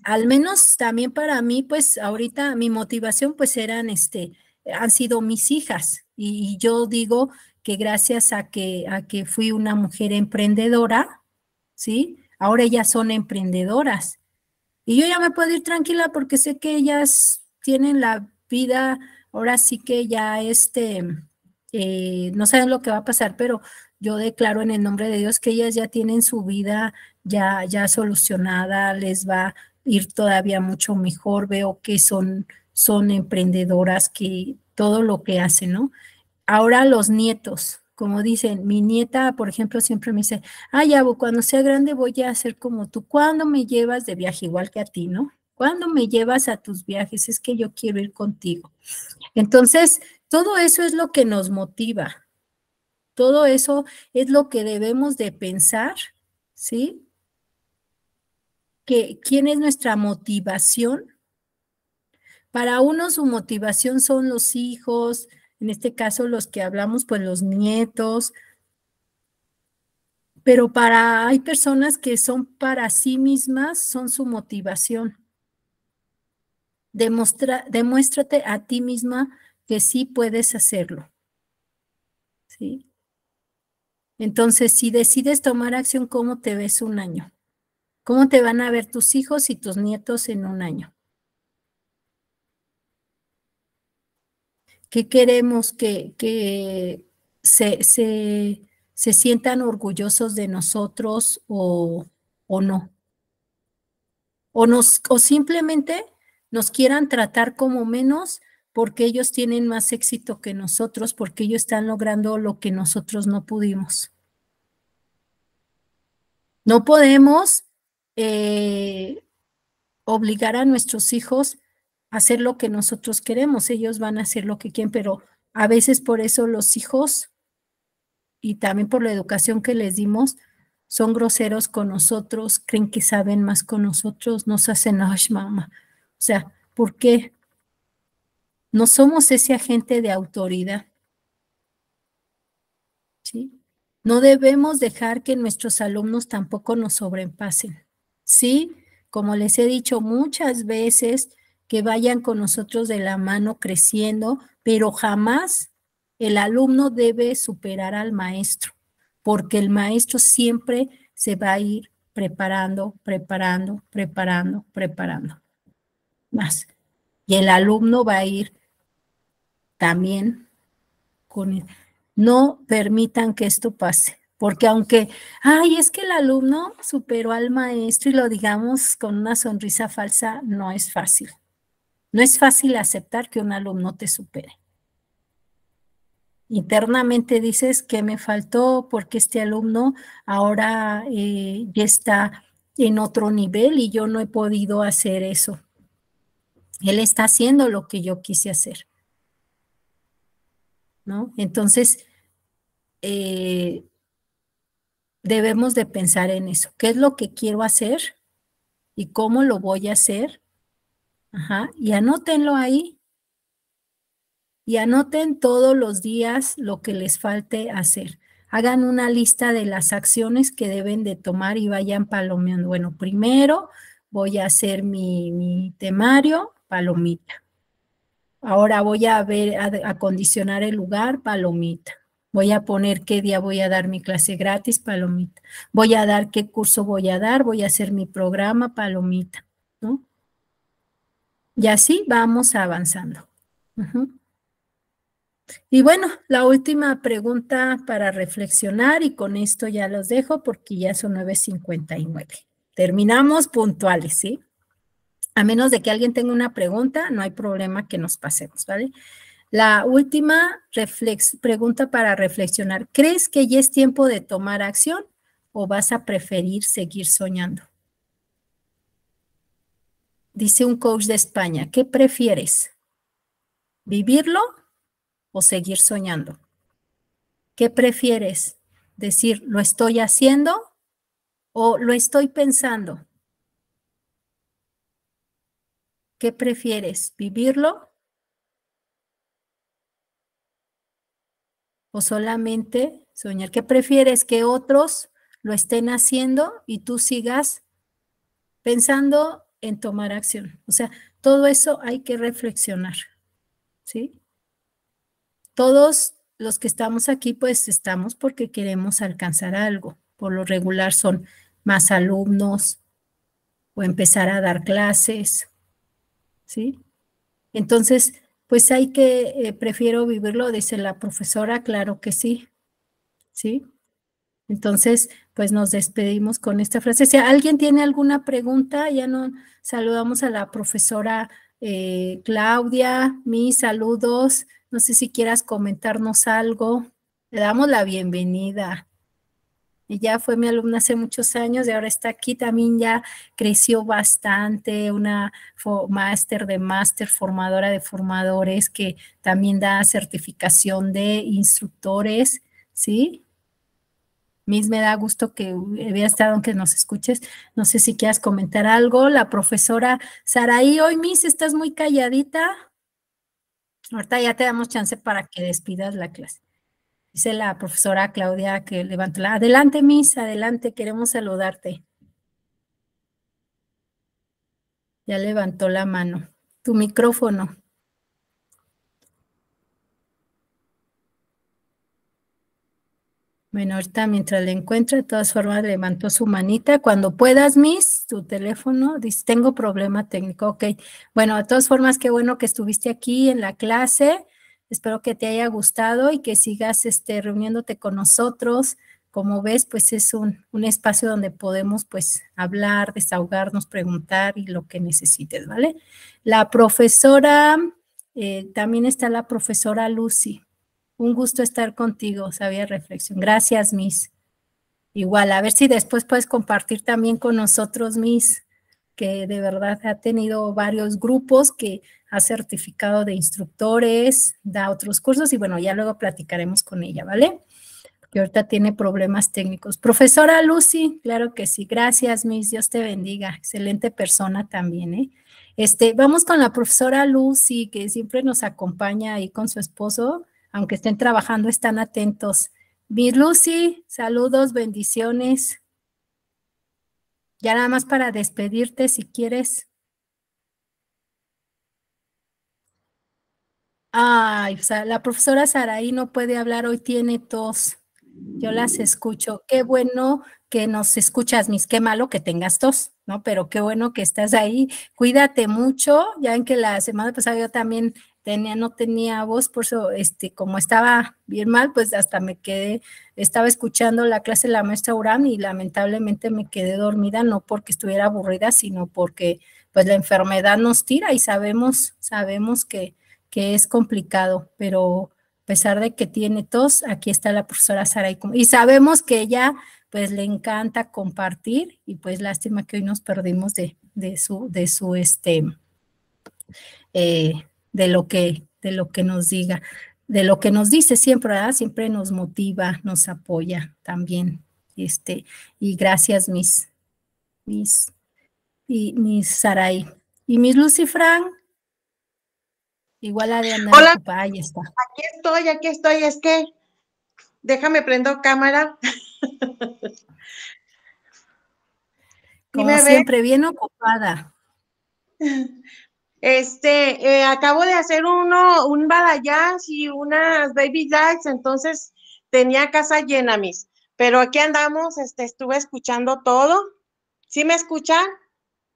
al menos también para mí, pues ahorita mi motivación pues eran, este, han sido mis hijas. Y, yo digo que gracias a que, a que fui una mujer emprendedora, ¿sí? Ahora ellas son emprendedoras. Y yo ya me puedo ir tranquila porque sé que ellas tienen la vida, ahora sí que ya este, eh, no saben lo que va a pasar, pero yo declaro en el nombre de Dios que ellas ya tienen su vida ya, ya solucionada, les va ir todavía mucho mejor, veo que son, son emprendedoras, que todo lo que hacen, ¿no? Ahora los nietos, como dicen, mi nieta, por ejemplo, siempre me dice, ay, Abu, cuando sea grande voy a ser como tú, ¿cuándo me llevas de viaje igual que a ti, ¿no? ¿Cuándo me llevas a tus viajes? Es que yo quiero ir contigo. Entonces, todo eso es lo que nos motiva. Todo eso es lo que debemos de pensar, ¿sí? que quién es nuestra motivación. Para uno su motivación son los hijos, en este caso los que hablamos, pues los nietos, pero para hay personas que son para sí mismas, son su motivación. demuéstrate a ti misma que sí puedes hacerlo. ¿Sí? Entonces, si decides tomar acción, ¿cómo te ves un año? ¿Cómo te van a ver tus hijos y tus nietos en un año? ¿Qué queremos que, se, sientan orgullosos de nosotros o, no? O, nos, o simplemente nos quieran tratar como menos porque ellos tienen más éxito que nosotros, porque ellos están logrando lo que nosotros no pudimos. No podemos eh, obligar a nuestros hijos a hacer lo que nosotros queremos. Ellos van a hacer lo que quieren, pero a veces por eso los hijos y también por la educación que les dimos son groseros con nosotros, creen que saben más con nosotros, nos hacen, ay, mamá. O sea, ¿por qué? No somos ese agente de autoridad. ¿Sí? No debemos dejar que nuestros alumnos tampoco nos sobrepasen. ¿sí? Como les he dicho muchas veces, que vayan con nosotros de la mano creciendo, pero jamás el alumno debe superar al maestro, porque el maestro siempre se va a ir preparando, preparando, preparando, preparando. Más. Y el alumno va a ir también con él. No permitan que esto pase. Porque aunque, ay, es que el alumno superó al maestro y lo digamos con una sonrisa falsa, no es fácil. No es fácil aceptar que un alumno te supere. Internamente dices que me faltó porque este alumno ahora eh, ya está en otro nivel y yo no he podido hacer eso. Él está haciendo lo que yo quise hacer. ¿No? Entonces, eh, debemos de pensar en eso. ¿Qué es lo que quiero hacer? ¿Y cómo lo voy a hacer? Ajá. Y anótenlo ahí. Y anoten todos los días lo que les falte hacer. Hagan una lista de las acciones que deben de tomar y vayan palomeando. Bueno, primero voy a hacer mi, temario, palomita. Ahora voy a ver, a, acondicionar el lugar, palomita voy a poner qué día voy a dar mi clase gratis, palomita, voy a dar qué curso voy a dar, voy a hacer mi programa, palomita, Y así vamos avanzando. Y bueno, la última pregunta para reflexionar y con esto ya los dejo porque ya son 9.59. Terminamos puntuales, ¿sí? A menos de que alguien tenga una pregunta, no hay problema que nos pasemos, ¿vale? La última pregunta para reflexionar. ¿Crees que ya es tiempo de tomar acción o vas a preferir seguir soñando? Dice un coach de España, ¿qué prefieres? ¿Vivirlo o seguir soñando? ¿Qué prefieres? Decir, ¿lo estoy haciendo o lo estoy pensando? ¿Qué prefieres? ¿Vivirlo o solamente soñar? ¿Qué prefieres que otros lo estén haciendo y tú sigas pensando en tomar acción? O sea, todo eso hay que reflexionar, ¿sí? Todos los que estamos aquí, pues estamos porque queremos alcanzar algo. Por lo regular son más alumnos o empezar a dar clases, ¿sí? Entonces, pues hay que, eh, prefiero vivirlo, dice la profesora, claro que sí, ¿sí? Entonces, pues nos despedimos con esta frase. Si alguien tiene alguna pregunta, ya no saludamos a la profesora eh, Claudia, mis saludos. No sé si quieras comentarnos algo. Le damos la bienvenida. Ella fue mi alumna hace muchos años y ahora está aquí. También ya creció bastante, una máster de máster, formadora de formadores, que también da certificación de instructores, ¿sí? Miss, me da gusto que había estado, aunque nos escuches. No sé si quieras comentar algo. La profesora Saraí, hoy, Miss, estás muy calladita. Ahorita ya te damos chance para que despidas la clase dice la profesora Claudia que levantó la. Adelante, Miss, adelante, queremos saludarte. Ya levantó la mano. Tu micrófono. Bueno, ahorita mientras le encuentra, de todas formas levantó su manita. Cuando puedas, Miss, tu teléfono, dice, tengo problema técnico. Ok, bueno, de todas formas, qué bueno que estuviste aquí en la clase. Espero que te haya gustado y que sigas este, reuniéndote con nosotros. Como ves, pues es un, un espacio donde podemos pues hablar, desahogarnos, preguntar y lo que necesites, ¿vale? La profesora, eh, también está la profesora Lucy. Un gusto estar contigo, sabia reflexión. Gracias, Miss. Igual, a ver si después puedes compartir también con nosotros, Miss, que de verdad ha tenido varios grupos que ha certificado de instructores, da otros cursos y bueno, ya luego platicaremos con ella, ¿vale? Porque ahorita tiene problemas técnicos. Profesora Lucy, claro que sí, gracias, Miss. Dios te bendiga, excelente persona también, ¿eh? Este, vamos con la profesora Lucy, que siempre nos acompaña ahí con su esposo, aunque estén trabajando, están atentos. Miss Lucy, saludos, bendiciones. Ya nada más para despedirte, si quieres, Ay, o sea, la profesora Saraí no puede hablar hoy, tiene tos. Yo las mm. escucho. Qué bueno que nos escuchas, mis. Qué malo que tengas tos, ¿no? Pero qué bueno que estás ahí. Cuídate mucho. Ya en que la semana pasada yo también tenía, no tenía voz, por eso, este, como estaba bien mal, pues hasta me quedé, estaba escuchando la clase de la maestra Urán y lamentablemente me quedé dormida, no porque estuviera aburrida, sino porque pues la enfermedad nos tira y sabemos, sabemos que, que es complicado, pero a pesar de que tiene tos, aquí está la profesora Sara. Y, sabemos que ella pues le encanta compartir y pues lástima que hoy nos perdimos de, de su, de su, este, eh, de lo que, de lo que nos diga, de lo que nos dice siempre, ¿verdad? Siempre nos motiva, nos apoya también. Este, y gracias, mis, mis, y mis Saray. Y mis Lucy Frank, Igual a de Hola. ahí está. Aquí estoy, aquí estoy, es que déjame prendo cámara. Como siempre, bien ocupada. Este, eh, acabo de hacer uno, un balayage y unas baby lights, entonces tenía casa llena, mis. Pero aquí andamos, este, estuve escuchando todo. ¿Sí me escuchan?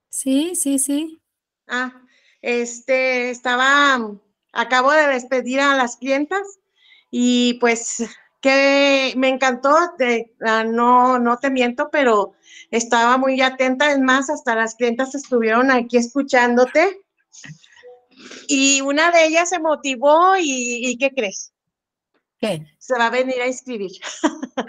Sí, sí, sí. Ah, este, estaba, mm, acabo de despedir a las clientas y pues que me encantó, ah, no, no te miento, pero estaba muy atenta, es más, hasta las clientas estuvieron aquí escuchándote. Y una de ellas se motivó y, y ¿qué crees? ¿Qué? Se va a venir a inscribir.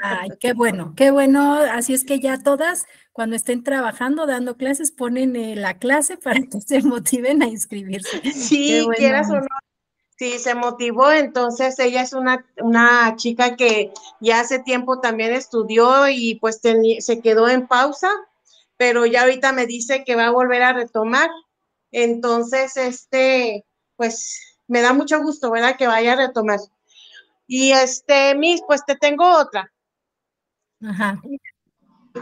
Ay, qué bueno, qué bueno. Así es que ya todas cuando estén trabajando, dando clases, ponen eh, la clase para que se motiven a inscribirse. Sí, quieras o no, sí, se motivó. Entonces, ella es una, una chica que ya hace tiempo también estudió y pues se quedó en pausa, pero ya ahorita me dice que va a volver a retomar. Entonces, este, pues me da mucho gusto, ¿verdad? Que vaya a retomar. Y este, Miss, pues te tengo otra. Ajá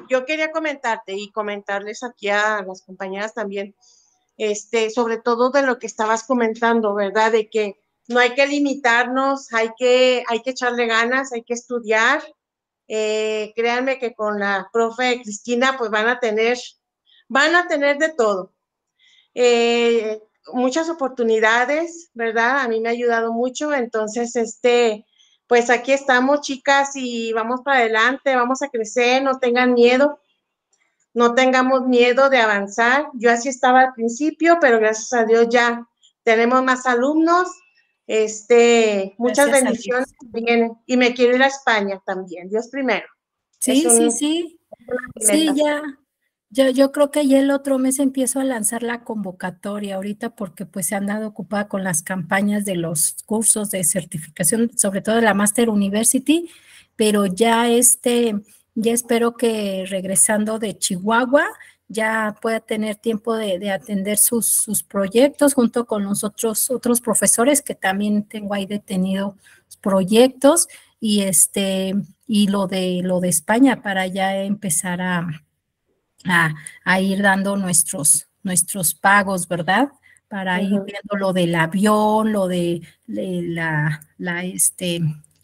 yo quería comentarte y comentarles aquí a las compañeras también, este, sobre todo de lo que estabas comentando, ¿verdad? De que no hay que limitarnos, hay que, hay que echarle ganas, hay que estudiar. Eh, créanme que con la profe Cristina, pues van a tener, van a tener de todo. Eh, muchas oportunidades, ¿verdad? A mí me ha ayudado mucho, entonces, este, pues aquí estamos, chicas, y vamos para adelante, vamos a crecer, no tengan miedo, no tengamos miedo de avanzar. Yo así estaba al principio, pero gracias a Dios ya tenemos más alumnos. Este, muchas bendiciones Y me quiero ir a España también, Dios primero. Sí, sí, sí. Sí, ya, yo, creo que ya el otro mes empiezo a lanzar la convocatoria ahorita porque pues se han dado ocupada con las campañas de los cursos de certificación, sobre todo de la Master University, pero ya este, ya espero que regresando de Chihuahua ya pueda tener tiempo de, atender sus, sus, proyectos junto con los otros, otros profesores que también tengo ahí detenido proyectos y este y lo de lo de España para ya empezar a, a, ir dando nuestros, nuestros pagos, ¿verdad? Para ir viendo lo del avión, lo de, la, la, este,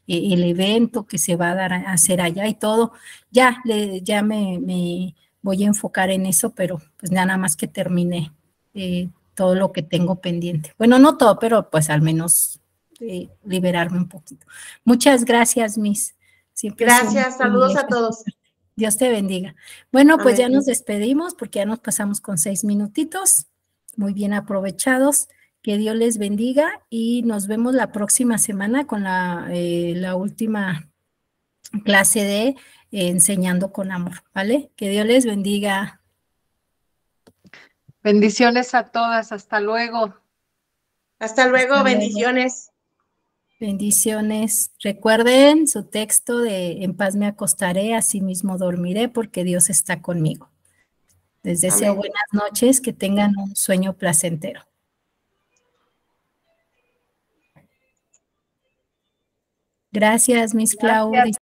e, el evento que se va a dar a hacer allá y todo. Ya, le, ya me, me, voy a enfocar en eso, pero pues nada más que termine eh, todo lo que tengo pendiente. Bueno, no todo, pero pues al menos eh, liberarme un poquito. Muchas gracias, Miss. Siempre gracias, saludos a todos. Dios te bendiga. Bueno, pues ya nos despedimos porque ya nos pasamos con seis minutitos, muy bien aprovechados. Que Dios les bendiga y nos vemos la próxima semana con la, eh, última clase de eh, Enseñando con Amor, ¿vale? Que Dios les bendiga. Bendiciones a todas, hasta luego. Hasta luego, bendiciones. Bendiciones. Recuerden su texto de En paz me acostaré, así mismo dormiré, porque Dios está conmigo. Les deseo buenas noches, que tengan un sueño placentero. Gracias, Miss Claudia.